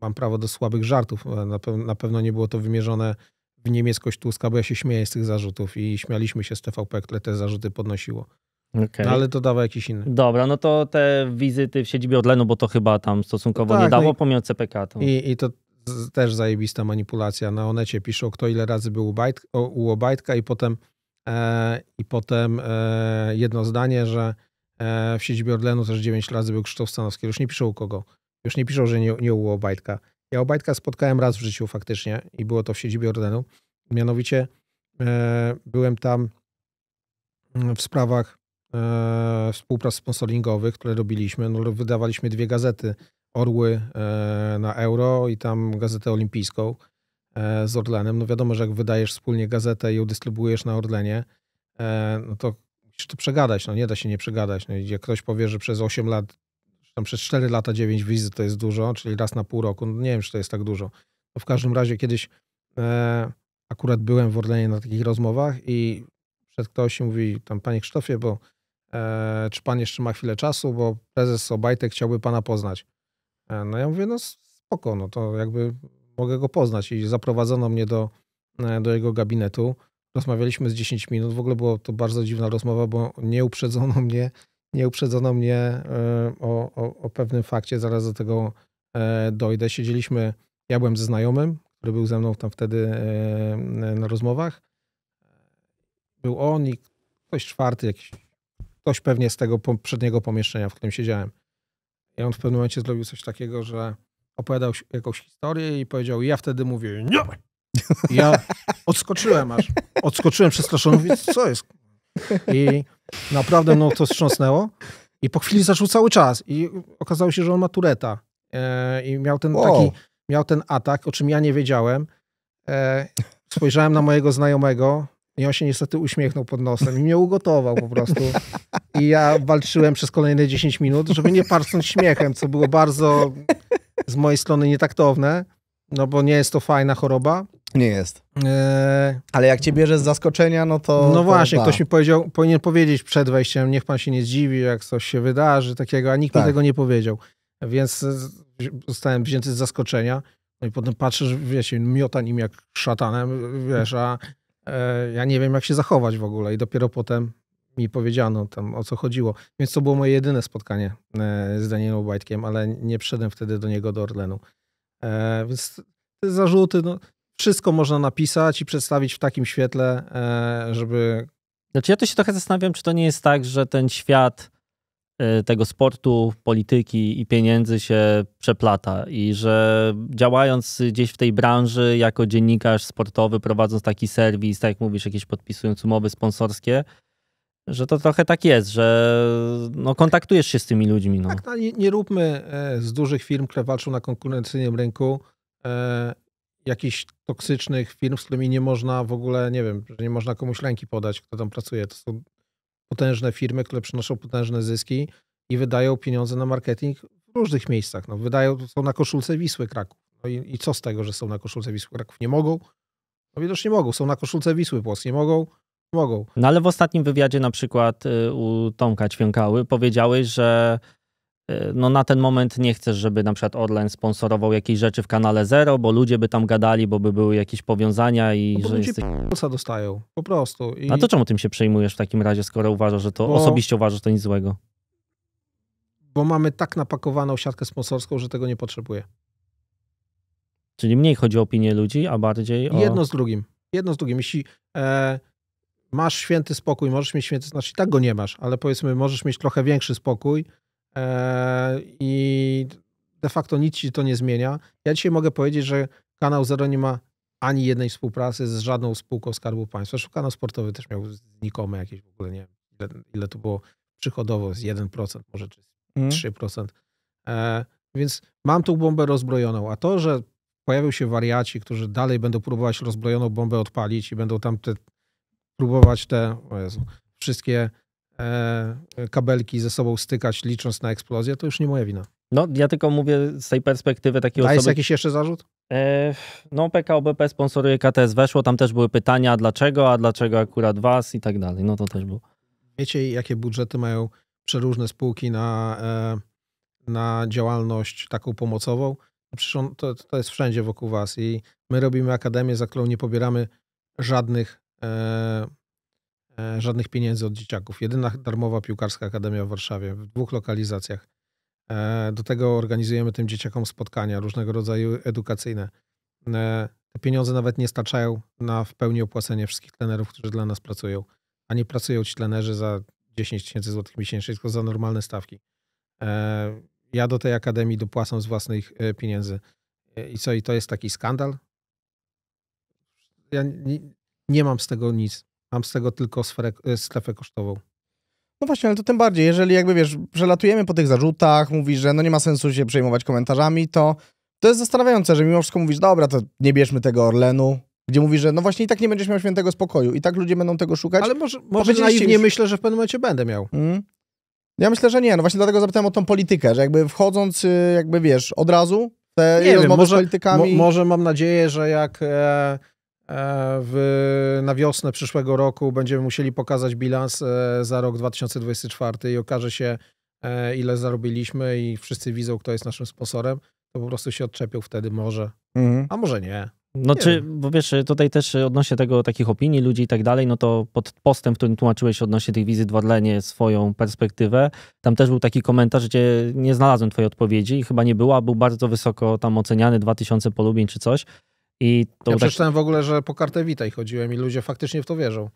Speaker 1: mam prawo do słabych żartów. E, na, pe na pewno nie było to wymierzone w niemieckość Tuska, bo ja się śmieję z tych zarzutów i śmialiśmy się z TVP,
Speaker 2: które te zarzuty podnosiło. Okay. No, ale to dawa jakiś inny. Dobra, no to te wizyty w siedzibie Odlenu, bo to chyba tam stosunkowo no tak, nie dało, no i, pomimo CPK. To... I, I to też zajebista
Speaker 1: manipulacja. Na Onecie piszą, kto ile razy był u, Bajt, u Obajtka i potem, e, i potem e, jedno zdanie, że e, w siedzibie Odlenu też 9 razy był Krzysztof Stanowski. Już nie piszą u kogo. Już nie piszą, że nie, nie u Obajtka. Ja Obajtka spotkałem raz w życiu faktycznie i było to w siedzibie Odlenu. Mianowicie e, byłem tam w sprawach E, współprac sponsoringowych, które robiliśmy. No, wydawaliśmy dwie gazety. Orły e, na euro i tam gazetę olimpijską e, z Orlenem. No wiadomo, że jak wydajesz wspólnie gazetę i ją dystrybuujesz na Orlenie, no to musisz to przegadać. No nie da się nie przegadać. No, jak ktoś powie, że przez 8 lat, tam przez 4 lata 9 wizyt to jest dużo, czyli raz na pół roku, no nie wiem, czy to jest tak dużo. No w każdym razie kiedyś akurat byłem w Orlenie na takich rozmowach i przed ktoś mówi tam, panie Krzysztofie, bo E, czy pan jeszcze ma chwilę czasu, bo prezes Obajtek chciałby pana poznać. E, no ja mówię, no spoko, no to jakby mogę go poznać i zaprowadzono mnie do, e, do jego gabinetu. Rozmawialiśmy z 10 minut, w ogóle była to bardzo dziwna rozmowa, bo nie uprzedzono mnie, nie uprzedzono mnie o, o, o pewnym fakcie, zaraz do tego dojdę. Siedzieliśmy, ja byłem ze znajomym, który był ze mną tam wtedy na rozmowach. Był on i ktoś czwarty, jakiś ktoś pewnie z tego poprzedniego pomieszczenia, w którym siedziałem. I on w pewnym momencie zrobił coś takiego, że opowiadał jakąś historię i powiedział, ja wtedy mówię, nie! I ja odskoczyłem aż. Odskoczyłem przestraszony, mówię, co jest? I naprawdę no to wstrząsnęło. I po chwili zaczął cały czas. I okazało się, że on ma tureta. E, I miał ten wow. taki, miał ten atak, o czym ja nie wiedziałem. E, spojrzałem na mojego znajomego, i on się niestety uśmiechnął pod nosem i mnie ugotował po prostu. I ja walczyłem przez kolejne 10 minut, żeby nie parsnąć śmiechem, co było bardzo z mojej strony nietaktowne, no bo nie jest to fajna choroba. Nie jest. Eee... Ale jak cię bierze z zaskoczenia, no to. No właśnie, to, ktoś mi powiedział, powinien powiedzieć przed wejściem, niech pan się nie zdziwi, jak coś się wydarzy, takiego, a nikt tak. mi tego nie powiedział. Więc zostałem wzięty z zaskoczenia. No i potem patrzysz, wiecie, miota nim jak szatanem, wiesz, a E, ja nie wiem, jak się zachować w ogóle. I dopiero potem mi powiedziano tam, o co chodziło. Więc to było moje jedyne spotkanie e, z Danielem Obajtkiem, ale nie przyszedłem wtedy do niego, do Orlenu. E, więc te zarzuty, no, wszystko można napisać i przedstawić w takim świetle, żeby...
Speaker 2: Znaczy ja to się trochę zastanawiam, czy to nie jest tak, że ten świat Y, tego sportu, polityki i pieniędzy się przeplata i że działając gdzieś w tej branży jako dziennikarz sportowy, prowadząc taki serwis, tak jak mówisz, jakieś podpisując umowy sponsorskie, że to trochę tak jest, że no, kontaktujesz się z tymi ludźmi. No. Tak,
Speaker 1: no, nie, nie, róbmy e, z dużych firm, które walczą na konkurencyjnym rynku, e, jakichś toksycznych firm, z którymi nie można w ogóle, nie wiem, że nie można komuś ręki podać, kto tam pracuje. To są potężne firmy, które przynoszą potężne zyski i wydają pieniądze na marketing w różnych miejscach. No, wydają, są na koszulce Wisły Kraków. No i, i co z tego, że są na koszulce Wisły Kraków? Nie mogą? No widocznie mogą. Są na koszulce Wisły Płock. Nie mogą? Mogą.
Speaker 2: No ale w ostatnim wywiadzie na przykład y, u Tomka Ćwiąkały powiedziałeś, że E, no na ten moment nie chcesz, żeby na przykład Orlen sponsorował jakieś rzeczy w kanale Zero, bo ludzie by tam gadali, bo by były jakieś powiązania i no że ludzie jesteś...
Speaker 1: dostają, po prostu. I... A to czemu
Speaker 2: tym się przejmujesz w takim razie, skoro uważasz, że to bo... osobiście uważasz, że to nic złego?
Speaker 1: Bo mamy tak napakowaną siatkę sponsorską, że tego nie potrzebuję.
Speaker 2: Czyli mniej chodzi o opinię ludzi, a bardziej o... Jedno z drugim.
Speaker 1: Jedno z drugim. Jeśli e, masz święty spokój, możesz mieć święty... Znaczy, tak go nie masz, ale powiedzmy, możesz mieć trochę większy spokój, Eee, i de facto nic się to nie zmienia. Ja dzisiaj mogę powiedzieć, że kanał Zero nie ma ani jednej współpracy z żadną spółką Skarbu Państwa. Zresztą kanał sportowy też miał znikome jakieś w ogóle, nie wiem, ile, ile to było przychodowo, z 1% może, czy z 3%. Mhm. E, eee, więc mam tą bombę rozbrojoną, a to, że pojawią się wariaci, którzy dalej będą próbować rozbrojoną bombę odpalić i będą tam te, próbować te, Jezu, wszystkie E, kabelki ze sobą stykać, licząc na eksplozję, to już nie moja wina.
Speaker 2: No, ja tylko mówię z tej perspektywy takiej A osoby... jest jakiś jeszcze zarzut? E, no, PKOBP sponsoruje KTS Weszło, tam też były pytania, dlaczego, a dlaczego akurat was i tak dalej. No to też było.
Speaker 1: Wiecie, jakie budżety mają przeróżne spółki na, e, na działalność taką pomocową? No, przecież on, to, to jest wszędzie wokół was i my robimy akademię, za którą nie pobieramy żadnych E, żadnych pieniędzy od dzieciaków. Jedyna darmowa piłkarska akademia w Warszawie w dwóch lokalizacjach. E, do tego organizujemy tym dzieciakom spotkania różnego rodzaju edukacyjne. E, te pieniądze nawet nie starczają na w pełni opłacenie wszystkich trenerów, którzy dla nas pracują. A nie pracują ci trenerzy za 10 tysięcy złotych miesięcznie, tylko za normalne stawki. Ja do tej akademii dopłacam z własnych pieniędzy. I co, i to jest taki skandal? Ja nie, nie mam z tego nic. Mam z tego tylko sferę, e, strefę kosztową.
Speaker 3: No właśnie, ale to tym bardziej, jeżeli jakby wiesz, przelatujemy po tych zarzutach, mówisz, że no nie ma sensu się przejmować komentarzami, to to jest zastanawiające, że mimo wszystko mówisz, dobra, to nie bierzmy tego Orlenu, gdzie mówi, że no właśnie i tak nie będziesz miał świętego spokoju i tak ludzie będą tego szukać. Ale może, może naiwnie
Speaker 1: myślę, że w pewnym momencie będę miał.
Speaker 3: Hmm? Ja myślę, że nie. No właśnie dlatego zapytałem o tą politykę, że jakby wchodząc, y, jakby wiesz, od razu te nie rozmowy wiem, może, z politykami... Mo, może
Speaker 1: mam nadzieję, że jak... E E, w, na wiosnę przyszłego roku będziemy musieli pokazać bilans e, za rok 2024 i okaże się, e, ile zarobiliśmy i wszyscy widzą, kto jest naszym sponsorem, to po prostu się odczepią wtedy może, mhm. a może nie. No nie czy,
Speaker 2: wiem. bo wiesz, tutaj też odnośnie tego, takich opinii ludzi i tak dalej, no to pod postem, w którym tłumaczyłeś odnośnie tych wizyt w swoją perspektywę, tam też był taki komentarz, gdzie nie znalazłem twojej odpowiedzi i chyba nie była, był bardzo wysoko tam oceniany, 2000 polubień czy coś, i to ja tak...
Speaker 1: przeczytałem w ogóle, że po kartę Witaj chodziłem i ludzie faktycznie w to wierzą.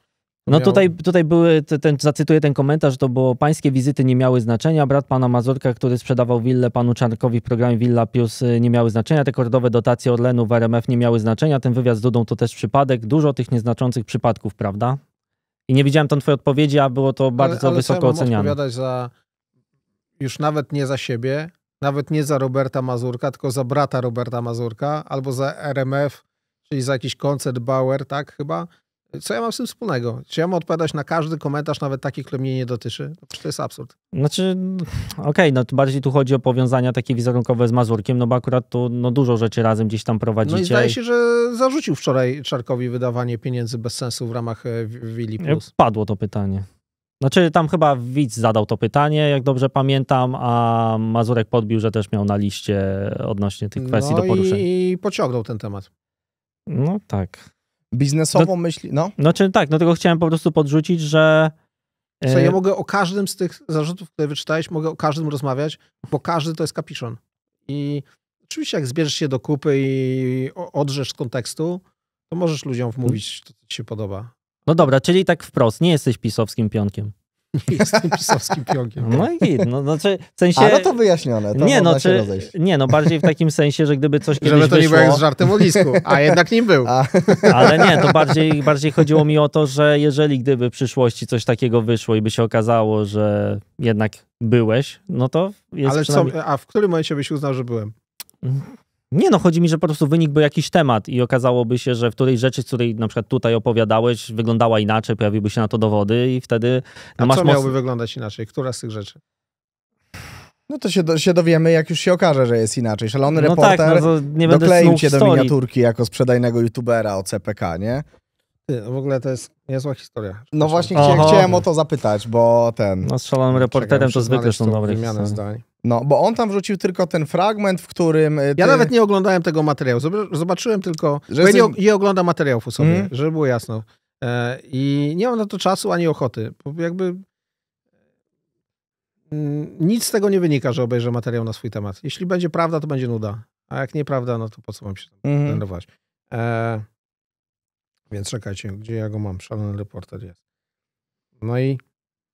Speaker 1: no tutaj,
Speaker 2: tutaj były, ten, zacytuję ten komentarz, to było pańskie wizyty nie miały znaczenia, brat pana Mazurka, który sprzedawał willę panu Czarnkowi w programie Villa Pius y, nie miały znaczenia, Te kordowe dotacje Orlenu w RMF nie miały znaczenia, ten wywiad z Dudą to też przypadek, dużo tych nieznaczących przypadków, prawda? I nie widziałem tam twojej odpowiedzi, a było to bardzo ale, ale wysoko ja oceniane.
Speaker 1: odpowiadać za, już nawet nie za siebie, nawet nie za Roberta Mazurka, tylko za brata Roberta Mazurka albo za RMF, czyli za jakiś koncert Bauer, tak chyba. Co ja mam z tym wspólnego? Czy ja mam odpowiadać na każdy komentarz, nawet taki, który mnie nie dotyczy? No, to jest absurd.
Speaker 2: Znaczy, okej, okay, no bardziej tu chodzi o powiązania takie wizerunkowe z Mazurkiem, no bo akurat tu no, dużo rzeczy razem gdzieś tam prowadzicie. No i zdaje się,
Speaker 1: że zarzucił wczoraj Czarkowi wydawanie pieniędzy bez sensu w ramach e, Willi Plus.
Speaker 2: Padło to pytanie. Znaczy tam chyba widz zadał to pytanie, jak dobrze pamiętam, a Mazurek podbił, że też miał na liście odnośnie tych kwestii no do poruszenia.
Speaker 1: i pociągnął ten temat.
Speaker 2: No tak. Biznesową no, myśli, no. Znaczy tak, no tego chciałem po prostu podrzucić, że... E, co, ja mogę
Speaker 1: o każdym z tych zarzutów, które wyczytałeś, mogę o każdym rozmawiać, bo każdy to jest kapiszon. I oczywiście jak zbierzesz się do kupy i odrzesz z kontekstu, to możesz ludziom wmówić, co ci się podoba.
Speaker 2: No dobra, czyli tak wprost, nie jesteś pisowskim pionkiem. Nie jestem pisowskim pionkiem. No i git, no, no czy w sensie... A no to wyjaśnione, to nie, no, czy, nie, no bardziej w takim sensie, że gdyby coś kiedyś Żeby to wyszło... nie było z żartem o lisku, a jednak nim był. A. Ale nie, to bardziej, bardziej chodziło mi o to, że jeżeli gdyby w przyszłości coś takiego wyszło i by się okazało, że jednak byłeś, no to jest Ale przynajmniej... co, a
Speaker 1: w którym momencie byś uznał, że byłem?
Speaker 2: Mhm. Nie no, chodzi mi, że po prostu wynik był jakiś temat i okazałoby się, że w której rzeczy, z której na przykład tutaj opowiadałeś, wyglądała inaczej, pojawiłyby się na to dowody i wtedy... No, A masz co miałby
Speaker 1: wyglądać inaczej? Która z tych rzeczy?
Speaker 3: No to
Speaker 2: się, do, się dowiemy,
Speaker 3: jak już się okaże, że jest inaczej. Szalony no tak, reporter tak, no nie dokleił cię do miniaturki jako sprzedajnego youtubera o CPK, nie?
Speaker 1: No w ogóle to jest niezła historia. No właśnie, chcia, chciałem o to
Speaker 3: zapytać, bo ten... No z szalonym reporterem to zwykle są dobre no, bo on tam wrzucił tylko ten fragment, w którym... E, ty... Ja nawet nie oglądałem tego materiału, zobaczyłem tylko... Że ja nie,
Speaker 1: nie oglądam materiałów u sobie, mm. żeby było jasno. E, I nie mam na to czasu ani ochoty, bo jakby... Mm, nic z tego nie wynika, że obejrzę materiał na swój temat. Jeśli będzie prawda, to będzie nuda. A jak nieprawda, no to po co mam się mm. denerwować? E, więc czekajcie, gdzie ja go mam? Szalony reporter jest. No i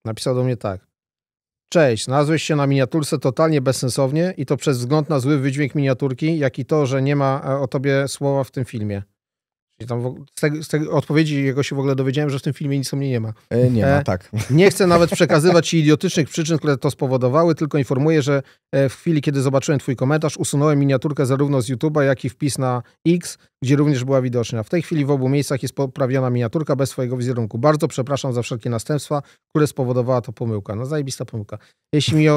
Speaker 1: napisał do mnie tak. Cześć, znalazłeś się na miniaturce totalnie bezsensownie i to przez wzgląd na zły wydźwięk miniaturki, jak i to, że nie ma e, o tobie słowa w tym filmie. Czyli tam z, tej, z, tej, odpowiedzi jego się w ogóle dowiedziałem, że w tym filmie nic o mnie nie ma. E, nie ma, e, tak. Nie chcę nawet przekazywać ci idiotycznych przyczyn, które to spowodowały, tylko informuję, że e, w chwili, kiedy zobaczyłem twój komentarz, usunąłem miniaturkę zarówno z YouTube'a, jak i wpis na X, gdzie również była widoczna. W tej chwili w obu miejscach jest poprawiona miniaturka bez swojego wizerunku. Bardzo przepraszam za wszelkie następstwa, które spowodowała to pomyłka. No zajebista pomyłka. Jeśli, mi e,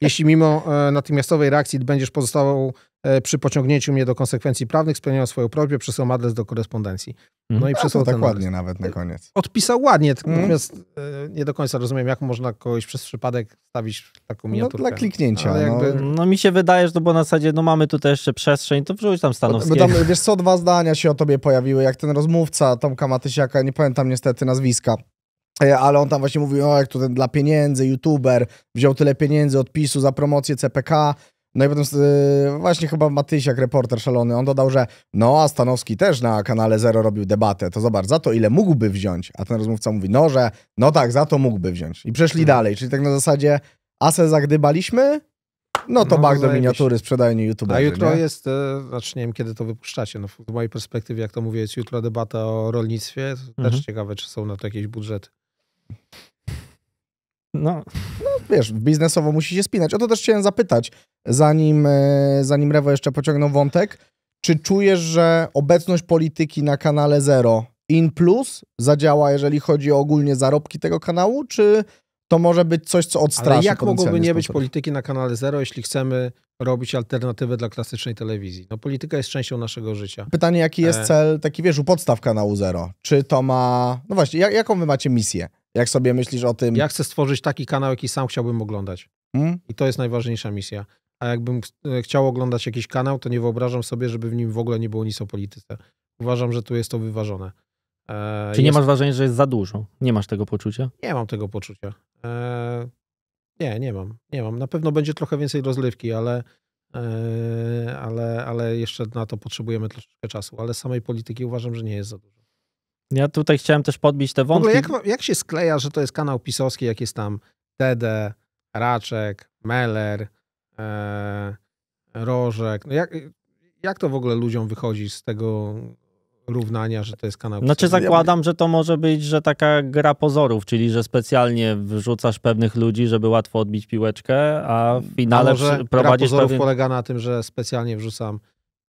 Speaker 1: jeśli mimo e, natychmiastowej reakcji będziesz pozostawał E, przy pociągnięciu mnie do konsekwencji prawnych spełniają swoją prośbę, przesłał adres do korespondencji. Mhm. No mm. i przesłał tak ładnie nawet na koniec. E, odpisał ładnie, mm. natomiast e, nie do końca rozumiem, jak można kogoś przez przypadek stawić taką miniaturkę. No, dla kliknięcia. No. Jakby...
Speaker 2: no. mi się wydaje, że to było na zasadzie, no mamy tutaj jeszcze przestrzeń, to wrzuć tam Stanowskiego. Tam, wiesz co, dwa zdania
Speaker 3: się o tobie pojawiły, jak ten rozmówca Tomka Matysiaka, nie pamiętam niestety nazwiska, ale on tam właśnie mówił, o jak to ten dla pieniędzy, youtuber, wziął tyle pieniędzy od PiSu za promocję CPK, no i potem yy, właśnie chyba Matysiak, reporter szalony, on dodał, że no, a Stanowski też na kanale Zero robił debatę, to zobacz, za to ile mógłby wziąć. A ten rozmówca mówi, no, że no tak, za to mógłby wziąć. I przeszli hmm. dalej, czyli tak na zasadzie asę zagdybaliśmy,
Speaker 1: no to no, bach do miniatury sprzedają YouTube. A jutro nie? jest, e, znaczy nie wiem kiedy to wypuszczacie, no, w mojej perspektywie, jak to mówię, jest jutro debata o rolnictwie, mhm. też ciekawe, czy są na to jakieś budżety.
Speaker 3: No. no, wiesz, biznesowo musi się spinać. O to też chciałem zapytać, zanim, e, zanim Rewo jeszcze pociągnął wątek. Czy czujesz, że obecność polityki na kanale Zero in plus zadziała, jeżeli chodzi o ogólnie zarobki tego kanału, czy to może być coś, co odstraszy Ale jak mogłoby nie być
Speaker 1: polityki na kanale Zero, jeśli chcemy robić alternatywę dla klasycznej telewizji? No polityka jest częścią naszego życia. Pytanie, jaki jest e... cel,
Speaker 3: taki wiesz, u podstaw kanału Zero? Czy to ma... No właśnie, jak, jaką wy macie misję? Jak
Speaker 1: sobie myślisz o tym? Ja chcę stworzyć taki kanał, jaki sam chciałbym oglądać. Hmm? I to jest najważniejsza misja. A jakbym e, chciał oglądać jakiś kanał, to nie wyobrażam sobie, żeby w nim w ogóle nie było nic o polityce. Uważam, że tu jest to wyważone. E, Czy jest... nie masz wrażenia,
Speaker 2: że jest za dużo? Nie masz tego poczucia? Nie mam tego
Speaker 1: poczucia. E, nie, nie mam. Nie mam. Na pewno będzie trochę więcej rozlewki, ale, e, ale, ale jeszcze na to potrzebujemy troszeczkę czasu. Ale samej
Speaker 2: polityki uważam, że nie jest za dużo. Ja tutaj chciałem też podbić te wątki. W ogóle
Speaker 1: jak, jak się skleja, że to jest kanał pisowski, jak jest tam TD, Raczek, Meller, e, Rożek. No jak, jak to w ogóle ludziom wychodzi z tego równania, że to jest kanał. Znaczy zakładam,
Speaker 2: że to może być, że taka gra pozorów, czyli że specjalnie wrzucasz pewnych ludzi, żeby łatwo odbić piłeczkę, a w finale a może prowadzisz gra pozorów pewien...
Speaker 1: polega na tym, że specjalnie wrzucam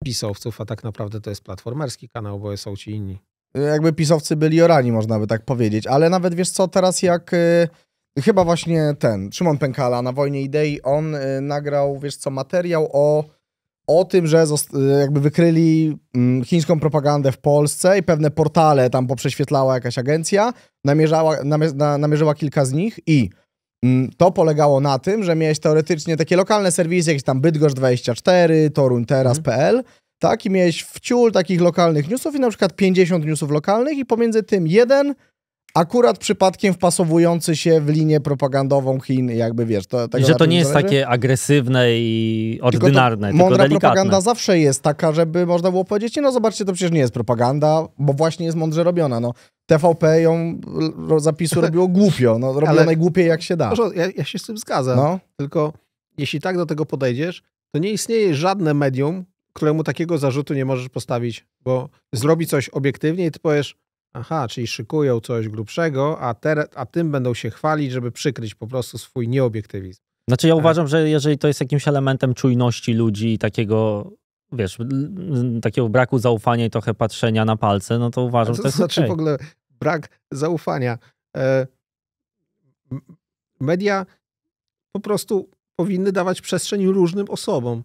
Speaker 1: pisowców, a tak naprawdę to jest platformerski kanał, bo są ci inni
Speaker 3: jakby pisowcy byli orani, można by tak powiedzieć. Ale nawet wiesz co, teraz jak y, chyba właśnie ten, Szymon Pękala na Wojnie Idei, on y, nagrał, wiesz co, materiał o, o tym, że y, jakby wykryli y, chińską propagandę w Polsce i pewne portale tam poprześwietlała jakaś agencja, namierzała, na, namierzyła kilka z nich i... Mm, to polegało na tym, że miałeś teoretycznie takie lokalne serwisy, jakieś tam Bydgoszcz24, Toruń teraz.pl, mhm tak? I miałeś wciul takich lokalnych newsów i na przykład 50 newsów lokalnych i pomiędzy tym jeden akurat przypadkiem wpasowujący się w linię propagandową Chin, jakby wiesz. To, tego że to nie jest zależy. takie
Speaker 2: agresywne i ordynarne, tylko, to tylko delikatne. propaganda
Speaker 3: zawsze jest taka, żeby można było powiedzieć, no zobaczcie, to przecież nie jest propaganda, bo właśnie jest mądrze robiona, no. TVP ją zapisu robiło głupio, no robiło Ale... najgłupiej jak się da. Proszę,
Speaker 1: ja, ja, się z tym zgadzam, no. tylko jeśli tak do tego podejdziesz, to nie istnieje żadne medium, któremu takiego zarzutu nie możesz postawić, bo zrobi coś obiektywnie i ty powiesz, aha, czyli szykują coś grubszego, a, te, a tym będą się chwalić, żeby przykryć po prostu swój nieobiektywizm.
Speaker 2: Znaczy ja tak. uważam, że jeżeli to jest jakimś elementem czujności ludzi i takiego wiesz, takiego braku zaufania i trochę patrzenia na palce, no to uważam, że to jest znaczy okay. w
Speaker 1: ogóle brak zaufania. E, media po prostu powinny dawać przestrzeń różnym osobom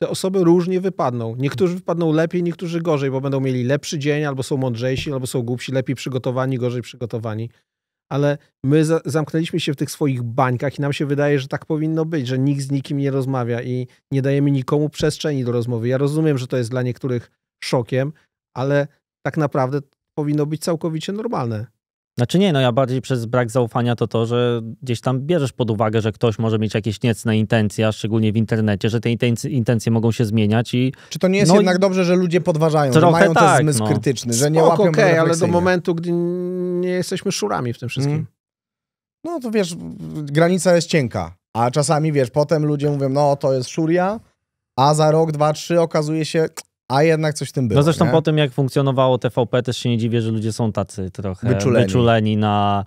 Speaker 1: te osoby różnie wypadną. Niektórzy wypadną lepiej, niektórzy gorzej, bo będą mieli lepszy dzień, albo są mądrzejsi, albo są głupsi, lepiej przygotowani, gorzej przygotowani. Ale my za zamknęliśmy się w tych swoich bańkach i nam się wydaje, że tak powinno być, że nikt z nikim nie rozmawia i nie dajemy nikomu przestrzeni do rozmowy. Ja rozumiem, że to jest dla niektórych szokiem, ale tak naprawdę powinno być całkowicie normalne.
Speaker 2: Znaczy nie, no ja bardziej przez brak zaufania to to, że gdzieś tam bierzesz pod uwagę, że ktoś może mieć jakieś niecne intencje, a szczególnie w internecie, że te intencje, mogą się zmieniać i... Czy to nie jest no jednak i...
Speaker 1: dobrze, że ludzie podważają, że mają tak, ten zmysł no. krytyczny, że Spok, nie łapią okej, okay, ale do momentu, gdy nie jesteśmy szurami w tym wszystkim. Mm.
Speaker 3: No to wiesz, granica jest cienka, a czasami wiesz, potem ludzie mówią, no to jest szuria, a za rok, dwa, trzy okazuje się, a jednak coś w tym było. No zresztą nie? po
Speaker 2: tym, jak funkcjonowało TVP, też się nie dziwię, że ludzie są tacy trochę wyczuleni, wyczuleni na,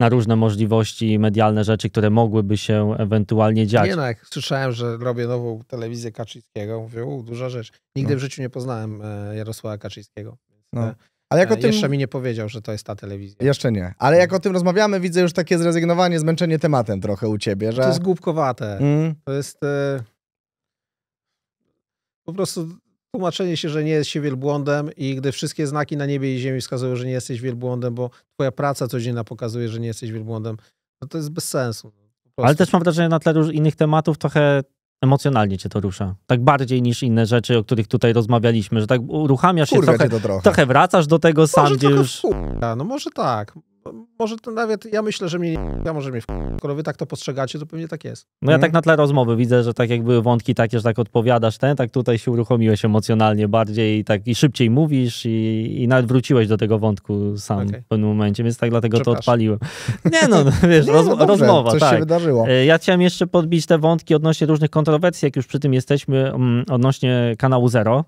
Speaker 2: na różne możliwości medialne rzeczy, które mogłyby się ewentualnie dziać. Nie
Speaker 1: no, jak słyszałem, że robię nową telewizję Kaczyńskiego, mówię, u, duża rzecz. Nigdy no. w życiu nie poznałem e, Jarosława Kaczyńskiego. No. E, Ale jak e, o tym... Jeszcze mi nie powiedział, że to jest ta telewizja.
Speaker 3: Jeszcze nie. Ale jak o tym rozmawiamy, widzę już takie zrezygnowanie, zmęczenie tematem trochę u ciebie, że... To jest głupkowate. Mm.
Speaker 1: To jest... Po prostu tłumaczenie się, że nie jest się wielbłądem i gdy wszystkie znaki na niebie i ziemi wskazują, że nie jesteś wielbłądem, bo twoja praca codzienna pokazuje, że nie jesteś wielbłądem, no to jest bez sensu.
Speaker 2: No, Ale też mam wrażenie, że na tle innych tematów trochę emocjonalnie cię to rusza. Tak bardziej niż inne rzeczy, o których tutaj rozmawialiśmy, że tak uruchamiasz Kurwa się trochę, trochę. trochę. wracasz do tego sam, gdzie już... No może tak
Speaker 1: może to nawet, ja myślę, że mnie ja może mnie skoro wy tak to postrzegacie, to pewnie tak jest. No ja mhm.
Speaker 2: tak na tle rozmowy widzę, że tak jak były wątki takie, że tak odpowiadasz ten, tak tutaj się uruchomiłeś emocjonalnie bardziej i tak i szybciej mówisz i, i nawet wróciłeś do tego wątku sam okay. w pewnym momencie, więc tak dlatego to odpaliłem. Nie no, wiesz, Nie, no dobrze, rozmowa, coś tak. się wydarzyło. E, ja chciałem jeszcze podbić te wątki odnośnie różnych kontrowersji, jak już przy tym jesteśmy, mm, odnośnie kanału Zero,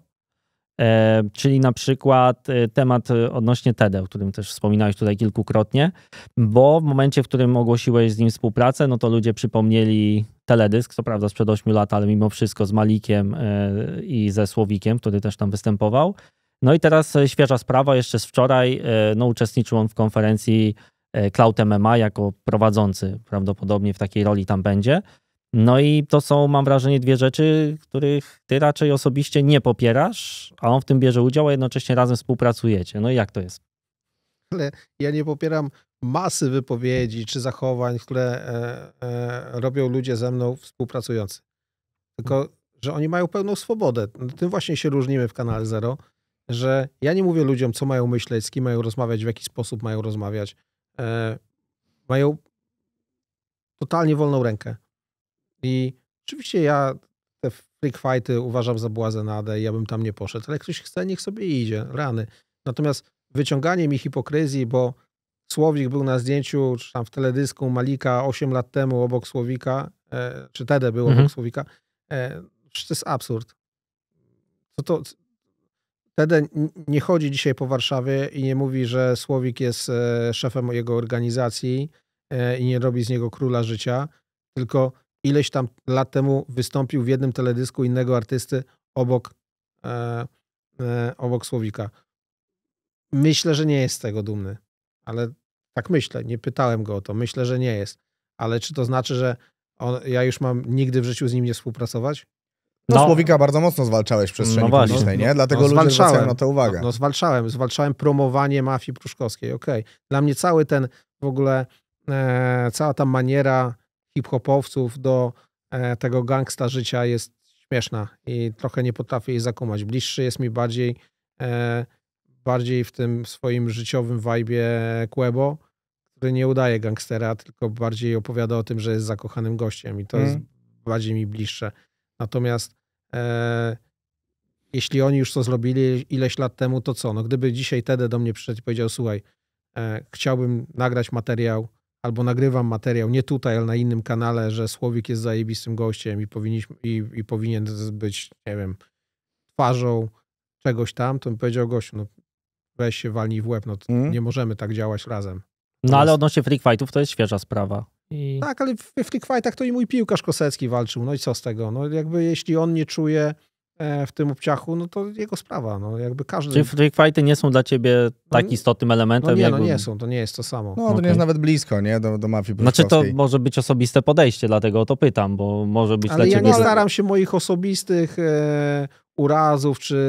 Speaker 2: E, czyli na przykład e, temat e, odnośnie TED, o którym też wspominałeś tutaj kilkukrotnie, bo w momencie, w którym ogłosiłeś z nim współpracę, no to ludzie przypomnieli teledysk, co prawda sprzed 8 lat, ale mimo wszystko z Malikiem i ze Słowikiem, który też tam występował. No i teraz świeża sprawa, jeszcze z wczoraj, no uczestniczył on w konferencji Cloud MMA jako prowadzący, prawdopodobnie w takiej roli tam będzie. No i to są, mam wrażenie, dwie rzeczy, których ty raczej osobiście nie popierasz, a on w tym bierze udział, a jednocześnie razem współpracujecie. No i jak to jest?
Speaker 1: Ale ja nie popieram masy wypowiedzi czy zachowań, które e, e, robią ludzie ze mną współpracujący. Tylko, że oni mają pełną swobodę. Tym właśnie się różnimy w kanale Zero, że ja nie mówię ludziom, co mają myśleć, z kim mają rozmawiać, w jaki sposób mają rozmawiać. E, mają totalnie wolną rękę. I oczywiście ja te freak fighty uważam za błazenadę i ja bym tam nie poszedł, ale jak ktoś chce, niech sobie idzie, rany. Natomiast wyciąganie mi hipokryzji, bo Słowik był na zdjęciu, czy tam w teledysku Malika 8 lat temu obok Słowika, e, czy Tede był mhm. obok Słowika, e, to jest absurd. Co to, Tede nie chodzi dzisiaj po Warszawie i nie mówi, że Słowik jest e, szefem jego organizacji i nie robi z niego króla życia, tylko ileś tam lat temu wystąpił w jednym teledysku innego artysty obok, e, e, obok Słowika. Myślę, że nie jest z tego dumny, ale tak myślę. Nie pytałem go o to. Myślę, że nie jest. Ale czy to znaczy, że on, ja już mam nigdy w życiu z nim nie współpracować? No, no. Słowika
Speaker 3: bardzo mocno zwalczałeś w no przestrzeni no właśnie, publicznej, nie? No, Dlatego no, ludzie zwalczałem, na to uwagę. No,
Speaker 1: no zwalczałem, zwalczałem promowanie mafii pruszkowskiej, okej. Okay. Dla mnie cały ten w ogóle, e, cała ta maniera hip-hopowców do e, tego gangsta życia jest śmieszna i trochę nie potrafię jej zakumać. Bliższy jest mi bardziej, e, bardziej w tym swoim życiowym vibe Quebo, który nie udaje gangstera, tylko bardziej opowiada o tym, że jest zakochanym gościem i to mm. jest mhm. bardziej mi bliższe. Natomiast e, jeśli oni już to zrobili ileś lat temu, to co? No gdyby dzisiaj Tedy do mnie przyszedł i powiedział, słuchaj, e, chciałbym nagrać materiał albo nagrywam materiał nie tutaj, ale na innym kanale, że Słowik jest zajebistym gościem i, powinniśmy, i, i powinien być, nie wiem, twarzą czegoś tam, to bym powiedział gościu, no weź się walnij w łeb, no mm. nie możemy tak działać razem. No ale odnośnie
Speaker 2: freak fightów to jest świeża sprawa.
Speaker 1: I... Tak, ale w, w freak fightach to i mój piłkarz Kosecki walczył, no i co z tego? No jakby jeśli on nie czuje E, w tym obciachu, no to jego sprawa. No, jakby każdy... Czy
Speaker 2: fajty nie są dla ciebie no tak no, istotnym elementem? No nie, no jakby... no nie są, to nie jest
Speaker 1: to samo.
Speaker 3: No to okay. nie jest nawet blisko, nie, do, do mafii Znaczy to
Speaker 2: może być osobiste podejście, dlatego o to pytam, bo może być ale dla ja ciebie... ja nie staram
Speaker 1: się moich osobistych e, urazów czy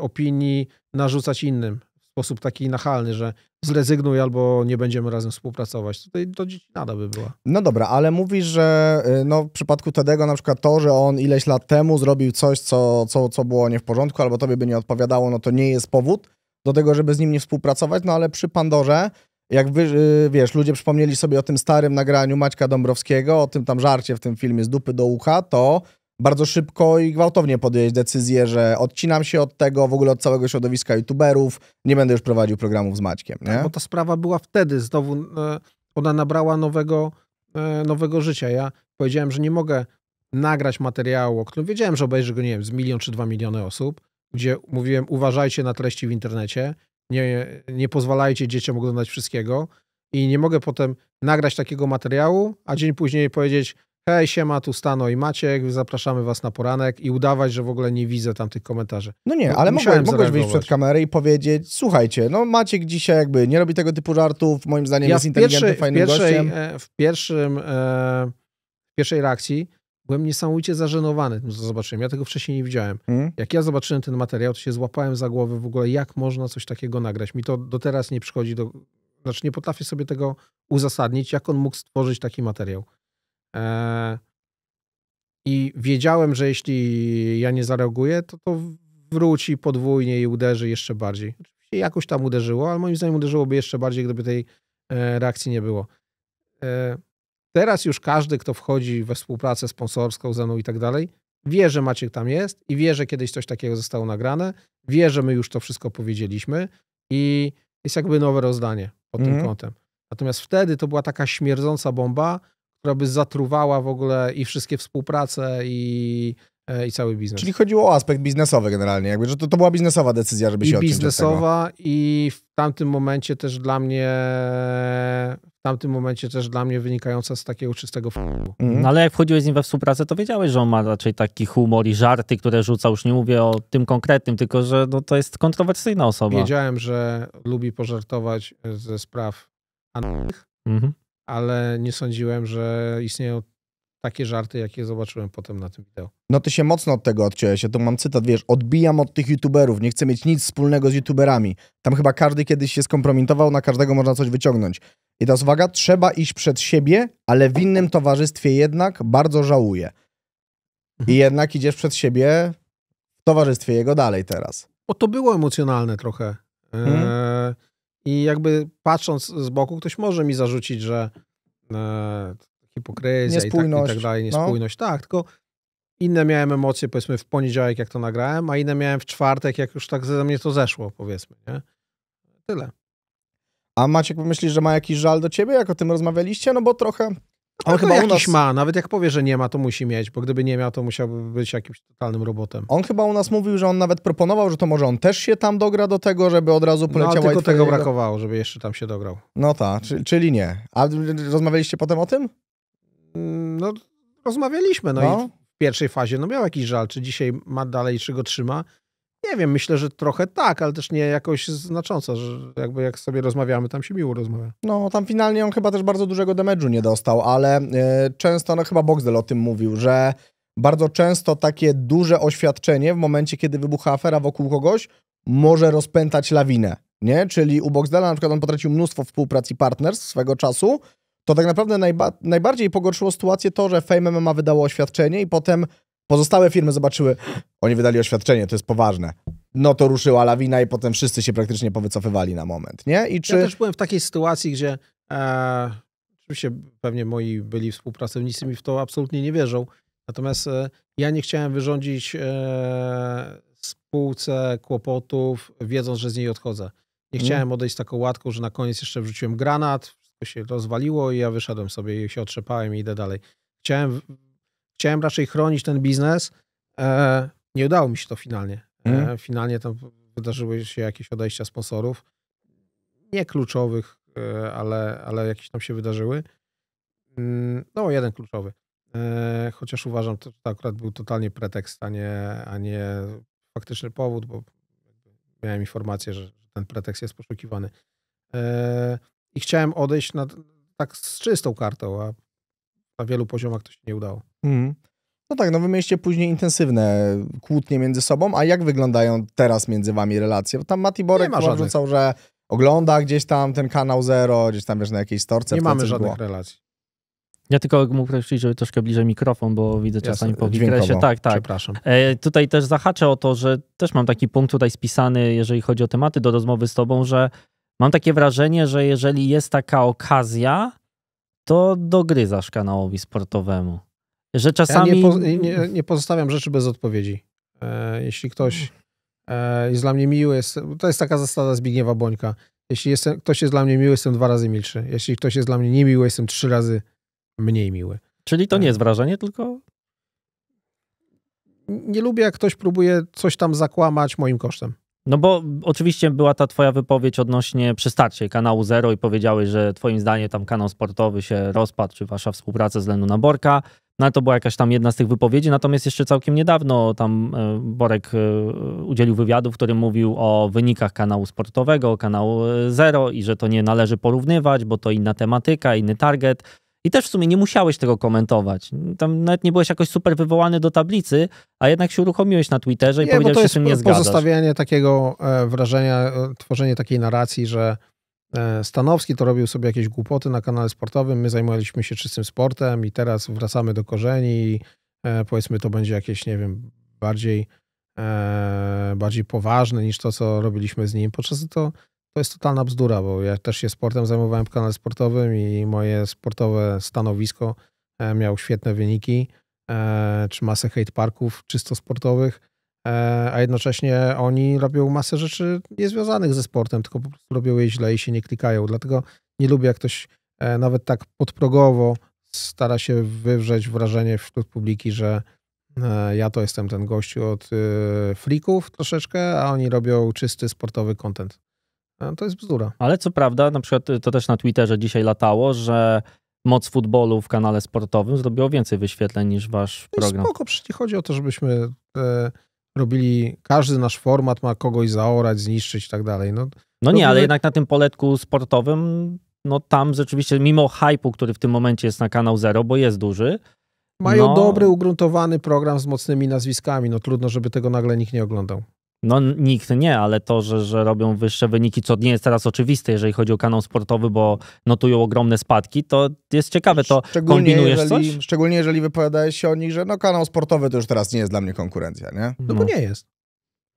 Speaker 1: opinii narzucać innym sposób taki nachalny, że zrezygnuj albo nie będziemy razem współpracować. Tutaj to nada by była.
Speaker 3: No dobra, ale mówisz, że y, no, w przypadku Tedego na przykład to, że on ileś lat temu zrobił coś, co, co, co było nie w porządku, albo tobie by nie odpowiadało, no to nie jest powód do tego, żeby z nim nie współpracować, no ale przy Pandorze jak wy, y, wiesz, ludzie przypomnieli sobie o tym starym nagraniu Maćka Dąbrowskiego, o tym tam żarcie w tym filmie z dupy do ucha, to bardzo szybko i gwałtownie podjąć decyzję, że odcinam się od tego, w ogóle od całego środowiska youtuberów, nie będę już prowadził programów z Maćkiem. Nie? Tak, bo ta
Speaker 1: sprawa była wtedy znowu, e, ona nabrała nowego, e, nowego życia. Ja powiedziałem, że nie mogę nagrać materiału, o którym wiedziałem, że obejrzy go, nie wiem, z milion czy dwa miliony osób, gdzie mówiłem, uważajcie na treści w internecie, nie, nie pozwalajcie dzieciom oglądać wszystkiego i nie mogę potem nagrać takiego materiału, a dzień później powiedzieć, hej, siema, tu Stano i Maciek, zapraszamy was na poranek i udawać, że w ogóle nie widzę tam tych komentarzy. No nie, ale mogłeś, mogłeś wyjść przed
Speaker 3: kamerę i powiedzieć, słuchajcie, no Maciek dzisiaj jakby nie robi tego typu żartów, moim zdaniem ja jest inteligentny, pierwszy, fajnym w pierwszej, gościem.
Speaker 1: E, w, pierwszym, e, w pierwszej reakcji byłem niesamowicie zażenowany tym, co no, zobaczyłem. Ja tego wcześniej nie widziałem. Mm. Jak ja zobaczyłem ten materiał, to się złapałem za głowę w ogóle, jak można coś takiego nagrać. Mi to do teraz nie przychodzi do... Znaczy nie potrafię sobie tego uzasadnić, jak on mógł stworzyć taki materiał. E, I wiedziałem, że jeśli ja nie zareaguję, to to wróci podwójnie i uderzy jeszcze bardziej. Oczywiście jakoś tam uderzyło, ale moim zdaniem uderzyłoby jeszcze bardziej, gdyby tej e, reakcji nie było. E, teraz już każdy, kto wchodzi we współpracę sponsorską ze mną i tak dalej, wie, że Maciek tam jest i wie, że kiedyś coś takiego zostało nagrane, wie, że my już to wszystko powiedzieliśmy i jest jakby nowe rozdanie pod mm tym mhm. kątem. Natomiast wtedy to była taka śmierdząca bomba, która by zatruwała w ogóle i wszystkie współprace i, e, i cały biznes. Czyli
Speaker 3: chodziło o aspekt biznesowy generalnie, jakby, że to, to była biznesowa decyzja, żeby I się odciąć biznesowa
Speaker 1: tego. i w tamtym momencie też dla mnie w tamtym momencie też dla mnie wynikająca z takiego czystego f***u. Mhm. Mhm. No,
Speaker 2: ale jak wchodziłeś z nim we współpracę, to wiedziałeś, że on ma raczej taki humor i żarty, które rzuca, już nie mówię o tym konkretnym, tylko że no, to jest kontrowersyjna osoba.
Speaker 1: Wiedziałem, że lubi pożartować ze spraw analnych, mhm ale nie sądziłem, że istnieją takie żarty, jakie zobaczyłem potem na tym wideo.
Speaker 3: No ty się mocno od tego odciąłeś, ja tu mam cytat, wiesz, odbijam od tych youtuberów, nie chcę mieć nic wspólnego z youtuberami. Tam chyba każdy kiedyś się skompromitował, na każdego można coś wyciągnąć. I teraz uwaga, trzeba iść przed siebie, ale w innym towarzystwie jednak bardzo żałuję. I mhm. jednak idziesz przed siebie w towarzystwie jego dalej teraz.
Speaker 1: O, to było emocjonalne trochę. Hmm. I jakby patrząc z boku, ktoś może mi zarzucić, że e, hipokryzja i tak, i tak, dalej, no. niespójność. No. Tak, tylko inne miałem emocje powiedzmy w poniedziałek, jak to nagrałem, a inne miałem w czwartek, jak już tak ze mnie to zeszło, powiedzmy. Nie? Tyle. A Maciek
Speaker 3: myślisz, że ma jakiś żal do ciebie, jak o tym rozmawialiście? No bo trochę
Speaker 1: on no chyba jakiś u nas... ma, nawet jak powie, że nie ma, to musi mieć, bo gdyby nie miał, to musiałby być jakimś totalnym robotem.
Speaker 3: On chyba u nas mówił, że on nawet proponował, że to może on też się tam dogra do tego, żeby od razu poleciał. No, tylko tego brakowało,
Speaker 1: żeby jeszcze tam się dograł.
Speaker 3: No tak, czyli nie. A rozmawialiście
Speaker 1: potem o tym? Mm, no, rozmawialiśmy, no, no. i w pierwszej fazie no miał jakiś żal, czy dzisiaj ma dalej, czy go trzyma, nie wiem, myślę, że trochę tak, ale też nie jakoś znacząco, że jakby jak sobie rozmawiamy, tam się miło rozmawia.
Speaker 3: No, tam finalnie on chyba też bardzo dużego damage'u nie dostał, ale y, często, no chyba Boxdel o tym mówił, że bardzo często takie duże oświadczenie w momencie, kiedy wybucha afera wokół kogoś, może rozpętać lawinę, nie? Czyli u Boxdela na przykład on potracił mnóstwo współpracy partnerstw swego czasu, to tak naprawdę najba najbardziej pogorszyło sytuację to, że Fame MMA wydało oświadczenie i potem Pozostałe firmy zobaczyły, oni wydali oświadczenie, to jest poważne. No to ruszyła lawina i potem wszyscy się praktycznie powycofywali na moment,
Speaker 1: nie? I czy... Ja też byłem w takiej sytuacji, gdzie e, oczywiście pewnie moi byli współpracownicy mi w to absolutnie nie wierzą, natomiast e, ja nie chciałem wyrządzić e, spółce kłopotów, wiedząc, że z niej odchodzę. Nie mhm. chciałem odejść z taką łatką, że na koniec jeszcze wrzuciłem granat, wszystko się rozwaliło i ja wyszedłem sobie i się otrzepałem i idę dalej. Chciałem chciałem raczej chronić ten biznes. E, nie udało mi się to finalnie. Mm. E, mhm. finalnie tam wydarzyły się jakieś odejścia sponsorów. Nie kluczowych, e, ale, ale jakieś tam się wydarzyły. Mm, no, jeden kluczowy. E, chociaż uważam, to, to akurat był totalnie pretekst, a nie, a nie faktyczny powód, bo miałem informację, że ten pretekst jest poszukiwany. E, I chciałem odejść na, tak z czystą kartą, a na wielu poziomach to się nie udało.
Speaker 4: Mm.
Speaker 3: No tak, no wy mieliście później intensywne kłótnie między sobą, a jak wyglądają teraz między wami relacje? Bo tam Mati Borek rzucał, że ogląda gdzieś tam ten kanał Zero, gdzieś tam wiesz, na jakiejś storce. Nie mamy żadnych
Speaker 1: było. relacji.
Speaker 2: Ja tylko mógł prosić, żeby troszkę bliżej mikrofon, bo widzę czasami po wykresie. Tak, tak. Przepraszam. E, tutaj też zahaczę o to, że też mam taki punkt tutaj spisany, jeżeli chodzi o tematy do rozmowy z tobą, że mam takie wrażenie, że jeżeli jest taka okazja, to dogryzasz kanałowi sportowemu. Że czasami. Ja nie, po, nie,
Speaker 1: nie pozostawiam rzeczy bez odpowiedzi. E, jeśli ktoś e, jest dla mnie miły, jest, to jest taka zasada Zbigniewa Bońka. Jeśli jestem, ktoś jest dla mnie miły, jestem dwa razy milszy. Jeśli ktoś jest dla mnie niemiły, jestem trzy
Speaker 2: razy mniej miły. Czyli to nie e. jest wrażenie, tylko.
Speaker 1: Nie lubię, jak ktoś próbuje coś tam zakłamać moim kosztem.
Speaker 2: No bo oczywiście była ta twoja wypowiedź odnośnie przystarcie kanału Zero i powiedziałeś, że twoim zdaniem tam kanał sportowy się rozpadł, czy wasza współpraca z względu na Borka. No to była jakaś tam jedna z tych wypowiedzi, natomiast jeszcze całkiem niedawno tam e, Borek e, udzielił wywiadu, w którym mówił o wynikach kanału sportowego, kanału e, Zero i że to nie należy porównywać, bo to inna tematyka, inny target. I też w sumie nie musiałeś tego komentować. Tam nawet nie byłeś jakoś super wywołany do tablicy, a jednak się uruchomiłeś na Twitterze i nie, powiedziałeś, że się nie zgadzasz.
Speaker 1: pozostawianie takiego e, wrażenia, e, tworzenie takiej narracji, że e, Stanowski to robił sobie jakieś głupoty na kanale sportowym, my zajmowaliśmy się czystym sportem i teraz wracamy do korzeni i powiedzmy to będzie jakieś, nie wiem, bardziej bardziej poważne niż to, co robiliśmy z nim. Podczas to to jest totalna bzdura, bo ja też się sportem zajmowałem w kanale sportowym i moje sportowe stanowisko e, miał świetne wyniki, e, czy masę hate parków czysto sportowych, e, a jednocześnie oni robią masę rzeczy niezwiązanych ze sportem, tylko po prostu robią je źle i się nie klikają. Dlatego nie lubię, jak ktoś nawet tak podprogowo stara się wywrzeć wrażenie wśród publiki, że ja to jestem ten gościu od frików troszeczkę, a oni robią czysty sportowy content. E, to jest bzdura.
Speaker 2: Ale co prawda, na przykład y, to też na Twitterze dzisiaj latało, że moc futbolu w kanale sportowym zrobiło więcej wyświetleń niż wasz no program.
Speaker 1: Spoko, przecież chodzi o to, żebyśmy e, robili, każdy nasz format ma kogoś zaorać, zniszczyć i tak dalej. No,
Speaker 2: no nie, ale jednak na tym poletku sportowym, no tam rzeczywiście, mimo hypu, który w tym momencie jest na kanał Zero, bo jest duży, mają no. dobry,
Speaker 1: ugruntowany program z mocnymi nazwiskami. No trudno, żeby tego nagle nikt nie oglądał.
Speaker 2: No nikt nie, ale to, że, że robią wyższe wyniki, co nie jest teraz oczywiste, jeżeli chodzi o kanał sportowy, bo notują ogromne spadki, to jest ciekawe, to kombinujesz jeżeli, coś?
Speaker 3: Szczególnie jeżeli wypowiadałeś się o nich, że no kanał sportowy to już teraz nie jest dla mnie konkurencja, nie? No, no bo nie jest.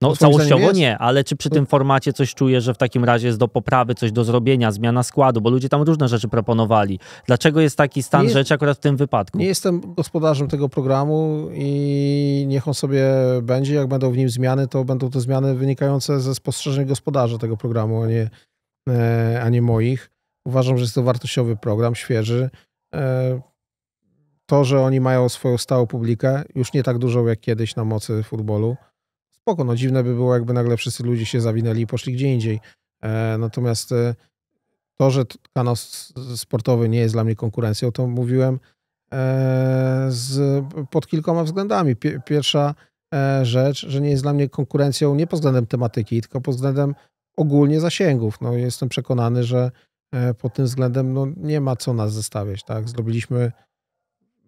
Speaker 2: No całościowo nie, ale czy przy tym formacie coś czuję, że w takim razie jest do poprawy, coś do zrobienia, zmiana składu, bo ludzie tam różne rzeczy proponowali. Dlaczego jest taki stan rzeczy akurat w tym wypadku?
Speaker 1: Nie jestem gospodarzem tego programu i niech on sobie będzie. Jak będą w nim zmiany, to będą to zmiany wynikające ze spostrzeżeń gospodarza tego programu, a nie, e, a nie moich. Uważam, że jest to wartościowy program, świeży. E, to, że oni mają swoją stałą publikę, już nie tak dużą jak kiedyś na mocy futbolu spoko, no dziwne by było, jakby nagle wszyscy ludzie się zawinęli i poszli gdzie indziej. E, natomiast e, to, że kanał sportowy nie jest dla mnie konkurencją, to mówiłem e, z, pod kilkoma względami. pierwsza e, rzecz, że nie jest dla mnie konkurencją nie pod względem tematyki, tylko pod względem ogólnie zasięgów. No, jestem przekonany, że e, pod tym względem no, nie ma co nas zestawiać. Tak? Zrobiliśmy,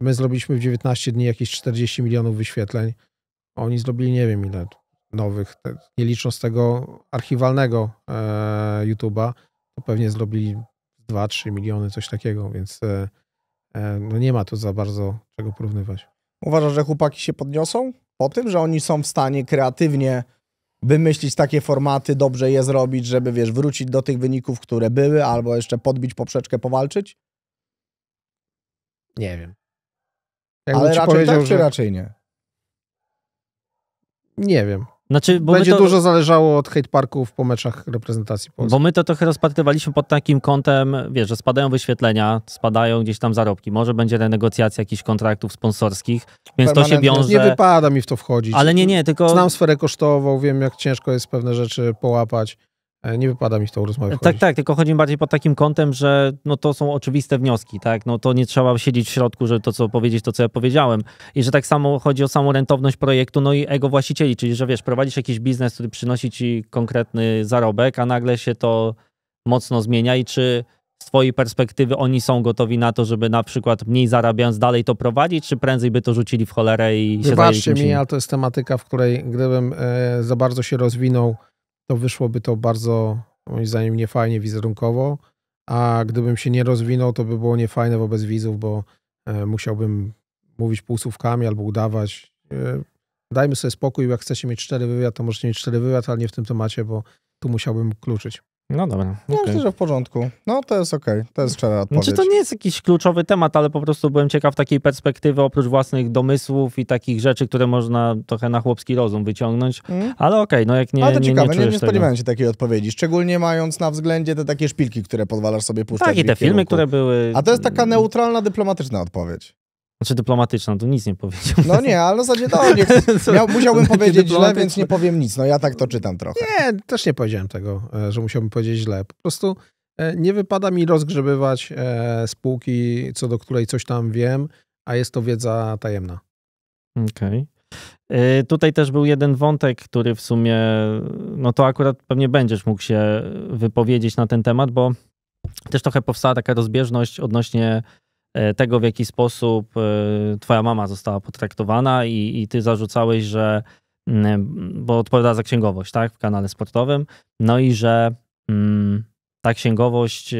Speaker 1: my zrobiliśmy w 19 dni jakieś 40 milionów wyświetleń. Oni zrobili nie wiem ile, nowych, nie licząc tego archiwalnego e, YouTube'a, to pewnie zrobili 2-3 miliony, coś takiego, więc e, e, no nie ma tu za bardzo czego porównywać.
Speaker 3: Uważasz, że chłopaki się podniosą po tym, że oni są w stanie kreatywnie wymyślić takie formaty, dobrze je zrobić, żeby wiesz, wrócić do tych wyników, które były, albo jeszcze podbić poprzeczkę, powalczyć?
Speaker 2: Nie wiem. Ale raczej tak, że... czy raczej nie? Nie wiem.
Speaker 1: Znaczy, Będzie to, dużo zależało od hate parków po meczach reprezentacji
Speaker 2: Polski. Bo my to trochę rozpatrywaliśmy pod takim kątem, wiesz, że spadają wyświetlenia, spadają gdzieś tam zarobki, może będzie renegocjacja jakichś kontraktów sponsorskich, więc to się wiąże... Nie wypada
Speaker 1: mi w to wchodzić. Ale nie, nie, tylko... Znam sferę kosztową, wiem jak ciężko jest pewne rzeczy połapać. E, nie wypada mi z tą rozmową. Tak,
Speaker 2: tak, tylko chodzi mi bardziej pod takim kątem, że no to są oczywiste wnioski, tak? No to nie trzeba siedzieć w środku, że to, co powiedzieć, to co ja powiedziałem. I że tak samo chodzi o samą rentowność projektu, no i ego właścicieli, czyli że wiesz, prowadzisz jakiś biznes, który przynosi ci konkretny zarobek, a nagle się to mocno zmienia i czy z twojej perspektywy oni są gotowi na to, żeby na przykład mniej zarabiając dalej to prowadzić, czy prędzej by to rzucili w cholerę i Wybaczcie się Wybaczcie mi, ale to jest
Speaker 1: tematyka, w której gdybym e, za bardzo się rozwinął to wyszłoby to bardzo, moim zdaniem, niefajnie wizerunkowo, a gdybym się nie rozwinął, to by było niefajne wobec widzów, bo e, musiałbym mówić półsłówkami albo udawać. E, dajmy sobie spokój, jak chcecie mieć cztery wywiad, to możecie mieć cztery wywiad, ale nie w tym temacie, bo tu musiałbym kluczyć.
Speaker 2: No dobra. Ja okay. myślę,
Speaker 3: że w porządku. No to jest okej, okay. to jest szczera odpowiedź. Znaczy to
Speaker 2: nie jest jakiś kluczowy temat, ale po prostu byłem ciekaw takiej perspektywy oprócz własnych domysłów i takich rzeczy, które można trochę na chłopski rozum wyciągnąć. Mm. Ale okej, okay, no jak nie Ale to nie, ciekawe, nie, nie, nie spodziewałem
Speaker 3: się takiej odpowiedzi, szczególnie mając na względzie te takie szpilki, które pozwalasz sobie puszczać. Tak, i te filmy, które były... A to jest taka mm. neutralna, dyplomatyczna odpowiedź. Znaczy dyplomatyczna, no tu nic nie powiedział. No nie, ale w zasadzie to nie. Miał, musiałbym powiedzieć źle, więc nie
Speaker 1: powiem nic. No ja tak to czytam trochę. Nie, też nie powiedziałem tego, e, że musiałbym powiedzieć źle. Po prostu e, nie wypada mi rozgrzebywać e, spółki, co
Speaker 2: do której coś tam wiem, a jest to wiedza tajemna. Okej. Okay. Tutaj też był jeden wątek, który w sumie, no to akurat pewnie będziesz mógł się wypowiedzieć na ten temat, bo też trochę powstała taka rozbieżność odnośnie E, tego, w jaki sposób e, twoja mama została potraktowana i, i ty zarzucałeś, że mm, e, bo odpowiada za księgowość, tak, w kanale sportowym, no i że mm, ta księgowość,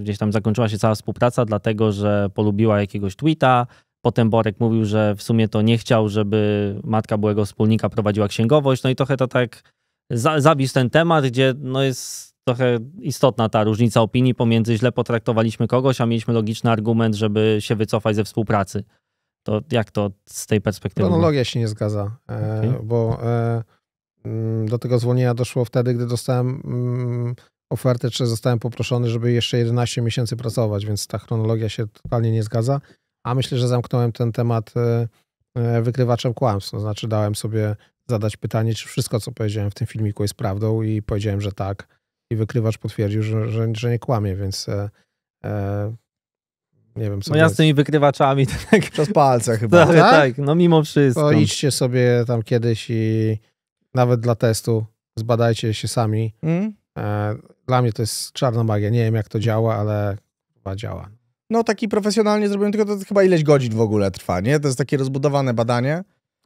Speaker 2: gdzieś tam zakończyła się cała współpraca, dlatego że polubiła jakiegoś tweeta, Potem Borek mówił, że w sumie to nie chciał, żeby matka byłego wspólnika prowadziła księgowość. No i trochę to tak za, ten temat, gdzie no jest trochę istotna ta różnica opinii pomiędzy źle potraktowaliśmy kogoś, a mieliśmy logiczny argument, żeby się wycofać ze współpracy. To jak to z tej perspektywy? Chronologia się
Speaker 1: nie zgadza, e, okay. bo e, mm, do tego zwolnienia doszło wtedy, gdy dostałem mm, ofertę, czy zostałem poproszony, żeby jeszcze 11 miesięcy pracować, więc ta chronologia się totalnie nie zgadza. A myślę, że zamknąłem ten temat e, wykrywaczem kłamstw. To no znaczy, dałem sobie zadać pytanie, czy wszystko, co powiedziałem w tym filmiku jest prawdą, i powiedziałem, że tak i wykrywacz potwierdził, że, że, że nie kłamie, więc e, e nie wiem co. No ja z
Speaker 2: tymi wykrywaczami to tak. Przez palce chyba. Tak, tak? tak no mimo wszystko. To idźcie
Speaker 1: sobie tam kiedyś i nawet dla testu zbadajcie się sami. Mm. E, dla mnie to jest czarna magia. Nie wiem jak to działa, ale chyba działa.
Speaker 3: No taki profesjonalnie
Speaker 1: zrobiłem, tylko to chyba ileś godzin w ogóle
Speaker 3: trwa, nie? To jest takie rozbudowane badanie.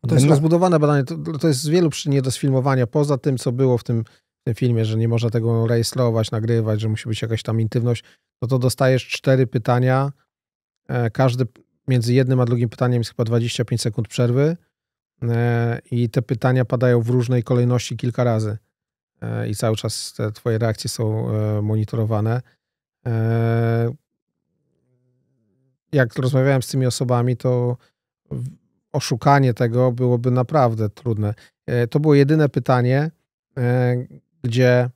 Speaker 1: To jest no. rozbudowane badanie, to, to jest z wielu przyczyn nie do sfilmowania, poza tym, co było w tym tym filmie, że nie można tego rejestrować, nagrywać, że musi być jakaś tam intywność, no to dostajesz cztery pytania. E, każdy między jednym a drugim pytaniem jest chyba 25 sekund przerwy e, i te pytania padają w różnej kolejności kilka razy e, i cały czas te twoje reakcje są monitorowane. Jak rozmawiałem z tymi osobami, to oszukanie tego byłoby naprawdę trudne. To było jedyne pytanie, gdzie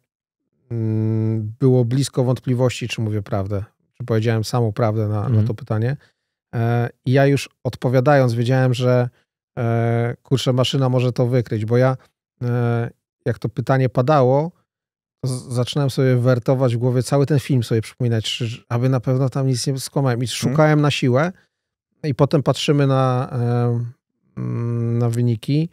Speaker 1: mm, było blisko wątpliwości, czy mówię prawdę, czy powiedziałem samą prawdę na, na mhm. to pytanie. E, I ja już odpowiadając, wiedziałem, że e, kurczę, maszyna może to wykryć, bo ja e, jak to pytanie padało, zaczynałem sobie wertować w głowie cały ten film sobie przypominać, aby na pewno tam nic nie skłamałem. I mhm. szukałem na siłę i potem patrzymy na, mm, na wyniki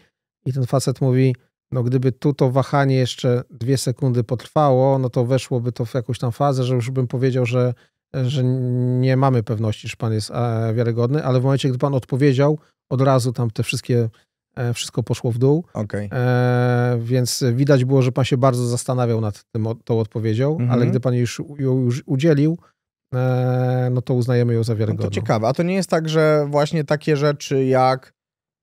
Speaker 1: i ten facet mówi no gdyby tu to wahanie jeszcze dwie sekundy potrwało, no to weszłoby to w jakąś tam fazę, że już bym powiedział, że, że nie mamy pewności, czy pan jest e, wiarygodny, ale w momencie, gdy pan odpowiedział, od razu tam te wszystkie, e, wszystko poszło w dół. Okay. E, więc widać było, że pan się bardzo zastanawiał nad tym, tą odpowiedzią, ale mhm. gdy pan już, ją już udzielił, e, no to uznajemy ją za wiarygodną. No to ciekawe, a to nie jest tak, że właśnie takie rzeczy jak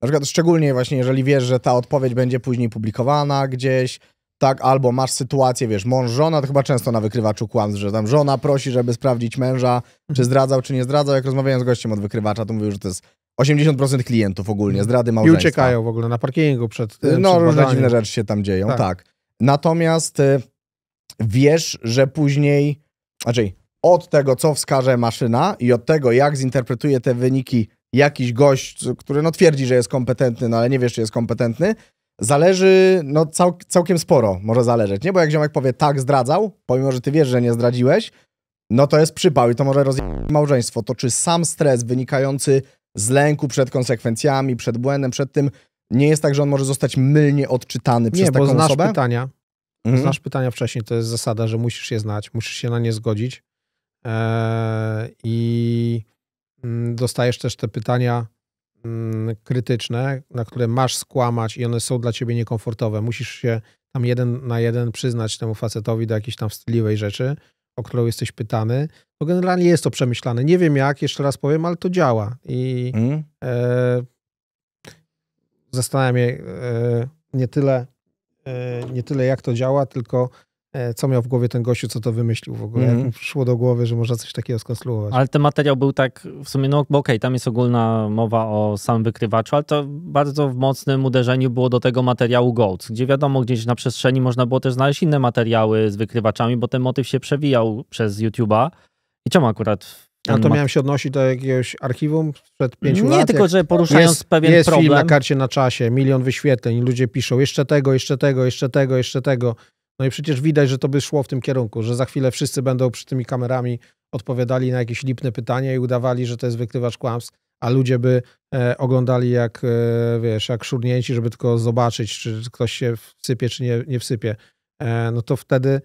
Speaker 1: na przykład szczególnie właśnie, jeżeli wiesz, że
Speaker 3: ta odpowiedź będzie później publikowana gdzieś, tak, albo masz sytuację, wiesz, mąż, żona, to chyba często na wykrywaczu kłamstw, że tam żona prosi, żeby sprawdzić męża, czy mhm. zdradzał, czy nie zdradzał. Jak rozmawiałem z gościem od wykrywacza, to mówił, że to jest 80% klientów ogólnie, mhm. zdrady małżeństwa. I uciekają
Speaker 1: w ogóle na parkingu przed y, No, przed różne dziwne rzeczy
Speaker 3: się tam dzieją, tak. tak. Natomiast y, wiesz, że później, znaczy od tego, co wskaże maszyna i od tego, jak zinterpretuje te wyniki jakiś gość, który no twierdzi, że jest kompetentny, no ale nie wiesz, czy jest kompetentny, zależy no cał, całkiem sporo może zależeć, nie? Bo jak ziomek powie tak, zdradzał, pomimo, że ty wiesz, że nie zdradziłeś, no to jest przypał i to może rozjechać małżeństwo. To czy sam stres wynikający z lęku przed konsekwencjami, przed błędem, przed tym, nie jest tak, że on może zostać mylnie odczytany nie, przez taką osobę? Nie, bo znasz pytania. Mhm. Znasz
Speaker 1: pytania wcześniej, to jest zasada, że musisz je znać, musisz się na nie zgodzić. Eee, I Mm, dostajesz też te pytania mm, krytyczne, na które masz skłamać i one są dla ciebie niekomfortowe. Musisz się tam jeden na jeden przyznać temu facetowi do jakiejś tam wstydliwej rzeczy, o którą jesteś pytany. Bo generalnie jest to przemyślane. Nie wiem jak, jeszcze raz powiem, ale to działa. I mm. e, zastanawiam się e, nie, tyle, e, nie tyle jak to działa, tylko E, co miał w głowie ten gościu, co to wymyślił w ogóle. Mm. przyszło do głowy, że można coś takiego skonstruować. Ale
Speaker 2: ten materiał był tak, w sumie, no okej, okay, tam jest ogólna mowa o samym wykrywaczu, ale to bardzo w mocnym uderzeniu było do tego materiału Goats, gdzie wiadomo, gdzieś na przestrzeni można było też znaleźć inne materiały z wykrywaczami, bo ten motyw się przewijał przez YouTube'a. I czemu akurat a to miałem
Speaker 1: się odnosić do jakiegoś archiwum sprzed pięciu nie, lat. Nie, tylko że poruszając jest, pewien jest problem. Jest film na karcie na czasie, milion wyświetleń, ludzie piszą jeszcze tego, jeszcze tego, jeszcze tego, jeszcze tego. No i przecież widać, że to by szło w tym kierunku, że za chwilę wszyscy będą przy tymi kamerami odpowiadali na jakieś lipne pytania i udawali, że to jest wykrywacz kłamstw, a ludzie by e, oglądali jak, e, wiesz, jak szurnięci, żeby tylko zobaczyć, czy ktoś się wsypie, czy nie, nie wsypie. E, no to wtedy,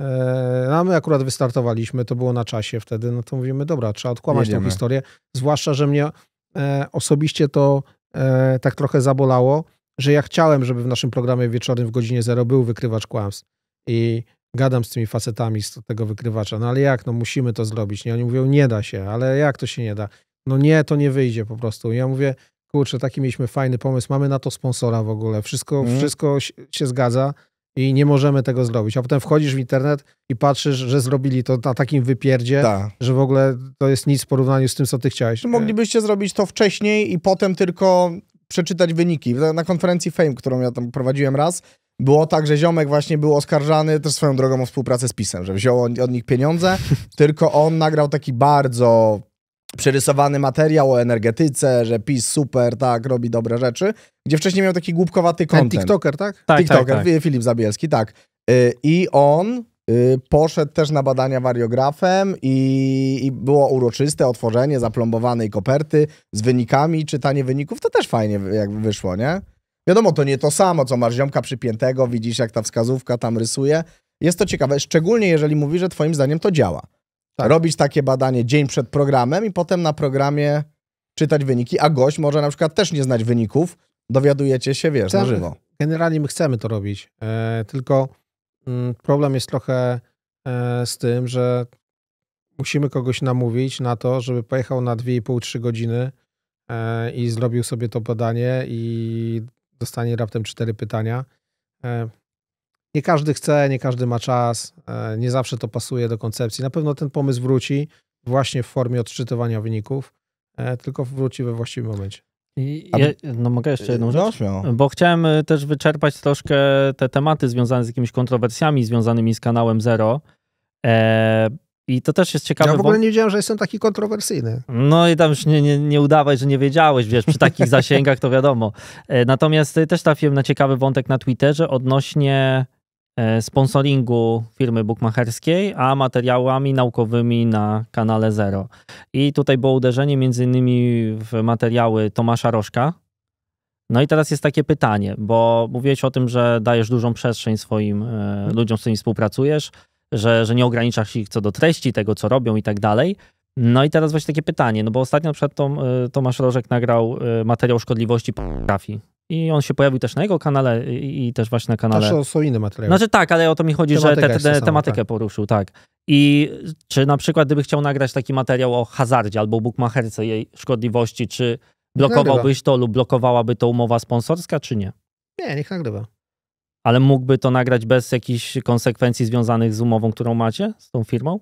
Speaker 1: e, no a my akurat wystartowaliśmy, to było na czasie wtedy, no to mówimy, dobra, trzeba odkłamać Jedziemy. tą historię, zwłaszcza, że mnie e, osobiście to e, tak trochę zabolało, że ja chciałem, żeby w naszym programie wieczornym w godzinie zero był wykrywacz kłamstw i gadam z tymi facetami z tego wykrywacza, no ale jak, no musimy to zrobić. Nie? Oni mówią, nie da się, ale jak to się nie da? No nie, to nie wyjdzie po prostu. I ja mówię, kurczę, taki mieliśmy fajny pomysł, mamy na to sponsora w ogóle, wszystko, mm. wszystko się zgadza i nie możemy tego zrobić. A potem wchodzisz w internet i patrzysz, że zrobili to na takim wypierdzie, Ta. że w ogóle to jest nic w porównaniu z tym, co ty chciałeś. No
Speaker 3: moglibyście zrobić to wcześniej i potem tylko przeczytać wyniki. Na konferencji Fame, którą ja tam prowadziłem raz, było tak, że ziomek właśnie był oskarżany też swoją drogą o współpracę z PiSem, że wziął od nich pieniądze, tylko on nagrał taki bardzo przerysowany materiał o energetyce, że PiS super, tak, robi dobre rzeczy, gdzie wcześniej miał taki głupkowaty content. Ten TikToker, tak? tak? tak TikToker, tak, tak. Filip Zabielski, tak. Y, I on y, poszedł też na badania wariografem i, i, było uroczyste otworzenie zaplombowanej koperty z wynikami, czytanie wyników, to też fajnie jakby wyszło, nie? Wiadomo, to nie to samo, co masz ziomka przypiętego, widzisz jak ta wskazówka tam rysuje. Jest to ciekawe, szczególnie jeżeli mówi, że twoim zdaniem to działa. Tak. Robić takie badanie dzień przed programem i potem na programie czytać wyniki, a gość może na przykład też nie znać wyników. Dowiadujecie się, wiesz, Chcemy, na żywo.
Speaker 1: Generalnie my chcemy to robić, e, tylko mm, problem jest trochę e, z tym, że musimy kogoś namówić na to, żeby pojechał na 2,5-3 godziny e, i zrobił sobie to badanie i dostanie raptem cztery pytania. E, nie każdy chce, nie każdy ma czas, e, nie zawsze to pasuje do koncepcji. Na pewno ten pomysł wróci właśnie w formie odczytywania wyników, e, tylko wróci we właściwym momencie.
Speaker 2: Ja, no mogę jeszcze jedną no, rzecz? Bo chciałem też wyczerpać troszkę te tematy związane z jakimiś kontrowersjami związanymi z kanałem Zero. I to też jest ciekawe. Ja w ogóle bo... nie
Speaker 1: wiedziałem, że jestem taki kontrowersyjny.
Speaker 2: No i tam już nie, nie, nie udawaj, że nie wiedziałeś, wiesz, przy takich zasięgach to wiadomo. E, natomiast e, też trafiłem na ciekawy wątek na Twitterze odnośnie e, sponsoringu firmy bukmacherskiej, a materiałami naukowymi na kanale Zero. I tutaj było uderzenie między innymi w materiały Tomasza Rożka. No i teraz jest takie pytanie, bo mówiłeś o tym, że dajesz dużą przestrzeń swoim mhm. ludziom, z którymi współpracujesz że, że nie ograniczasz ich co do treści, tego co robią i tak dalej. No i teraz właśnie takie pytanie, no bo ostatnio przed tą e, Tomasz Rożek nagrał e, materiał szkodliwości pornografii. I on się pojawił też na jego kanale i, też właśnie na kanale. Też znaczy, są inne materiały. Znaczy tak, ale o to mi chodzi, Tematyka że te, te, te tematykę tak. poruszył, tak. I czy na przykład gdyby chciał nagrać taki materiał o hazardzie albo bukmacherce jej szkodliwości, czy blokowałbyś to lub blokowałaby to umowa sponsorska, czy nie?
Speaker 1: Nie, niech nagrywa
Speaker 2: ale mógłby to nagrać bez jakichś konsekwencji związanych z umową, którą macie z tą firmą?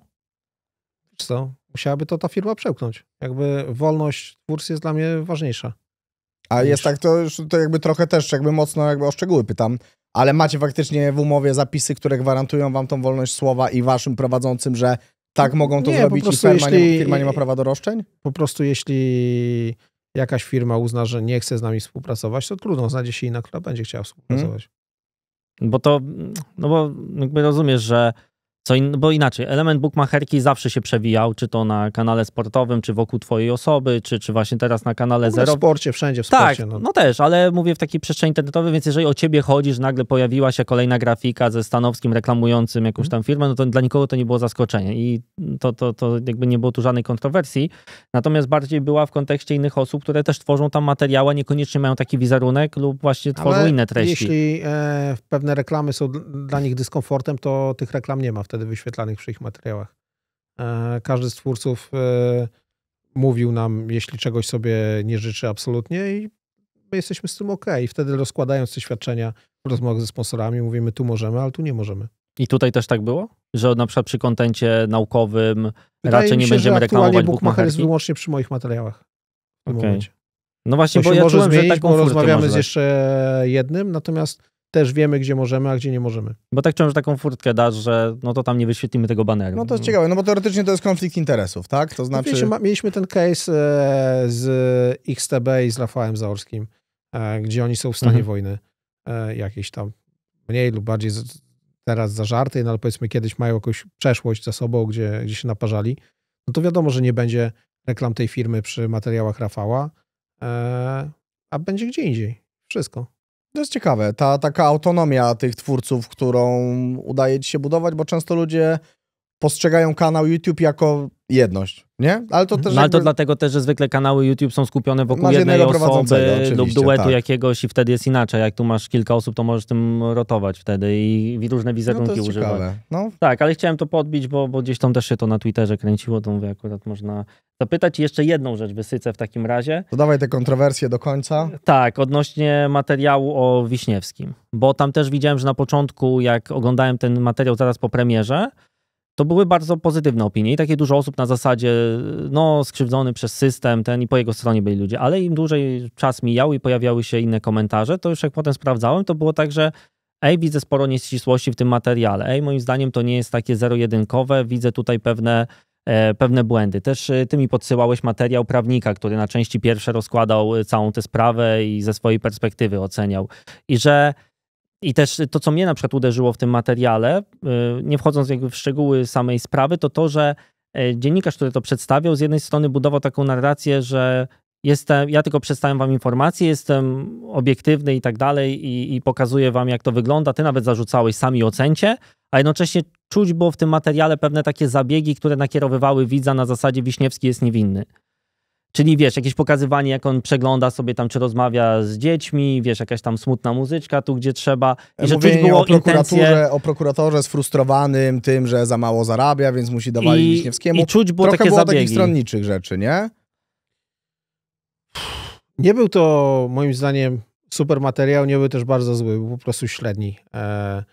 Speaker 2: Co?
Speaker 1: Musiałaby to ta firma przełknąć. Jakby wolność twórcy jest dla mnie ważniejsza. A jest tak,
Speaker 3: to, to jakby trochę też, jakby mocno jakby o szczegóły pytam, ale macie faktycznie w umowie zapisy, które gwarantują wam tą wolność słowa i waszym prowadzącym, że tak mogą to nie, zrobić i firma, jeśli, nie, firma nie ma prawa do roszczeń?
Speaker 1: Po prostu jeśli jakaś firma uzna, że nie chce z nami współpracować, to trudno, znajdzie się inna, która będzie
Speaker 2: chciała współpracować. Mhm. Bo to, no bo jakby rozumiesz, że co in, bo inaczej, element bookmacherki zawsze się przewijał, czy to na kanale sportowym, czy wokół twojej osoby, czy, czy właśnie teraz na kanale w Zero. W sporcie, wszędzie w tak, sporcie. Tak, no. no. też, ale mówię w takiej przestrzeni internetowej, więc jeżeli o ciebie chodzisz, nagle pojawiła się kolejna grafika ze Stanowskim reklamującym jakąś mhm. tam firmę, no to dla nikogo to nie było zaskoczenie i to, to, to jakby nie było tu żadnej kontrowersji. Natomiast bardziej była w kontekście innych osób, które też tworzą tam materiały, niekoniecznie mają taki wizerunek lub właśnie tworzą ale inne treści.
Speaker 1: jeśli e, pewne reklamy są dla nich dyskomfortem, to tych reklam nie ma wtedy wtedy wyświetlanych przy ich materiałach. E, każdy z twórców e, mówił nam, jeśli czegoś sobie nie życzy absolutnie i my jesteśmy z tym ok. I wtedy rozkładając te świadczenia w rozmowach ze sponsorami mówimy, tu możemy, ale tu nie możemy.
Speaker 2: I tutaj też tak było? Że na przykład przy kontencie naukowym Wydaje raczej się, nie będziemy reklamować bookmacher jest
Speaker 1: wyłącznie przy moich materiałach
Speaker 2: w tym okay. momencie. No właśnie, to bo się ja może czułem, zmienić, tak bo rozmawiamy z
Speaker 1: jeszcze jednym, natomiast też wiemy, gdzie możemy, a gdzie nie możemy.
Speaker 2: Bo tak że taką furtkę dasz, że no to tam nie wyświetlimy tego baneru. No to jest ciekawe, no bo teoretycznie to jest konflikt interesów, tak? To znaczy... Mieliśmy,
Speaker 1: mieliśmy ten case e, z XTB i z Rafałem Zaorskim, e, gdzie oni są w stanie mhm. wojny e, jakieś tam mniej lub bardziej teraz zażartej, no ale powiedzmy kiedyś mają jakąś przeszłość za sobą, gdzie, gdzie się naparzali, no to wiadomo, że nie będzie reklam tej firmy przy materiałach Rafała, a będzie gdzie indziej. Wszystko.
Speaker 3: To jest ciekawe, ta taka autonomia tych twórców, którą udaje ci się budować, bo często ludzie postrzegają kanał YouTube jako jedność, nie? Ale to też no, jakby... ale to
Speaker 2: dlatego też, że zwykle kanały YouTube są skupione wokół jednej osoby lub duetu tak. jakiegoś i wtedy jest inaczej. Jak tu masz kilka osób, to możesz tym rotować wtedy i różne wizerunki no, używać. No. Tak, ale chciałem to podbić, bo, bo gdzieś tam też się to na Twitterze kręciło, to mówię, akurat można zapytać. Jeszcze jedną rzecz wysycę w takim razie.
Speaker 3: To dawaj te kontrowersje do końca.
Speaker 2: Tak, odnośnie materiału o Wiśniewskim, bo tam też widziałem, że na początku, jak oglądałem ten materiał zaraz po premierze, to były bardzo pozytywne opinie i takie dużo osób na zasadzie, no, skrzywdzony przez system ten i po jego stronie byli ludzie, ale im dłużej czas mijał i pojawiały się inne komentarze, to już jak potem sprawdzałem, to było tak, że ej, widzę sporo nieścisłości w tym materiale, ej, moim zdaniem to nie jest takie zero-jedynkowe, widzę tutaj pewne e, pewne błędy. Też e, ty mi podsyłałeś materiał prawnika, który na części pierwsze rozkładał e, całą tę sprawę i ze swojej perspektywy oceniał. I że i też to, co mnie na przykład uderzyło w tym materiale, y, nie wchodząc jakby w szczegóły samej sprawy, to to, że y, dziennikarz, który to przedstawiał, z jednej strony budował taką narrację, że jestem, ja tylko przedstawiam wam informacje, jestem obiektywny i tak dalej i, i pokazuję wam, jak to wygląda. Ty nawet zarzucałeś sami ocencie, a jednocześnie czuć było w tym materiale pewne takie zabiegi, które nakierowywały widza na zasadzie Wiśniewski jest niewinny. Czyli wiesz, jakieś pokazywanie, jak on przegląda sobie tam, czy rozmawia z dziećmi, wiesz, jakaś tam smutna muzyczka tu, gdzie trzeba. I że czuć było o prokuraturze, intencje...
Speaker 3: o prokuratorze sfrustrowanym tym, że za
Speaker 1: mało zarabia, więc musi
Speaker 3: dawać Wiśniewskiemu. I czuć było Trochę takie było takich stronniczych rzeczy, nie?
Speaker 1: Nie był to moim zdaniem super materiał, nie był też bardzo zły, był po prostu średni. E,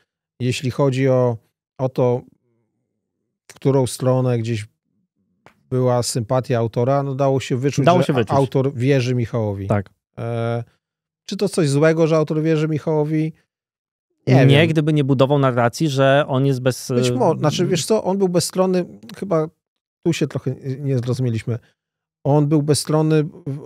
Speaker 1: jeśli chodzi o, o to, w którą stronę gdzieś była sympatia autora, no dało się wyczuć, dało się że wyczuć. autor wierzy Michałowi. Tak. E, czy to coś złego, że autor wierzy
Speaker 2: Michałowi? Nie, nie gdyby nie budował narracji, że on jest bez... Być może, znaczy wiesz
Speaker 1: co, on był bezstronny, chyba tu się trochę nie zrozumieliśmy. On był bezstronny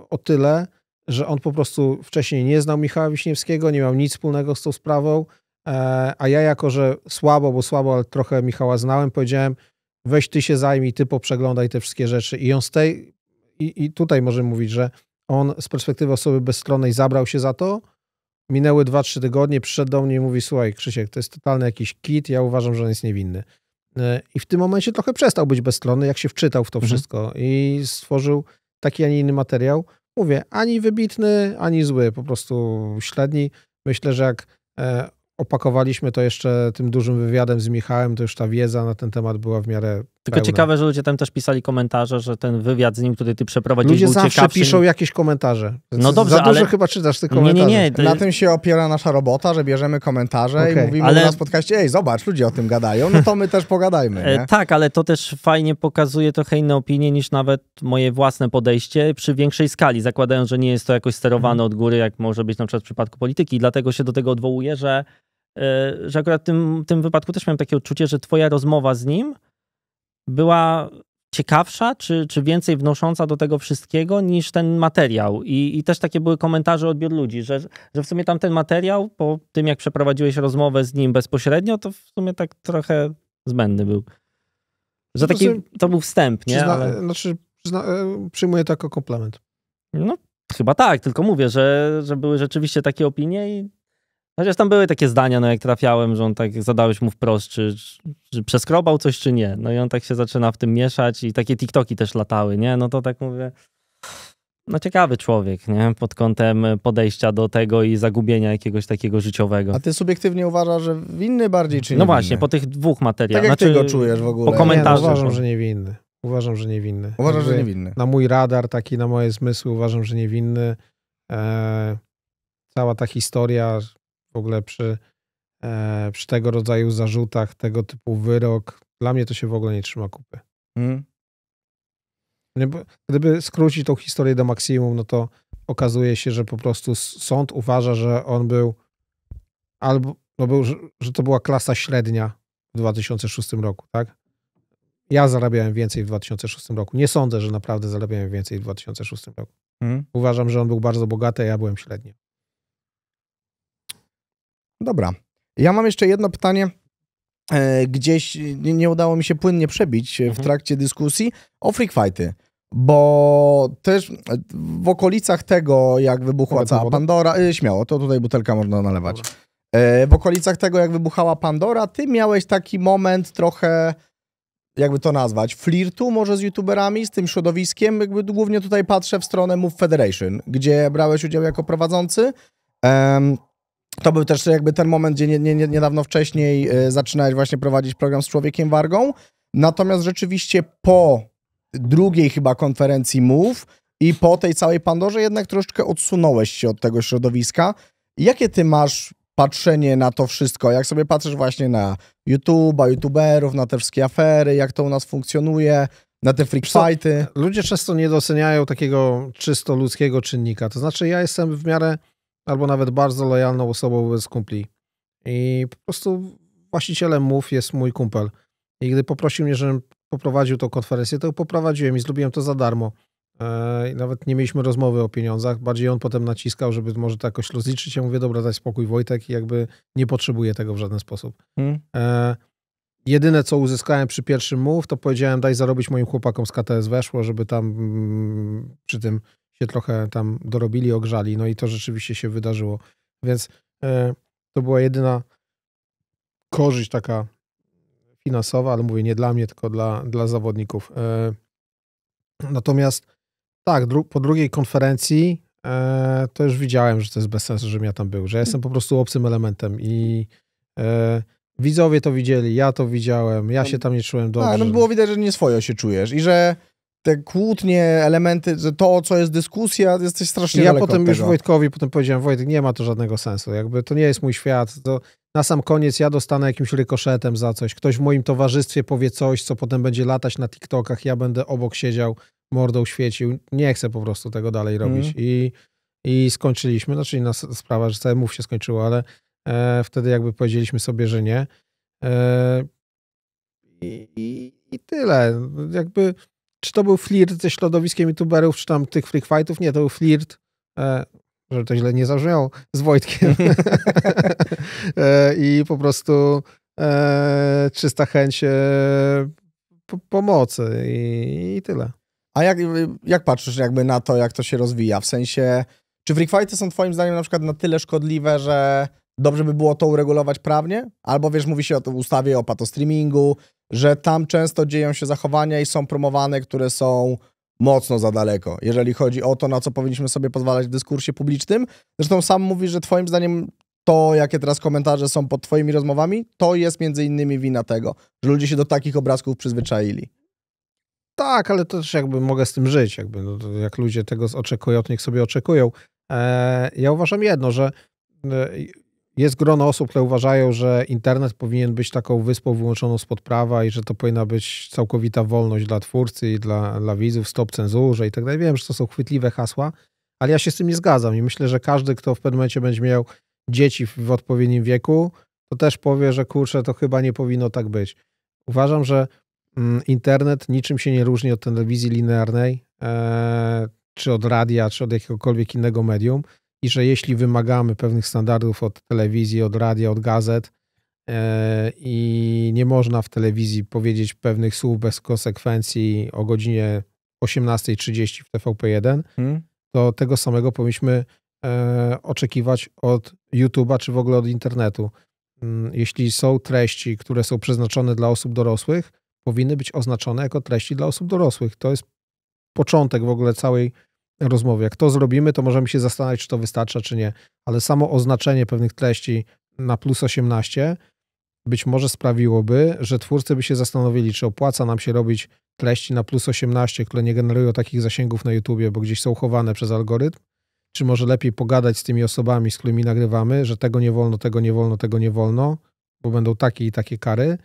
Speaker 1: o tyle, że on po prostu wcześniej nie znał Michała Wiśniewskiego, nie miał nic wspólnego z tą sprawą, e, a ja jako, że słabo, bo słabo, ale trochę Michała znałem, powiedziałem, weź ty się zajmij, ty poprzeglądaj te wszystkie rzeczy. I on z tej, i, i tutaj możemy mówić, że on z perspektywy osoby bezstronnej zabrał się za to, minęły 2-3 tygodnie, przyszedł do mnie i mówi, słuchaj Krzysiek, to jest totalny jakiś kit, ja uważam, że on jest niewinny. E, I w tym momencie trochę przestał być bezstronny, jak się wczytał w to mhm. wszystko i stworzył taki, a nie inny materiał. Mówię, ani wybitny, ani zły, po prostu średni. Myślę, że jak e, opakowaliśmy to jeszcze tym dużym wywiadem z Michałem, to już ta wiedza na ten temat
Speaker 2: była w miarę. Tylko pełna. ciekawe, że ludzie tam też pisali komentarze, że ten wywiad z nim, który ty przeprowadziłeś, ludzie zawsze ciekawszy. piszą
Speaker 1: jakieś komentarze. No dobrze, Za dużo ale... chyba czytasz te komentarze. Nie, nie, nie. Na tym się opiera nasza
Speaker 3: robota, że bierzemy komentarze okay. i mówimy ale... na spotkaście, ej, zobacz, ludzie o tym gadają, no to my też pogadajmy. E,
Speaker 2: tak, ale to też fajnie pokazuje trochę inne opinie niż nawet moje własne podejście przy większej skali, zakładając, że nie jest to jakoś sterowane hmm. od góry, jak może być na przykład w przypadku polityki. Dlatego się do tego odwołuję, że E, że akurat w tym, tym wypadku też miałem takie odczucie, że twoja rozmowa z nim była ciekawsza, czy, czy więcej wnosząca do tego wszystkiego niż ten materiał. I, I też takie były komentarze odbiór ludzi, że, że w sumie tamten materiał, po tym jak przeprowadziłeś rozmowę z nim bezpośrednio, to w sumie tak trochę zbędny był. Że no taki, to był wstęp, nie? Przyzna, Ale...
Speaker 1: Znaczy, przyzna, e, przyjmuję to jako komplement.
Speaker 2: No, chyba tak, tylko mówię, że, że były rzeczywiście takie opinie i Chociaż tam były takie zdania, no jak trafiałem, że on tak zadałeś mu wprost, czy, czy przeskrobał coś, czy nie. No i on tak się zaczyna w tym mieszać i takie TikToki też latały, nie? No to tak mówię, no ciekawy człowiek, nie? Pod kątem podejścia do tego i zagubienia jakiegoś takiego życiowego. A
Speaker 3: ty subiektywnie uważasz, że winny bardziej czy nie? No właśnie,
Speaker 2: po tych dwóch materiałach. Tak jak znaczy, ty go czujesz w
Speaker 1: ogóle? Po no, komentarzach. No uważam, że niewinny. Uważam,
Speaker 2: że niewinny. Uważam, że niewinny.
Speaker 1: Na mój radar, taki na moje zmysły uważam, że niewinny. Eee, cała ta historia, w ogóle przy, e, przy tego rodzaju zarzutach, tego typu wyrok. Dla mnie to się w ogóle nie trzyma kupy. Mm. Gdyby skrócić tą historię do maksimum, no to okazuje się, że po prostu sąd uważa, że on był albo, no był, że to była klasa średnia w 2006 roku, tak? Ja zarabiałem więcej w 2006 roku. Nie sądzę, że naprawdę zarabiałem więcej w 2006 roku. Mm. Uważam, że on był bardzo bogaty, a ja byłem średnio.
Speaker 3: Dobra. Ja mam jeszcze jedno pytanie. E, gdzieś nie udało mi się płynnie przebić e, w mhm. trakcie dyskusji o freak fighty bo też e, w okolicach tego, jak wybuchła cała Pandora, śmiało, to tutaj butelka można nalewać. W okolicach tego, jak wybuchała Pandora, ty miałeś taki moment trochę, jakby to nazwać, flirtu może z youtuberami, z tym środowiskiem. Jakby głównie tutaj patrzę w stronę Move Federation, gdzie brałeś udział jako prowadzący. To był też jakby ten moment, gdzie nie, nie, niedawno wcześniej e, zaczynałeś właśnie prowadzić program z Człowiekiem Wargą. Natomiast rzeczywiście po drugiej chyba konferencji mów i po tej całej Pandorze jednak troszeczkę odsunąłeś się od tego środowiska. Jakie ty masz patrzenie na to wszystko? Jak sobie patrzysz właśnie na YouTube'a, YouTuberów, na te wszystkie afery,
Speaker 1: jak to u nas funkcjonuje, na te freak Ludzie często nie doceniają takiego czysto ludzkiego czynnika. To znaczy ja jestem w miarę albo nawet bardzo lojalną osobą wobec kumpli. I po prostu właścicielem MUF jest mój kumpel. I gdy poprosił mnie, żebym poprowadził tą konferencję, to poprowadziłem i zrobiłem to za darmo. Eee, I nawet nie mieliśmy rozmowy o pieniądzach. Bardziej on potem naciskał, żeby może to jakoś rozliczyć. Ja mówię, dobra, daj spokój Wojtek i jakby nie potrzebuję tego w żaden sposób. Hmm. Eee, jedyne, co uzyskałem przy pierwszym move, to powiedziałem, daj zarobić moim chłopakom z KTS Weszło, żeby tam mm, przy tym się trochę tam dorobili, ogrzali. No i to rzeczywiście się wydarzyło. Więc e, to była jedyna korzyść taka finansowa, ale mówię nie dla mnie, tylko dla, dla zawodników. E, natomiast tak, dru po drugiej konferencji e, to już widziałem, że to jest bez sensu, żebym ja tam był, że ja jestem po prostu obcym elementem i e, widzowie to widzieli, ja to widziałem, ja no się tam nie czułem tak, no dobrze. No, no było widać, że nie swoje się czujesz i że te kłótnie, elementy, że to, co jest
Speaker 3: dyskusja, jesteś strasznie Ja potem już
Speaker 1: Wojtkowi potem powiedziałem, Wojtek, nie ma to żadnego sensu, jakby to nie jest mój świat, to na sam koniec ja dostanę jakimś rykoszetem za coś, ktoś w moim towarzystwie powie coś, co potem będzie latać na TikTokach, ja będę obok siedział, mordą świecił, nie chcę po prostu tego dalej mhm. robić mm. i, i skończyliśmy, znaczy no, inna sprawa, że cały mów się skończyło, ale e, wtedy jakby powiedzieliśmy sobie, że nie e, i, i tyle, jakby czy to był flirt ze środowiskiem youtuberów, czy tam tych freak fightów? Nie, to był flirt, e, że to źle nie zabrzmiało, z Wojtkiem. E, I po prostu e, czysta chęć e, pomocy i, i, tyle. A jak, jak patrzysz jakby na to,
Speaker 3: jak to się rozwija? W sensie, czy freak fighty są twoim zdaniem na przykład na tyle szkodliwe, że dobrze by było to uregulować prawnie? Albo wiesz, mówi się o ustawie o patostreamingu, że tam często dzieją się zachowania i są promowane, które są mocno za daleko, jeżeli chodzi o to, na co powinniśmy sobie pozwalać w dyskursie publicznym. Zresztą sam mówisz, że twoim zdaniem to, jakie teraz
Speaker 1: komentarze są
Speaker 3: pod twoimi rozmowami, to jest między innymi wina tego, że ludzie się do takich
Speaker 1: obrazków przyzwyczaili. Tak, ale to też jakby mogę z tym żyć, jakby no, jak ludzie tego oczekują, to niech sobie oczekują. Eee, ja uważam jedno, że e, jest grono osób, które uważają, że internet powinien być taką wyspą wyłączoną spod prawa i że to powinna być całkowita wolność dla twórcy i dla, dla widzów, stop cenzurze i tak dalej. Wiem, że to są chwytliwe hasła, ale ja się z tym nie zgadzam i myślę, że każdy, kto w pewnym momencie będzie miał dzieci w odpowiednim wieku, to też powie, że kurczę, to chyba nie powinno tak być. Uważam, że mm, internet niczym się nie różni od telewizji linearnej, e, czy od radia, czy od jakiegokolwiek innego medium i że jeśli wymagamy pewnych standardów od telewizji, od radia, od gazet e, i nie można w telewizji powiedzieć pewnych słów bez konsekwencji o godzinie 18.30 w TVP1, hmm. to tego samego powinniśmy e, oczekiwać od YouTube'a czy w ogóle od internetu. Mm, jeśli są treści, które są przeznaczone dla osób dorosłych, powinny być oznaczone jako treści dla osób dorosłych. To jest początek w ogóle całej rozmowy. Jak to zrobimy, to możemy się zastanawiać, czy to wystarcza, czy nie. Ale samo oznaczenie pewnych treści na plus 18 być może sprawiłoby, że twórcy by się zastanowili, czy opłaca nam się robić treści na plus 18, które nie generują takich zasięgów na YouTubie, bo gdzieś są chowane przez algorytm, czy może lepiej pogadać z tymi osobami, z którymi nagrywamy, że tego nie wolno, tego nie wolno, tego nie wolno, bo będą takie i takie kary,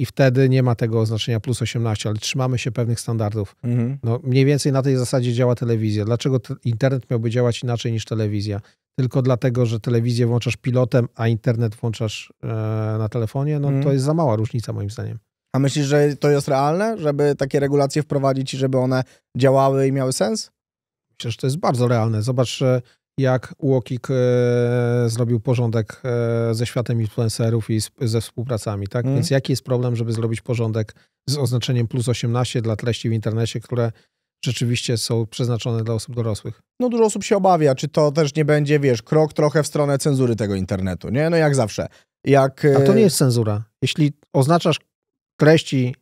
Speaker 1: i wtedy nie ma tego oznaczenia plus 18, ale trzymamy się pewnych standardów. Mhm. No, mniej więcej na tej zasadzie działa telewizja. Dlaczego te internet miałby działać inaczej niż telewizja? Tylko dlatego, że telewizję włączasz pilotem, a internet włączasz e, na telefonie? No mhm. to jest za mała różnica moim zdaniem.
Speaker 3: A myślisz, że to jest
Speaker 1: realne, żeby takie regulacje wprowadzić i żeby one działały i miały sens? Przecież to jest bardzo realne. Zobacz, jak Łokik e, zrobił porządek e, ze światem influencerów i z, ze współpracami, tak? Mm. Więc jaki jest problem, żeby zrobić porządek z oznaczeniem plus 18 dla treści w internecie, które rzeczywiście są przeznaczone dla osób dorosłych?
Speaker 3: No dużo osób się obawia, czy to też nie będzie, wiesz, krok trochę w stronę cenzury tego internetu, nie? No jak zawsze.
Speaker 1: Jak... E... A to e, nie jest cenzura. Jeśli oznaczasz treści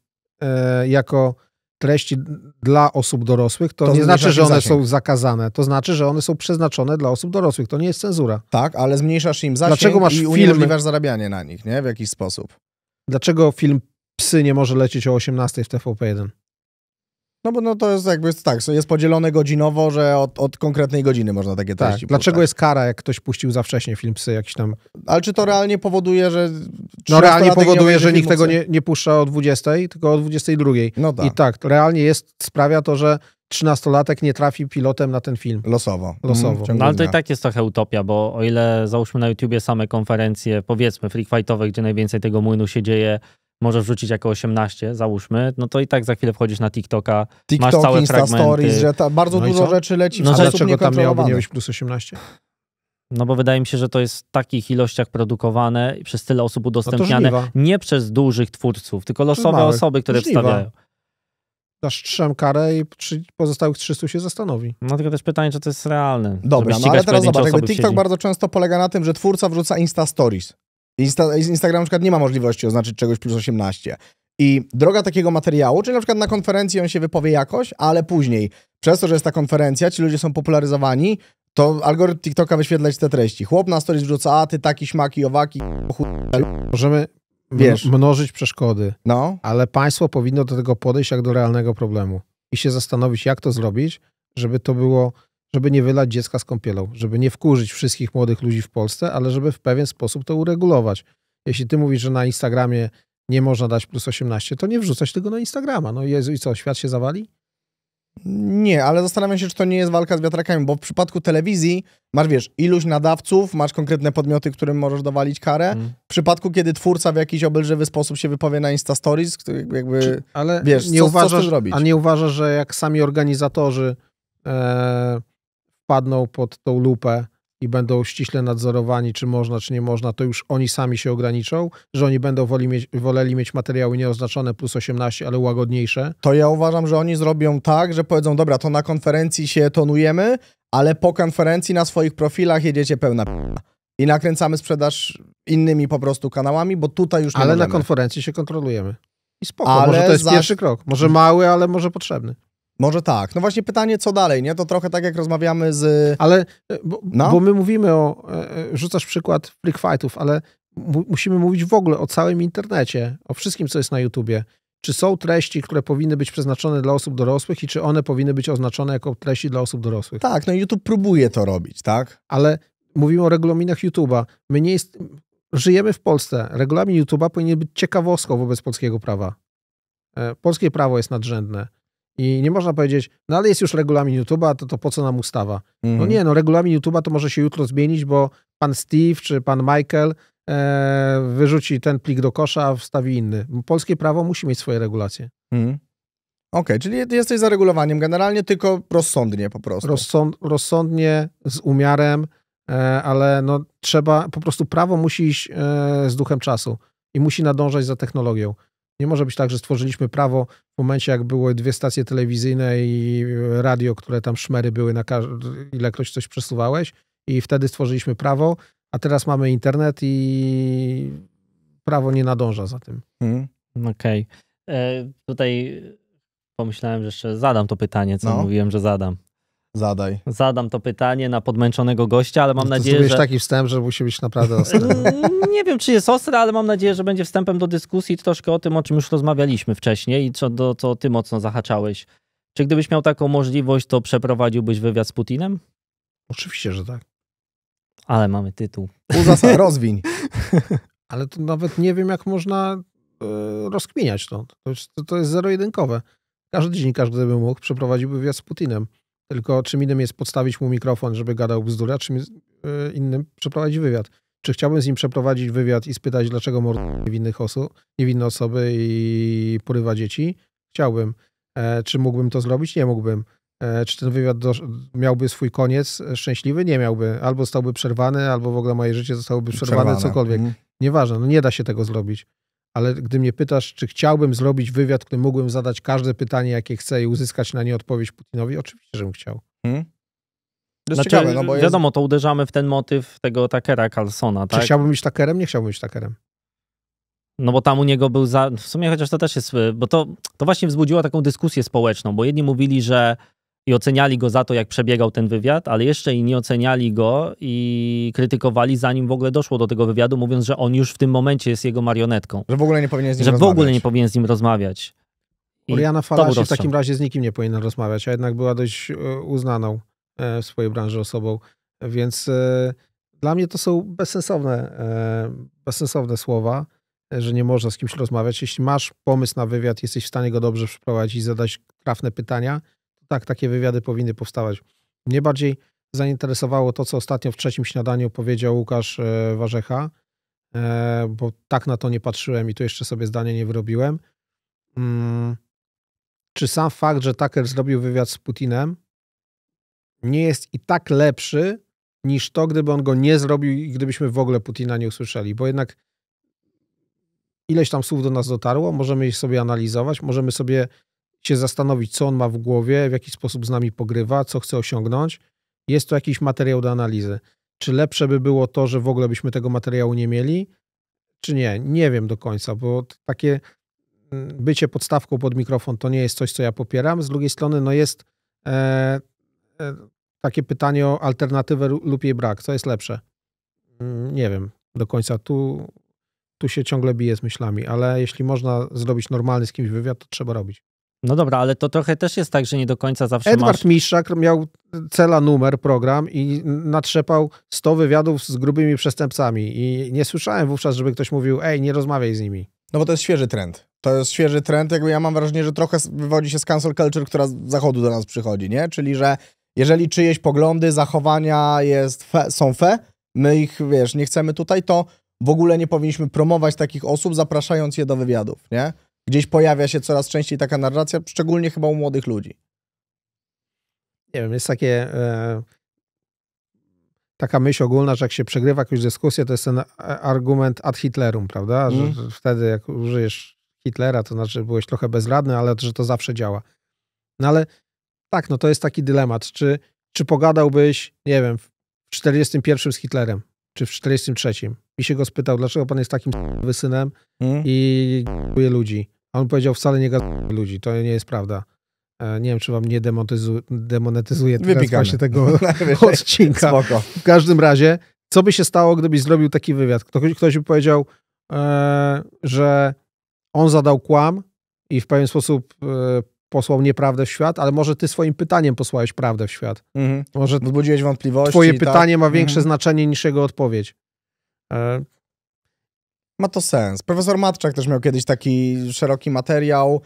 Speaker 1: e, jako treści dla osób dorosłych, to, to nie znaczy, że one zasięg. są zakazane. To znaczy, że one są przeznaczone dla osób dorosłych. To nie jest cenzura. Tak, ale zmniejszasz im zasięg Dlaczego masz i uniemożliwiasz
Speaker 3: zarabianie na nich, nie? W jakiś sposób.
Speaker 1: Dlaczego film Psy nie może lecieć o 18 w TVP1?
Speaker 3: No bo no to jest jakby tak, jest podzielone godzinowo, że od,
Speaker 1: od konkretnej godziny można takie tak, treści tak. Dlaczego jest kara, jak ktoś puścił za wcześnie film psy jakiś tam...
Speaker 3: Ale czy to realnie powoduje, że... No realnie powoduje, że nikt tego nie,
Speaker 1: nie puszcza o 20, tylko o 22. No tak. I tak, realnie jest, sprawia to, że trzynastolatek nie trafi pilotem na ten film. Losowo. Mhm, Losowo. Mm, no ale
Speaker 2: to i tak jest trochę utopia, bo o ile załóżmy na YouTubie same konferencje, powiedzmy, fightowe, gdzie najwięcej tego młynu się dzieje, możesz wrzucić jako 18, załóżmy, no to i tak za chwilę wchodzisz na TikToka, TikTok, masz całe Insta fragmenty. Stories, że ta, bardzo no dużo rzeczy leci w no, sposób dlaczego tam miałoby nie być plus 18? No bo wydaje mi się, że to jest w takich ilościach produkowane i przez tyle osób no udostępniane, no nie przez dużych twórców, tylko losowe małych. osoby, które żliwa. wstawiają.
Speaker 1: Dasz trzem karę i pozostałych 300 się zastanowi.
Speaker 2: No tylko też pytanie, czy to jest realne. Dobra, no ale teraz zobacz, jakby TikTok siedzi. bardzo
Speaker 3: często polega na tym, że twórca wrzuca Insta Stories. Insta, Instagram na przykład nie ma możliwości oznaczyć czegoś plus 18. I droga takiego materiału, czyli na przykład na konferencji on się wypowie jakoś, ale później, przez to, że jest ta konferencja, ci ludzie są popularyzowani, to algorytm TikToka wyświetlać te treści. Chłop na stories wrzuca, a ty taki, śmaki, owaki,
Speaker 1: Możemy wiesz. mnożyć przeszkody, no. ale państwo powinno do tego podejść jak do realnego problemu i się zastanowić, jak to zrobić, żeby to było żeby nie wylać dziecka z kąpielą, żeby nie wkurzyć wszystkich młodych ludzi w Polsce, ale żeby w pewien sposób to uregulować. Jeśli ty mówisz, że na Instagramie nie można dać plus 18, to nie wrzucać tego na Instagrama. No Jezu, i co, świat się zawali?
Speaker 3: Nie, ale zastanawiam się, czy to nie jest walka z wiatrakami, bo w przypadku telewizji masz, wiesz, iluś nadawców, masz konkretne podmioty, którym możesz dowalić karę. Mm. W przypadku, kiedy twórca w jakiś obelżywy sposób się wypowie na Insta Stories, jakby, czy, ale wiesz, nie co, uważasz, co A
Speaker 1: nie uważasz, że jak sami organizatorzy... E, wpadną pod tą lupę i będą ściśle nadzorowani, czy można, czy nie można, to już oni sami się ograniczą, że oni będą woli mieć, woleli mieć materiały nieoznaczone plus 18, ale łagodniejsze.
Speaker 3: To ja uważam, że oni zrobią tak, że powiedzą, dobra, to na konferencji się tonujemy, ale po konferencji na swoich profilach jedziecie pełna p***a. I nakręcamy sprzedaż innymi po prostu kanałami, bo tutaj już nie Ale możemy. na konferencji się kontrolujemy. I spoko, ale może to jest pierwszy krok. Może
Speaker 1: mały, ale może potrzebny. Może tak. No właśnie pytanie, co dalej, nie? To trochę tak jak rozmawiamy z... Ale, bo, no? bo my mówimy o... E, e, rzucasz przykład freak fightów, ale musimy mówić w ogóle o całym internecie, o wszystkim, co jest na YouTubie. Czy są treści, które powinny być przeznaczone dla osób dorosłych i czy one powinny być oznaczone jako treści dla osób dorosłych? Tak, no YouTube próbuje to robić, tak? Ale mówimy o regulaminach YouTube'a. My nie jest... Żyjemy w Polsce. Regulamin YouTube'a powinien być ciekawostką wobec polskiego prawa. E, polskie prawo jest nadrzędne. I nie można powiedzieć, no ale jest już regulamin YouTube'a, to, to po co nam ustawa? No mhm. No nie, no regulamin YouTube'a to może się jutro zmienić, bo pan Steve czy pan Michael e, wyrzuci ten plik do kosza, wstawi inny. Polskie prawo musi mieć swoje regulacje. Mhm. Okej, okay, czyli jesteś za regulowaniem generalnie, tylko rozsądnie po prostu. Rozsąd, rozsądnie, z umiarem, e, ale no trzeba, po prostu prawo musi iść e, z duchem czasu i musi nadążać za technologią. Nie może być tak, że stworzyliśmy prawo w momencie, jak były dwie stacje telewizyjne i radio, które tam szmery były, na ktoś coś przesuwałeś i wtedy stworzyliśmy prawo, a teraz mamy internet i prawo nie nadąża za tym. Hmm.
Speaker 2: Okej. Okay. E, tutaj pomyślałem, że jeszcze zadam to pytanie, co no. mówiłem, że zadam. Zadaj. Zadam to pytanie na podmęczonego gościa, ale mam nadzieję, że... taki
Speaker 1: wstęp, że musi być naprawdę mm, ostry.
Speaker 2: nie wiem, czy jest ostry, ale mam nadzieję, że będzie wstępem do dyskusji troszkę o tym, o czym już rozmawialiśmy wcześniej i co, do, co ty mocno zahaczałeś. Czy gdybyś miał taką możliwość, to przeprowadziłbyś wywiad z Putinem? Oczywiście, że tak. Ale mamy tytuł. Uzasad, rozwiń.
Speaker 1: ale to nawet nie wiem, jak można y, rozkminiać to. To jest, to jest zero-jedynkowe. Każdy dziennikarz, gdyby mógł, przeprowadziłby wywiad z Putinem. Tylko czym innym jest podstawić mu mikrofon, żeby gadał bzdury, a czym e, innym przeprowadzić wywiad. Czy chciałbym z nim przeprowadzić wywiad i spytać, dlaczego morduje niewinnych osób, niewinne osoby i porywa dzieci? Chciałbym. E, czy mógłbym to zrobić? Nie mógłbym. E, czy ten wywiad miałby swój koniec e, szczęśliwy? Nie miałby. Albo zostałby przerwany, albo w ogóle moje życie zostałoby przerwane, przerwane. cokolwiek. Mm. Nieważne, no nie da się tego zrobić ale gdy mnie pytasz, czy chciałbym zrobić wywiad, który mógłbym zadać każde pytanie, jakie chcę i uzyskać na nie odpowiedź Putinowi, oczywiście, żebym chciał. Hmm?
Speaker 2: Znaczy, ciekawe, no bo wiadomo, to uderzamy w ten motyw tego Takera Carlsona, tak? Czy chciałbym być Takerem? Nie chciałbym być Takerem. No bo tam u niego był za... W sumie chociaż to też jest... Y, bo to, to właśnie wzbudziło taką dyskusję społeczną, bo jedni mówili, że i oceniali go za to, jak przebiegał ten wywiad, ale jeszcze i nie oceniali go i krytykowali, zanim w ogóle doszło do tego wywiadu, mówiąc, że on już w tym momencie jest jego marionetką. Że w ogóle nie powinien z nim że rozmawiać. Że w ogóle nie powinien z nim rozmawiać. I Oriana w takim
Speaker 1: razie z nikim nie powinna rozmawiać, a jednak była dość e, uznaną e, w swojej branży osobą, więc e, dla mnie to są bezsensowne, bezsensowne słowa, że nie można z kimś rozmawiać. Jeśli masz pomysł na wywiad, jesteś w stanie go dobrze przeprowadzić, zadać trafne pytania – tak, takie wywiady powinny powstawać. Mnie bardziej zainteresowało to, co ostatnio w trzecim śniadaniu powiedział Łukasz e, Warzecha, e, bo tak na to nie patrzyłem i tu jeszcze sobie zdanie nie wyrobiłem. Mm, czy sam fakt, że Tucker zrobił wywiad z Putinem, nie jest i tak lepszy niż to, gdyby on go nie zrobił i gdybyśmy w ogóle Putina nie usłyszeli, bo jednak ileś tam słów do nas dotarło, możemy je sobie analizować, możemy sobie się zastanowić, co on ma w głowie, w jaki sposób z nami pogrywa, co chce osiągnąć. Jest to jakiś materiał do analizy. Czy lepsze by było to, że w ogóle byśmy tego materiału nie mieli, czy nie? Nie wiem do końca, bo takie mm, bycie podstawką pod mikrofon to nie jest coś, co ja popieram. Z drugiej strony, no jest e, e, takie pytanie o alternatywę lub jej brak. Co jest lepsze? Mm, nie wiem do końca. Tu, tu się ciągle bije z myślami, ale jeśli można zrobić normalny z kimś wywiad, to trzeba
Speaker 2: robić. No dobra, ale to trochę też jest tak, że nie do końca zawsze Edward
Speaker 1: masz... miał cela numer, program i natrzepał 100 wywiadów z grubymi przestępcami i nie słyszałem wówczas, żeby ktoś mówił, ej, nie rozmawiaj z nimi. No bo to jest świeży trend. To jest świeży trend, jakby ja mam wrażenie,
Speaker 3: że trochę wywodzi się z cancel culture, która z zachodu do nas przychodzi, nie? Czyli, że jeżeli czyjeś poglądy, zachowania jest fe, są fe, my ich, wiesz, nie chcemy tutaj, to w ogóle nie powinniśmy promować takich osób, zapraszając je do wywiadów, nie? Gdzieś pojawia się coraz częściej taka narracja, szczególnie chyba u młodych ludzi.
Speaker 1: Nie wiem, jest takie. E, taka myśl ogólna, że jak się przegrywa jakąś dyskusję, to jest ten argument ad Hitlerum, prawda? mm. że mhm. wtedy, jak użyjesz Hitlera, to znaczy byłeś trochę bezradny, ale że to zawsze działa. No ale tak, no to jest taki dylemat. Czy, czy pogadałbyś, nie wiem, w 41 z Hitlerem, czy w 43? I się go spytał, dlaczego pan jest takim wysynem mm. i buje ludzi on powiedział, wcale nie gazujemy ludzi, to nie jest prawda. E, nie wiem, czy wam nie demonetyzuje teraz właśnie tego no, odcinka. Spoko. W każdym razie, co by się stało, gdybyś zrobił taki wywiad? Ktoś, ktoś by powiedział, e, że on zadał kłam i w pewien sposób e, posłał nieprawdę w świat, ale może ty swoim pytaniem posłałeś prawdę w świat. Mhm. Może
Speaker 3: Wzbudziłeś wątpliwości. Twoje tak? pytanie tak? ma większe mhm.
Speaker 1: znaczenie niż jego odpowiedź. E,
Speaker 3: ma to sens. Profesor Matczak też miał kiedyś taki szeroki materiał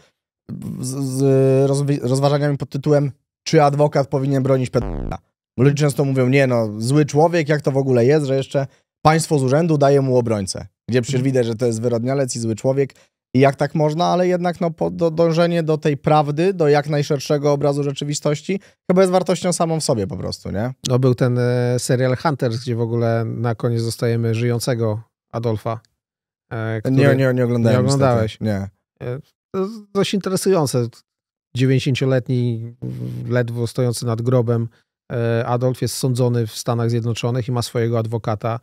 Speaker 3: z, z rozważaniami pod tytułem czy adwokat powinien bronić pedofila. Ludzie często mówią, nie no, zły człowiek, jak to w ogóle jest, że jeszcze państwo z urzędu daje mu obrońcę. Gdzie przecież widać, że to jest wyrodnialec i zły człowiek i jak tak można, ale jednak no, do, dążenie do tej prawdy, do jak najszerszego obrazu rzeczywistości, chyba jest wartością samą w sobie po prostu,
Speaker 1: nie? No był ten e, serial Hunters, gdzie w ogóle na koniec dostajemy żyjącego Adolfa E, e, który nie, nie, nie oglądałem. Nie oglądałeś. Nie. E, to dość interesujące. 90-letni, ledwo stojący nad grobem Adolf jest sądzony w Stanach Zjednoczonych i ma swojego adwokata.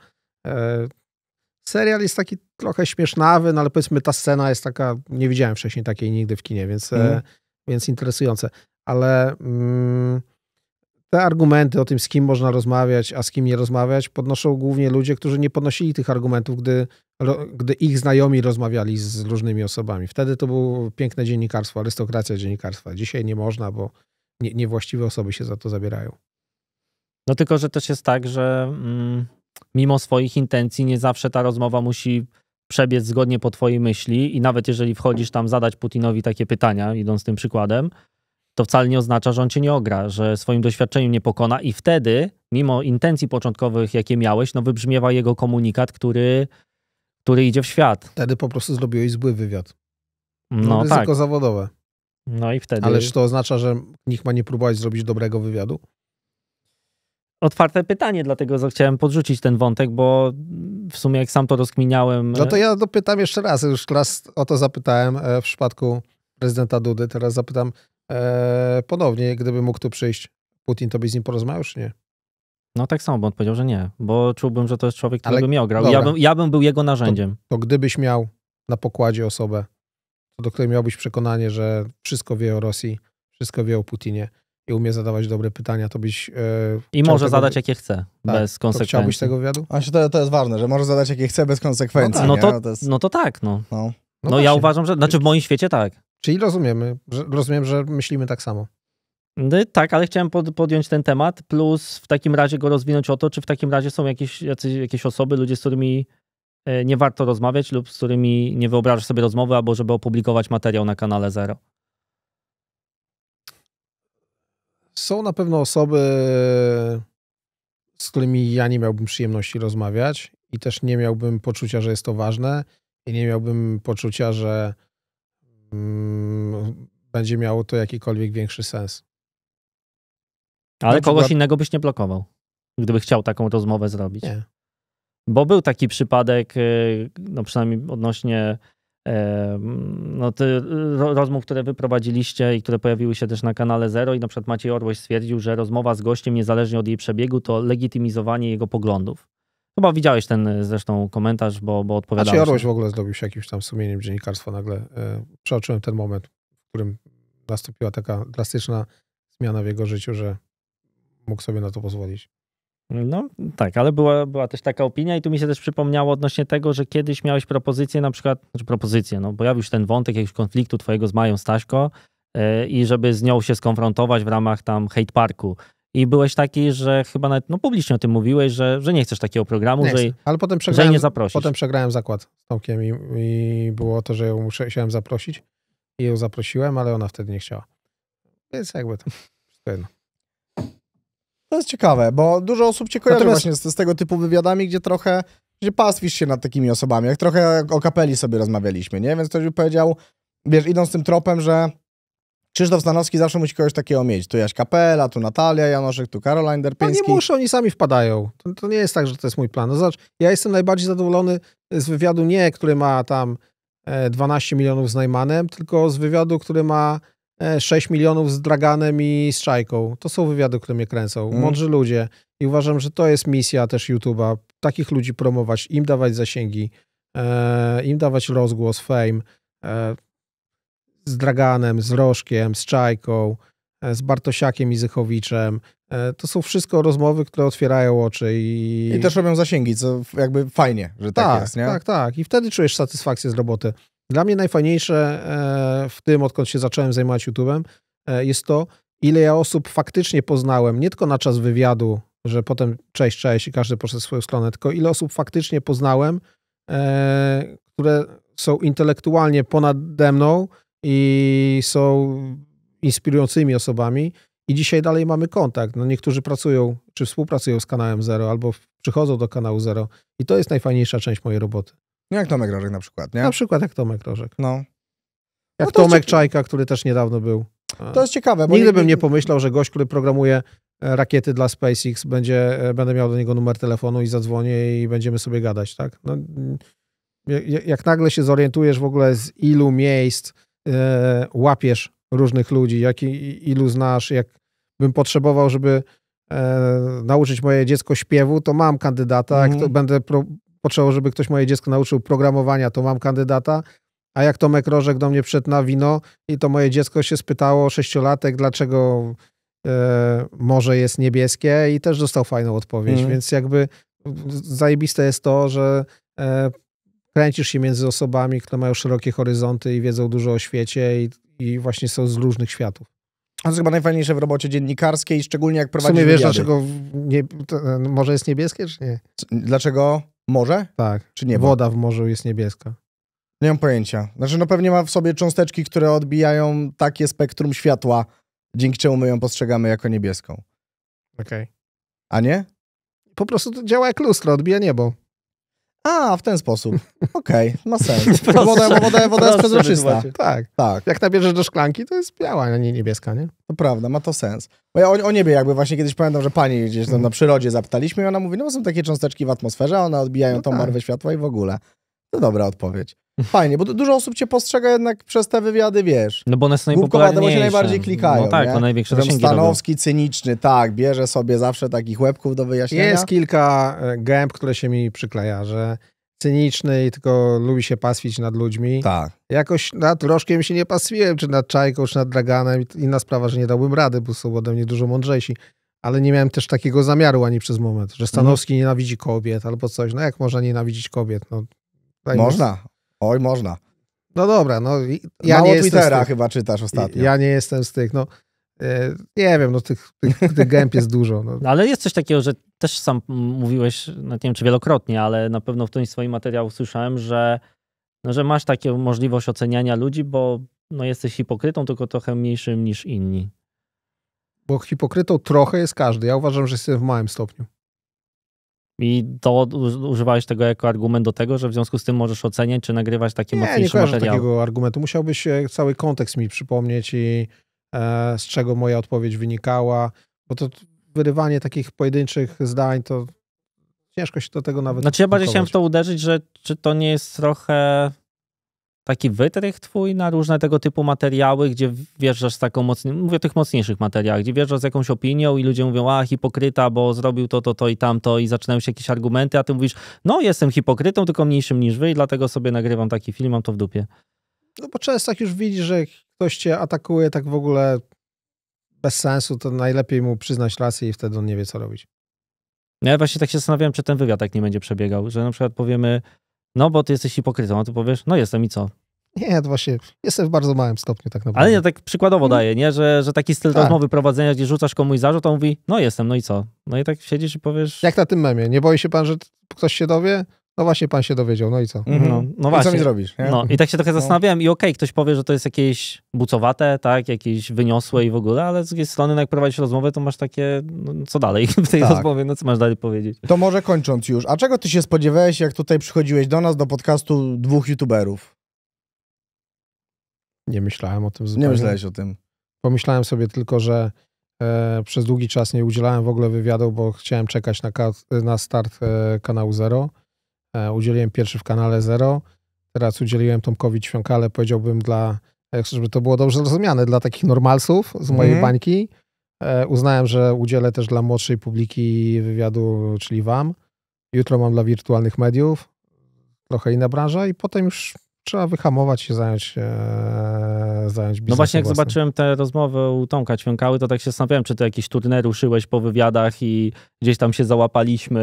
Speaker 1: Serial jest taki trochę śmiesznawy, no ale powiedzmy ta scena jest taka, nie widziałem wcześniej takiej nigdy w kinie, więc, mm. więc interesujące. Ale... Mm, te argumenty o tym, z kim można rozmawiać, a z kim nie rozmawiać, podnoszą głównie ludzie, którzy nie podnosili tych argumentów, gdy, gdy ich znajomi rozmawiali z różnymi osobami. Wtedy to było piękne dziennikarstwo, arystokracja dziennikarstwa. Dzisiaj nie można, bo nie, niewłaściwe osoby się za to zabierają.
Speaker 2: No tylko, że też jest tak, że mm, mimo swoich intencji nie zawsze ta rozmowa musi przebiec zgodnie po twojej myśli i nawet jeżeli wchodzisz tam zadać Putinowi takie pytania, idąc tym przykładem, to wcale nie oznacza, że on cię nie ogra, że swoim doświadczeniem nie pokona i wtedy, mimo intencji początkowych, jakie miałeś, no wybrzmiewa jego komunikat, który, który idzie w świat.
Speaker 1: Wtedy po prostu zrobiłeś zły wywiad. No Ryzyko tak. zawodowe. No i wtedy... Ale czy to oznacza, że nikt ma nie próbować zrobić dobrego wywiadu?
Speaker 2: otwarte pytanie, dlatego chciałem podrzucić ten wątek, bo w sumie jak sam to rozkminiałem... No to
Speaker 1: ja dopytam jeszcze raz, już raz o to zapytałem e, w przypadku prezydenta Dudy, teraz zapytam e, ponownie, gdyby mógł tu przyjść Putin, to byś z nim porozmawiał, czy nie?
Speaker 2: No tak samo, bo on powiedział, że nie, bo czułbym, że to jest człowiek, który Ale, by mnie ograł. Ja bym, ja bym, był jego
Speaker 1: narzędziem. To, to gdybyś miał na pokładzie osobę, do której miałbyś przekonanie, że wszystko wie o Rosji, wszystko wie o Putinie i umie zadawać dobre pytania, to byś... E,
Speaker 2: I może tego... zadać jakie chce, tak. bez konsekwencji. To chciałbyś tego
Speaker 3: wywiadu? Właśnie to, to jest ważne, że może zadać jakie chce bez konsekwencji. No, no, to, no, to, jest...
Speaker 2: no to tak, no. No, no, no ja uważam, że... Znaczy w moim świecie tak. Czyli rozumiemy, że, rozumiem, że myślimy tak samo. Tak, ale chciałem pod, podjąć ten temat, plus w takim razie go rozwinąć o to, czy w takim razie są jakieś, jakieś osoby, ludzie, z którymi e, nie warto rozmawiać lub z którymi nie wyobrażasz sobie rozmowy, albo żeby opublikować materiał na kanale Zero.
Speaker 1: Są na pewno osoby, z którymi ja nie miałbym przyjemności rozmawiać i też nie miałbym poczucia, że jest to ważne i nie miałbym poczucia, że Mm, będzie miało to jakikolwiek większy sens.
Speaker 2: Ale Na kogoś innego byś nie blokował, gdyby chciał taką rozmowę zrobić. Nie. Bo był taki przypadek, y, no przynajmniej odnośnie y, no, y, rozmów, które wyprowadziliście i które pojawiły się też na kanale Zero i na przykład Maciej Orłoś stwierdził, że rozmowa z gościem niezależnie od jej przebiegu to legitymizowanie jego poglądów. Chyba widziałeś ten e, zresztą komentarz, bo, bo odpowiadałeś. Znaczy Orłoś w
Speaker 1: ogóle zdobył się jakimś tam sumieniem dziennikarstwa nagle. E, przeoczyłem ten moment, w którym nastąpiła taka drastyczna zmiana w jego życiu, że mógł sobie na to pozwolić.
Speaker 2: No tak, ale była, była też taka opinia i tu mi się też przypomniało odnośnie tego, że kiedyś miałeś propozycję na przykład, znaczy propozycję, no pojawił się ten wątek jakiegoś konfliktu twojego z Mają Staśko, e, i żeby z nią się skonfrontować w ramach tam hate parku i byłeś taki, że chyba nawet no, publicznie o tym mówiłeś, że, że nie chcesz takiego programu, nie że, Ale potem przegrałem, że nie
Speaker 1: zaprosić, Potem przegrałem zakład z Tomkiem i, i było to, że ją musiałem zaprosić i ją zaprosiłem, ale ona wtedy nie chciała. Więc jakby to wszystko jedno. To jest
Speaker 3: ciekawe, bo dużo osób cię kojarzy Natomiast... właśnie z, z, tego typu wywiadami, gdzie trochę gdzie pastwisz się nad takimi osobami. Jak trochę o kapeli sobie rozmawialiśmy, nie? Więc ktoś by powiedział, wiesz, idąc tym tropem, że Krzysztof Stanowski zawsze musi kogoś takiego mieć. Tu Jaś Kapela, tu Natalia Janoszek, tu Caroline Derpiński. No nie muszę,
Speaker 1: oni sami wpadają. To, to, nie jest tak, że to jest mój plan. No zobacz, ja jestem najbardziej zadowolony z wywiadu nie, który ma tam 12 e, milionów z Najmanem, tylko z wywiadu, który ma 6 e, milionów z Draganem i z Czajką. To są wywiady, które mnie kręcą. Mm. Mądrzy ludzie. I uważam, że to jest misja też YouTube'a. Takich ludzi promować, im dawać zasięgi, e, im dawać rozgłos, fame z Draganem, z Rożkiem, z Czajką, e, z Bartosiakiem Izychowiczem. E, to są wszystko rozmowy, które otwierają oczy i... I też robią zasięgi, co jakby fajnie, że tak, tak jest, nie? Tak, tak. I wtedy czujesz satysfakcję z roboty. Dla mnie najfajniejsze e, w tym, odkąd się zacząłem zajmować YouTube'em, jest to, ile ja osób faktycznie poznałem, nie tylko na czas wywiadu, że potem cześć, cześć i każdy poszedł swoją stronę, tylko ile osób faktycznie poznałem, które są intelektualnie ponade mną, i są inspirującymi osobami. I dzisiaj dalej mamy kontakt. No niektórzy pracują, czy współpracują z kanałem Zero, albo przychodzą do kanału Zero. I to jest najfajniejsza część mojej roboty. No jak Tomek Rożek na przykład, nie? Na przykład jak Tomek Rożek. No. Jak no Tomek Czajka, który też niedawno był. To jest ciekawe. Bo Nigdy nie... bym nie pomyślał, że gość, który programuje e, rakiety dla SpaceX, będzie, e, będę miał do niego numer telefonu i zadzwonię i będziemy sobie gadać, tak? No, mm, jak nagle się zorientujesz w ogóle z ilu miejsc E, łapiesz różnych ludzi, jak ilu znasz, jak bym potrzebował, żeby e, nauczyć moje dziecko śpiewu, to mam kandydata, jak mhm. będę pro, potrzebował, żeby ktoś moje dziecko nauczył programowania, to mam kandydata, a jak Tomek Rożek do mnie przyszedł na wino i to moje dziecko się spytało, sześciolatek, dlaczego e, morze jest niebieskie i też dostał fajną odpowiedź, mhm. więc jakby zajebiste jest to, że e, kręcisz się między osobami, które mają szerokie horyzonty i wiedzą dużo o świecie i, i właśnie są z różnych światów.
Speaker 3: A to jest chyba najfajniejsze w robocie dziennikarskiej, szczególnie jak prowadzisz W wiesz, wywiady. dlaczego
Speaker 1: nie, to, e, no, morze jest niebieskie, czy nie? Dlaczego morze? Tak. Czy nie? Woda w morzu jest niebieska.
Speaker 3: Nie mam pojęcia. Znaczy, no pewnie ma w sobie cząsteczki, które odbijają takie spektrum światła, dzięki czemu my ją postrzegamy jako niebieską. Okej. Okay. A nie? Po prostu działa jak lustro, odbija niebo. A, w ten sposób. Okej, okay, ma sens. Proste, woda, woda, woda jest przezroczysta. Tak, tak.
Speaker 1: Jak nabierzesz do szklanki,
Speaker 3: to jest biała, a nie niebieska, nie? To prawda, ma to sens. Bo ja o, o niebie jakby właśnie kiedyś pamiętam, że pani gdzieś tam mm. na przyrodzie zapytaliśmy i ona mówi, no są takie cząsteczki w atmosferze, one odbijają no tą tak. marwę światła i w ogóle. To dobra odpowiedź. Fajnie, bo dużo osób cię postrzega jednak przez te wywiady, wiesz. No bo one są najpopularniejsze. bo się najbardziej klikają, No tak, nie? bo największe Stanowski, robią. cyniczny, tak, bierze sobie zawsze takich łebków do
Speaker 1: wyjaśnienia. Jest kilka e, gęb, które się mi przykleja, że cyniczny i tylko lubi się paswić nad ludźmi. Tak. Jakoś nad Rożkiem się nie paswiłem, czy nad Czajką, czy nad Draganem. Inna sprawa, że nie dałbym rady, bo są ode mnie dużo mądrzejsi. Ale nie miałem też takiego zamiaru ani przez moment, że Stanowski mm. nienawidzi kobiet albo coś. No jak można nienawidzić kobiet? No, można. Oj, można. No dobra, no ja Mało nie Twittera chyba czytasz ostatnio. Ja nie jestem z tych, no e, nie wiem, no tych, tych, tych gęb jest dużo. No.
Speaker 2: no. ale jest coś takiego, że też sam mówiłeś, no nie wiem czy wielokrotnie, ale na pewno w którymś swoim materiału słyszałem, że, no, że masz taką możliwość oceniania ludzi, bo no, jesteś hipokrytą, tylko trochę mniejszym niż inni. Bo hipokrytą trochę jest każdy. Ja uważam, że jestem w
Speaker 1: małym stopniu.
Speaker 2: I to używałeś tego jako argument do tego, że w związku z tym możesz oceniać, czy nagrywać takie nie, mocniejsze nie materiały. Nie,
Speaker 1: takiego argumentu. Musiałbyś e, cały kontekst mi przypomnieć i e, z czego moja odpowiedź wynikała, bo to wyrywanie takich pojedynczych zdań to ciężko się do tego nawet... Znaczy ja bardziej chciałem w
Speaker 2: to uderzyć, że czy to nie jest trochę taki wytrych twój na różne tego typu materiały, gdzie wjeżdżasz z taką mocną, mówię o tych mocniejszych materiałach, gdzie wjeżdżasz z jakąś opinią i ludzie mówią, a hipokryta, bo zrobił to, to, to i tamto i zaczynają się jakieś argumenty, a ty mówisz, no jestem hipokrytą, tylko mniejszym niż wy i dlatego sobie nagrywam taki film, mam to w dupie.
Speaker 1: No bo często jak już widzisz, że ktoś cię atakuje tak w ogóle bez sensu, to najlepiej mu przyznać rację i wtedy on nie wie, co robić.
Speaker 2: No, ja właśnie tak się zastanawiałem, czy ten wywiad tak nie będzie przebiegał, że na przykład powiemy, no bo ty jesteś hipokrytą, a ty powiesz, no jestem i co?
Speaker 1: Nie, to właśnie jestem w bardzo małym stopniu tak naprawdę. Ale
Speaker 2: ja tak przykładowo mhm. daję, nie? Że, że taki styl tak. rozmowy prowadzenia, gdzie rzucasz komuś zarzut, on mówi, no jestem, no i co? No i tak siedzisz
Speaker 1: i powiesz... Jak na tym memie, nie boi się pan, że ktoś się dowie? no właśnie pan się dowiedział, no i co? Mhm. No, mhm. no I właśnie. co mi zrobisz? Nie? No i tak się trochę no.
Speaker 2: zastanawiałem i okej, okay, ktoś powie, że to jest jakieś bucowate, tak, jakieś wyniosłe i w ogóle, ale z drugiej strony, no jak prowadzisz rozmowę, to masz takie, no, co dalej w tej tak. rozmowie, no co masz dalej powiedzieć?
Speaker 3: To może kończąc już, a czego ty się spodziewałeś, jak tutaj przychodziłeś do nas, do
Speaker 1: podcastu dwóch
Speaker 3: youtuberów?
Speaker 2: Nie myślałem o tym zupełnie. Nie myślałeś
Speaker 3: o tym?
Speaker 1: Pomyślałem sobie tylko, że e, przez długi czas nie udzielałem w ogóle wywiadu, bo chciałem czekać na, na start e, kanału Zero. E, udzieliłem pierwszy w kanale Zero, teraz udzieliłem Tomkowi Ćwiąkale, powiedziałbym dla, e, żeby to było dobrze zrozumiane, dla takich normalsów z mojej mm. bańki. E, uznałem, że udzielę też dla młodszej publiki wywiadu, czyli wam. Jutro mam dla wirtualnych mediów, trochę inna branża i potem już trzeba wyhamować się, zająć się, zająć biznesem. No właśnie, jak własnym.
Speaker 2: zobaczyłem te rozmowy u Tomka Ćwiąkały, to tak się zastanawiałem, czy to jakieś turne ruszyłeś po wywiadach i gdzieś tam się załapaliśmy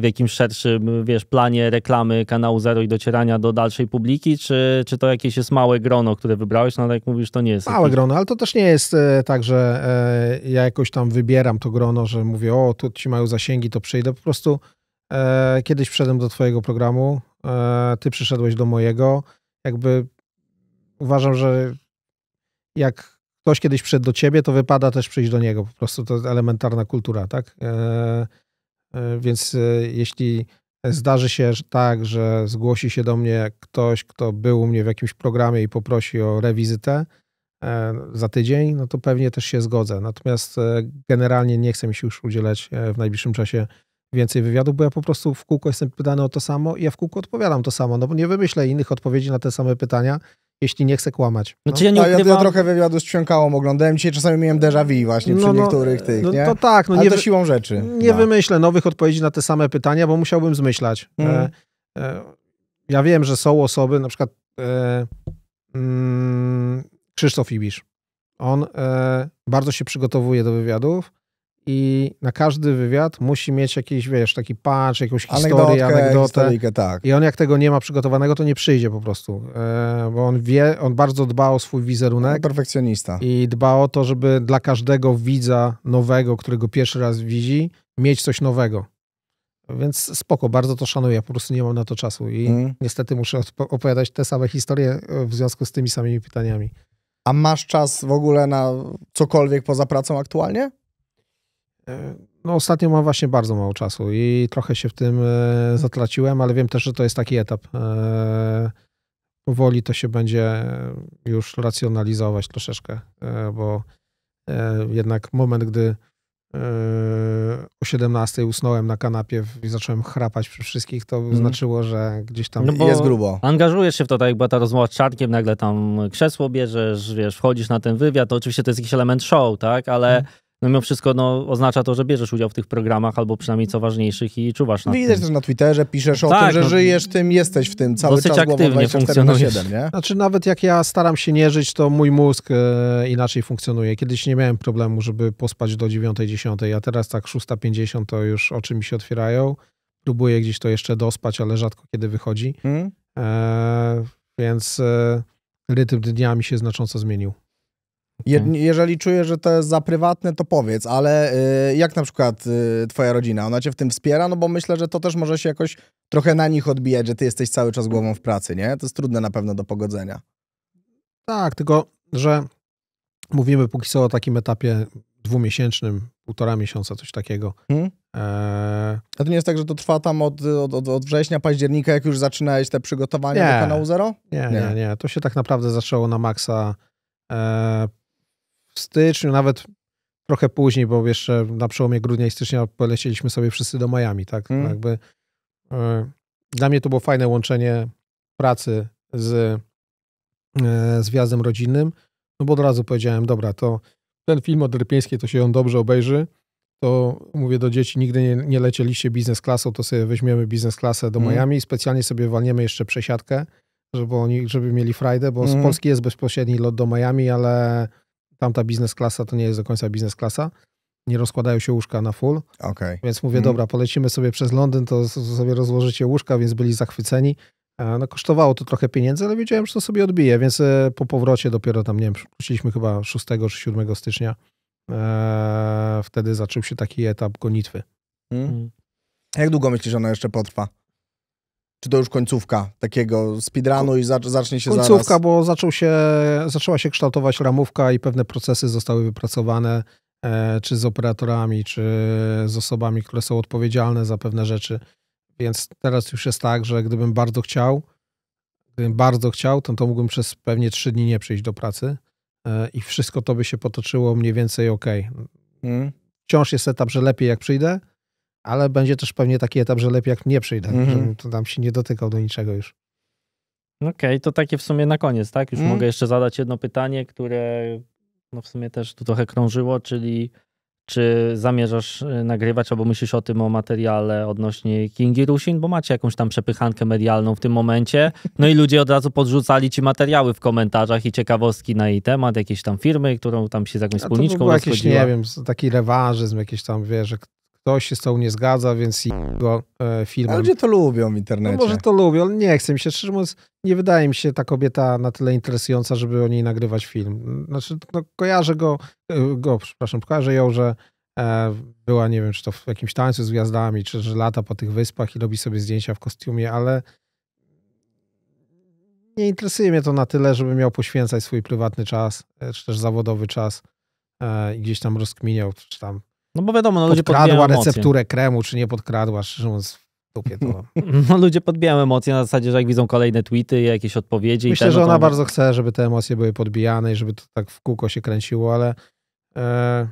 Speaker 2: w jakimś szerszym, wiesz, planie reklamy kanału Zero i docierania do dalszej publiki, czy, czy to jakieś jest małe grono, które wybrałeś? No tak jak mówisz, to nie jest. Małe jakieś... grono,
Speaker 1: ale to też nie jest e, tak, że e, ja jakoś tam wybieram to grono, że mówię, o, tu ci mają zasięgi, to przyjdę. Po prostu e, kiedyś wszedłem do twojego programu, E, ty przyszedłeś do mojego. Jakby uważam, że jak ktoś kiedyś przyszedł do ciebie, to wypada też przyjść do niego. Po prostu to elementarna kultura, tak? E, e, więc jeśli zdarzy się że tak, że zgłosi się do mnie ktoś, kto był u mnie w jakimś programie i poprosi o rewizytę za tydzień, no to pewnie też się zgodzę. Natomiast generalnie nie chcę mi się już udzielać w najbliższym czasie więcej wywiadów, bo ja po prostu w kółko jestem pytany o to samo i ja w kółko odpowiadam to samo, no bo nie wymyślę innych odpowiedzi na te same pytania, jeśli nie chcę kłamać. No. Znaczy ja, nie ukrywam... ja, ja trochę wywiadu z Ksiąkałą oglądałem dzisiaj, czasami miałem déjà vu właśnie no, przy no, niektórych tych, no, nie? To tak. No, Ale nie to siłą rzeczy. Nie no. wymyślę nowych odpowiedzi na te same pytania, bo musiałbym zmyślać. Mm. E, mhm. e, ja wiem, że są osoby, na przykład e, mm, Krzysztof Ibisz. On e, bardzo się przygotowuje do wywiadów, i na każdy wywiad musi mieć jakiś, wiesz, taki patch, jakąś historię, anegdotę. Tak. I on jak tego nie ma przygotowanego, to nie przyjdzie po prostu, e, bo on wie, on bardzo dba o swój wizerunek. No, perfekcjonista. I dba o to, żeby dla każdego widza nowego, którego pierwszy raz widzi, mieć coś nowego. Więc spoko, bardzo to szanuję, po prostu nie mam na to czasu i mm. niestety muszę opowiadać te same historie e, w związku z tymi samymi pytaniami. A masz czas w ogóle na cokolwiek
Speaker 3: poza pracą aktualnie?
Speaker 1: E, no ostatnio mam właśnie bardzo mało czasu i trochę się w tym e, zatraciłem, ale wiem też, że to jest taki etap. E, powoli to się będzie już racjonalizować troszeczkę, bo jednak moment, gdy o 17 usnąłem na kanapie i zacząłem chrapać przy wszystkich, to mm. znaczyło, że gdzieś tam no jest grubo.
Speaker 2: Angażujesz się w to, tak jak była ta rozmowa z Czarkiem, nagle tam krzesło bierzesz, wiesz, wchodzisz na ten wywiad, to oczywiście to jest jakiś element show, tak, ale... Mm no mimo wszystko no, oznacza to, że bierzesz udział w tych programach, albo przynajmniej co ważniejszych i czuwasz na Widać
Speaker 1: też na Twitterze, piszesz tak, o tym, że no, żyjesz tym, jesteś w
Speaker 2: tym cały dosyć czas aktywnie 24 na nie?
Speaker 1: Znaczy nawet jak ja staram się nie żyć, to mój mózg e, inaczej funkcjonuje. Kiedyś nie miałem problemu, żeby pospać do 9.10, a teraz tak 6.50 to już oczy mi się otwierają. Próbuję gdzieś to jeszcze dospać, ale rzadko kiedy wychodzi. Hmm? E, więc e, rytm dnia mi się znacząco zmienił. Je, mhm.
Speaker 3: jeżeli czujesz, że to jest za prywatne, to powiedz, ale y, jak na przykład y, twoja rodzina, ona cię w tym wspiera? No bo myślę, że to też może się jakoś trochę na nich odbijać, że ty jesteś cały czas głową w pracy, nie? To jest trudne na pewno do pogodzenia.
Speaker 1: Tak, tylko że mówimy póki co o takim etapie dwumiesięcznym, półtora miesiąca, coś takiego. Hmm? Eee... A to nie jest tak, że to trwa tam od, od, od, września, października, jak już zaczynałeś te przygotowania nie. do kanału Zero? Nie, nie, nie, nie, To się tak naprawdę zaczęło na maksa eee, w styczniu, nawet trochę później, bo jeszcze na przełomie grudnia i stycznia polecieliśmy sobie wszyscy do Miami, tak? Hmm. Jakby, y, dla mnie to było fajne łączenie pracy z, y, z wjazdem rodzinnym, no bo od razu powiedziałem, dobra, to ten film od Rypieńskiej, to się on dobrze obejrzy, to mówię do dzieci, nigdy nie, nie lecieliście biznes klasą, to sobie weźmiemy biznes klasę do mm. Miami i specjalnie sobie walniemy jeszcze przesiadkę, żeby oni, żeby mieli frajdę, bo mm. z mhm. Polski jest bezpośredni lot do Miami, ale Tamta biznes klasa to nie jest do końca biznes klasa. Nie rozkładają się łóżka na full. Okay. Więc mówię, mm. dobra, polecimy sobie przez Londyn, to sobie rozłożycie łóżka, więc byli zachwyceni. E, no, kosztowało to trochę pieniędzy, ale wiedziałem, że to sobie odbije, więc e, po powrocie dopiero tam, nie wiem, wróciliśmy chyba 6 czy 7 stycznia. E, wtedy zaczął się taki etap gonitwy.
Speaker 3: Mhm. Mm. Jak długo myślisz, że ona jeszcze potrwa? Czy to już końcówka takiego speedrunu i zacznie się końcówka, zaraz?
Speaker 1: bo zaczął się, zaczęła się kształtować ramówka i pewne procesy zostały wypracowane, e, czy z operatorami, czy z osobami, które są odpowiedzialne za pewne rzeczy. Więc teraz już jest tak, że gdybym bardzo chciał, gdybym bardzo chciał, to, to mógłbym przez pewnie trzy dni nie przyjść do pracy e, i wszystko to by się potoczyło mniej więcej ok. Mm. Wciąż jest etap, że lepiej jak przyjdę, ale będzie też pewnie taki etap, że lepiej jak nie przyjdę, mm. żebym to tam się nie dotykał do niczego już.
Speaker 2: Okej, okay, to takie w sumie na koniec, tak? Już mm. mogę jeszcze zadać jedno pytanie, które no w sumie też tu trochę krążyło, czyli czy zamierzasz y, nagrywać albo myślisz o tym, o materiale odnośnie Kingi Rusin, bo macie jakąś tam przepychankę medialną w tym momencie. No i ludzie od razu podrzucali ci materiały w komentarzach i ciekawostki na jej temat, jakieś tam firmy, którą tam się z jakąś wspólniczką A to jakiś, nie wiem,
Speaker 1: taki rewanżyzm, jakiś tam, wiesz, że ktoś się z tą nie zgadza, więc go film. E, filmem. A ludzie to lubią w no internecie. No może to lubią, nie chcę mi się, szczerze mówiąc, nie wydaje mi się ta kobieta na tyle interesująca, żeby o niej nagrywać film. Znaczy, no, kojarzę go, e, go, przepraszam, kojarzę ją, że e, była, nie wiem, czy to w jakimś tańcu z gwiazdami, czy że lata po tych wyspach i robi sobie zdjęcia w kostiumie, ale nie interesuje mnie to na tyle, żeby miał poświęcać swój prywatny czas, czy też zawodowy czas i gdzieś tam rozkminiał, czy tam no bo wiadomo, no ludzie podkradła recepturę
Speaker 2: kremu, czy nie podkradła, szczerze mówiąc, dupie to. No ludzie podbijają emocje na zasadzie, że jak widzą kolejne tweety, jakieś odpowiedzi. Myślę, i ten, że ona to... bardzo
Speaker 1: chce, żeby te emocje były podbijane i żeby to tak w kółko się kręciło, ale e...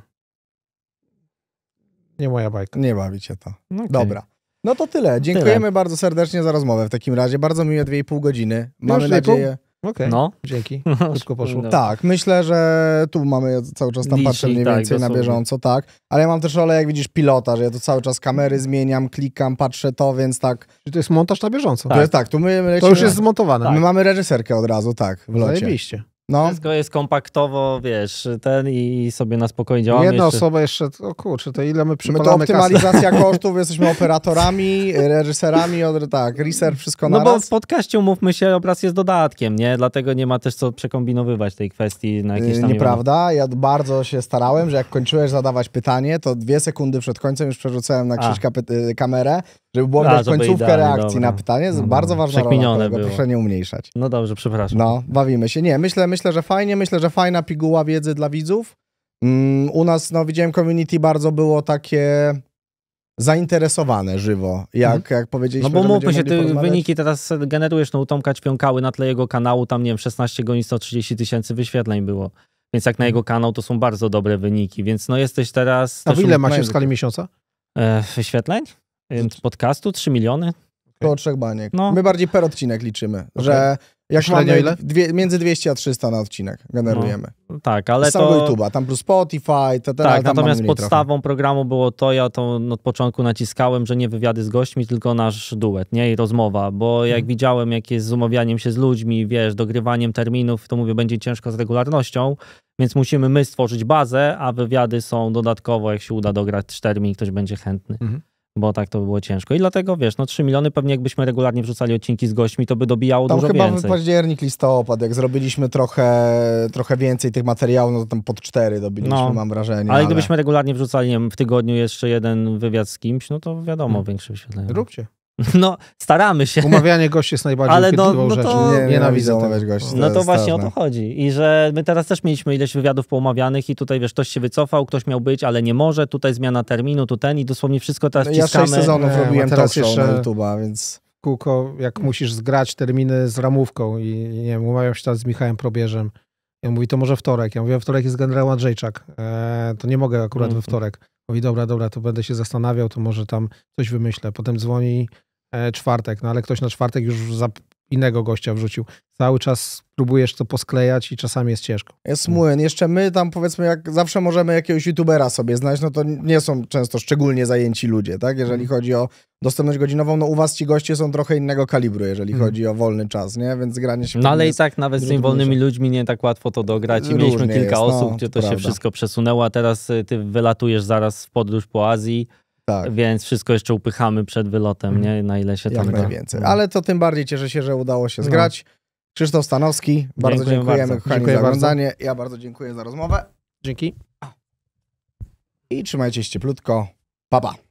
Speaker 1: nie moja bajka. Nie bawi cię to. okay. Dobra.
Speaker 3: No to tyle. Dziękujemy tyle. bardzo serdecznie za rozmowę w takim razie. Bardzo miłe 2,5 godziny. Mamy Już nadzieję... Okej, okay, no. dzięki. No, Szybko poszło. No. Tak, myślę, że tu mamy, cały czas tam patrzę mniej tak, więcej tak, na bieżąco, tak. Ale ja mam też rolę, jak widzisz, pilota, że ja tu cały czas kamery zmieniam, klikam, patrzę to, więc tak. Czy to jest montaż na bieżąco. Tak, to jest, tak tu my To już jest zmontowane. Tak. My tak. mamy reżyserkę od razu, tak, w locie. Zajebiście. No.
Speaker 2: Wszystko jest kompaktowo, wiesz, ten i sobie na spokojnie działamy. Jedna jeszcze... osoba
Speaker 1: jeszcze, o kurczę, to
Speaker 2: ile my przypalamy My to optymalizacja kosztów, jesteśmy
Speaker 3: operatorami, reżyserami,
Speaker 2: od, tak, research, wszystko na No bo w podcaście, umówmy się, obraz jest dodatkiem, nie? Dlatego nie ma też co przekombinowywać tej kwestii na jakieś tam... Nieprawda,
Speaker 3: ja bardzo się starałem, że jak kończyłeś zadawać pytanie, to dwie sekundy przed końcem już przerzucałem na Krzyśka y, kamerę, żeby było końcówka końcówkę reakcji dobra. na pytanie, no, bardzo ważna rola, kolego, było. proszę nie umniejszać. No dobrze, przepraszam. No, bawimy się. Nie, myślę, myślę, że fajnie, myślę, że fajna piguła wiedzy dla widzów. Mm, u nas, no widziałem, community bardzo było takie zainteresowane żywo, jak, mhm. jak powiedzieliśmy. No bo mówmy się, ty wyniki
Speaker 2: teraz generujesz, no u Tomka Ćwiąkały na tle jego kanału, tam nie wiem, 16 godzin 130 tysięcy wyświetleń było. Więc jak na mhm. jego kanał to są bardzo dobre wyniki, więc no jesteś teraz... A ile ma się w skali miesiąca? E, wyświetleń? Więc podcastu 3 miliony?
Speaker 3: po trzech baniek. No. My bardziej per odcinek liczymy, okay. że jak Średnio mamy dwie, między 200 a 300 na odcinek generujemy. No, tak, ale Z samego to... YouTube'a, tam plus Spotify, te, te, Tak, tam natomiast podstawą
Speaker 2: trochę. programu było to, ja to od początku naciskałem, że nie wywiady z gośćmi, tylko nasz duet, nie? I rozmowa, bo jak hmm. widziałem, jak jest z umawianiem się z ludźmi, wiesz, dogrywaniem terminów, to mówię, będzie ciężko z regularnością, więc musimy my stworzyć bazę, a wywiady są dodatkowo, jak się uda dograć termin, ktoś będzie chętny. Hmm bo tak to by było ciężko. I dlatego, wiesz, no 3 miliony pewnie jakbyśmy regularnie wrzucali odcinki z gośćmi, to by dobijało tam dużo chyba więcej. chyba
Speaker 3: październik, listopad, jak zrobiliśmy trochę, trochę więcej tych materiałów, no to tam pod 4 dobiliśmy, no, mam wrażenie. Ale, ale, gdybyśmy
Speaker 2: regularnie wrzucali, nie wiem, w tygodniu jeszcze jeden wywiad z kimś, no to wiadomo, hmm. większe wyświetlenia. Róbcie. No, staramy się. Umawianie gości jest najbardziej ale no, no rzeczą. To... Nie, nienawidzę umawiać gości. No to właśnie starne. o to chodzi. I że my teraz też mieliśmy ileś wywiadów poumawianych i tutaj, wiesz, ktoś się wycofał, ktoś miał być, ale nie może, tutaj zmiana terminu, tu ten i dosłownie wszystko teraz ja ciskamy. Ja sześć sezonów nie, robiłem teraz show jeszcze... na
Speaker 1: YouTube'a, więc... Kółko, jak musisz zgrać terminy z ramówką i nie wiem, umawiam się teraz z Michałem Probierzem. I on mówi, to może wtorek. Ja mówię, wtorek jest generał Andrzejczak. Eee, to nie mogę akurat mm -hmm. we mhm. wtorek. Mówi, dobra, dobra, to będę się zastanawiał, to może tam coś wymyślę. Potem dzwoni E, czwartek, no ale ktoś na czwartek już za innego gościa wrzucił. Cały czas próbujesz to posklejać i czasami jest ciężko.
Speaker 3: Jest młyn. Jeszcze my tam powiedzmy, jak zawsze możemy jakiegoś youtubera sobie znać, no to nie są często szczególnie zajęci ludzie, tak? Jeżeli mm. chodzi o dostępność godzinową, no u was ci goście są trochę innego kalibru, jeżeli mm. chodzi o wolny czas, nie? Więc granie się... No ale i tak nawet z tymi wolnymi
Speaker 2: ludźmi nie tak łatwo to dograć i mieliśmy kilka jest, osób, no, gdzie to, to się prawda. wszystko przesunęło, a teraz y, ty wylatujesz zaraz w podróż po Azji, tak. Więc wszystko jeszcze upychamy przed wylotem, mhm. nie? Na ile się Jak da. najwięcej. No.
Speaker 3: Ale to tym bardziej cieszę się, że udało się no. zgrać. No. Krzysztof Stanowski, bardzo dziękujemy, dziękujemy kochani Dziękuję za oglądanie. Bardzo. Ja bardzo dziękuję za rozmowę. Dzięki. I trzymajcie się cieplutko. Pa, pa.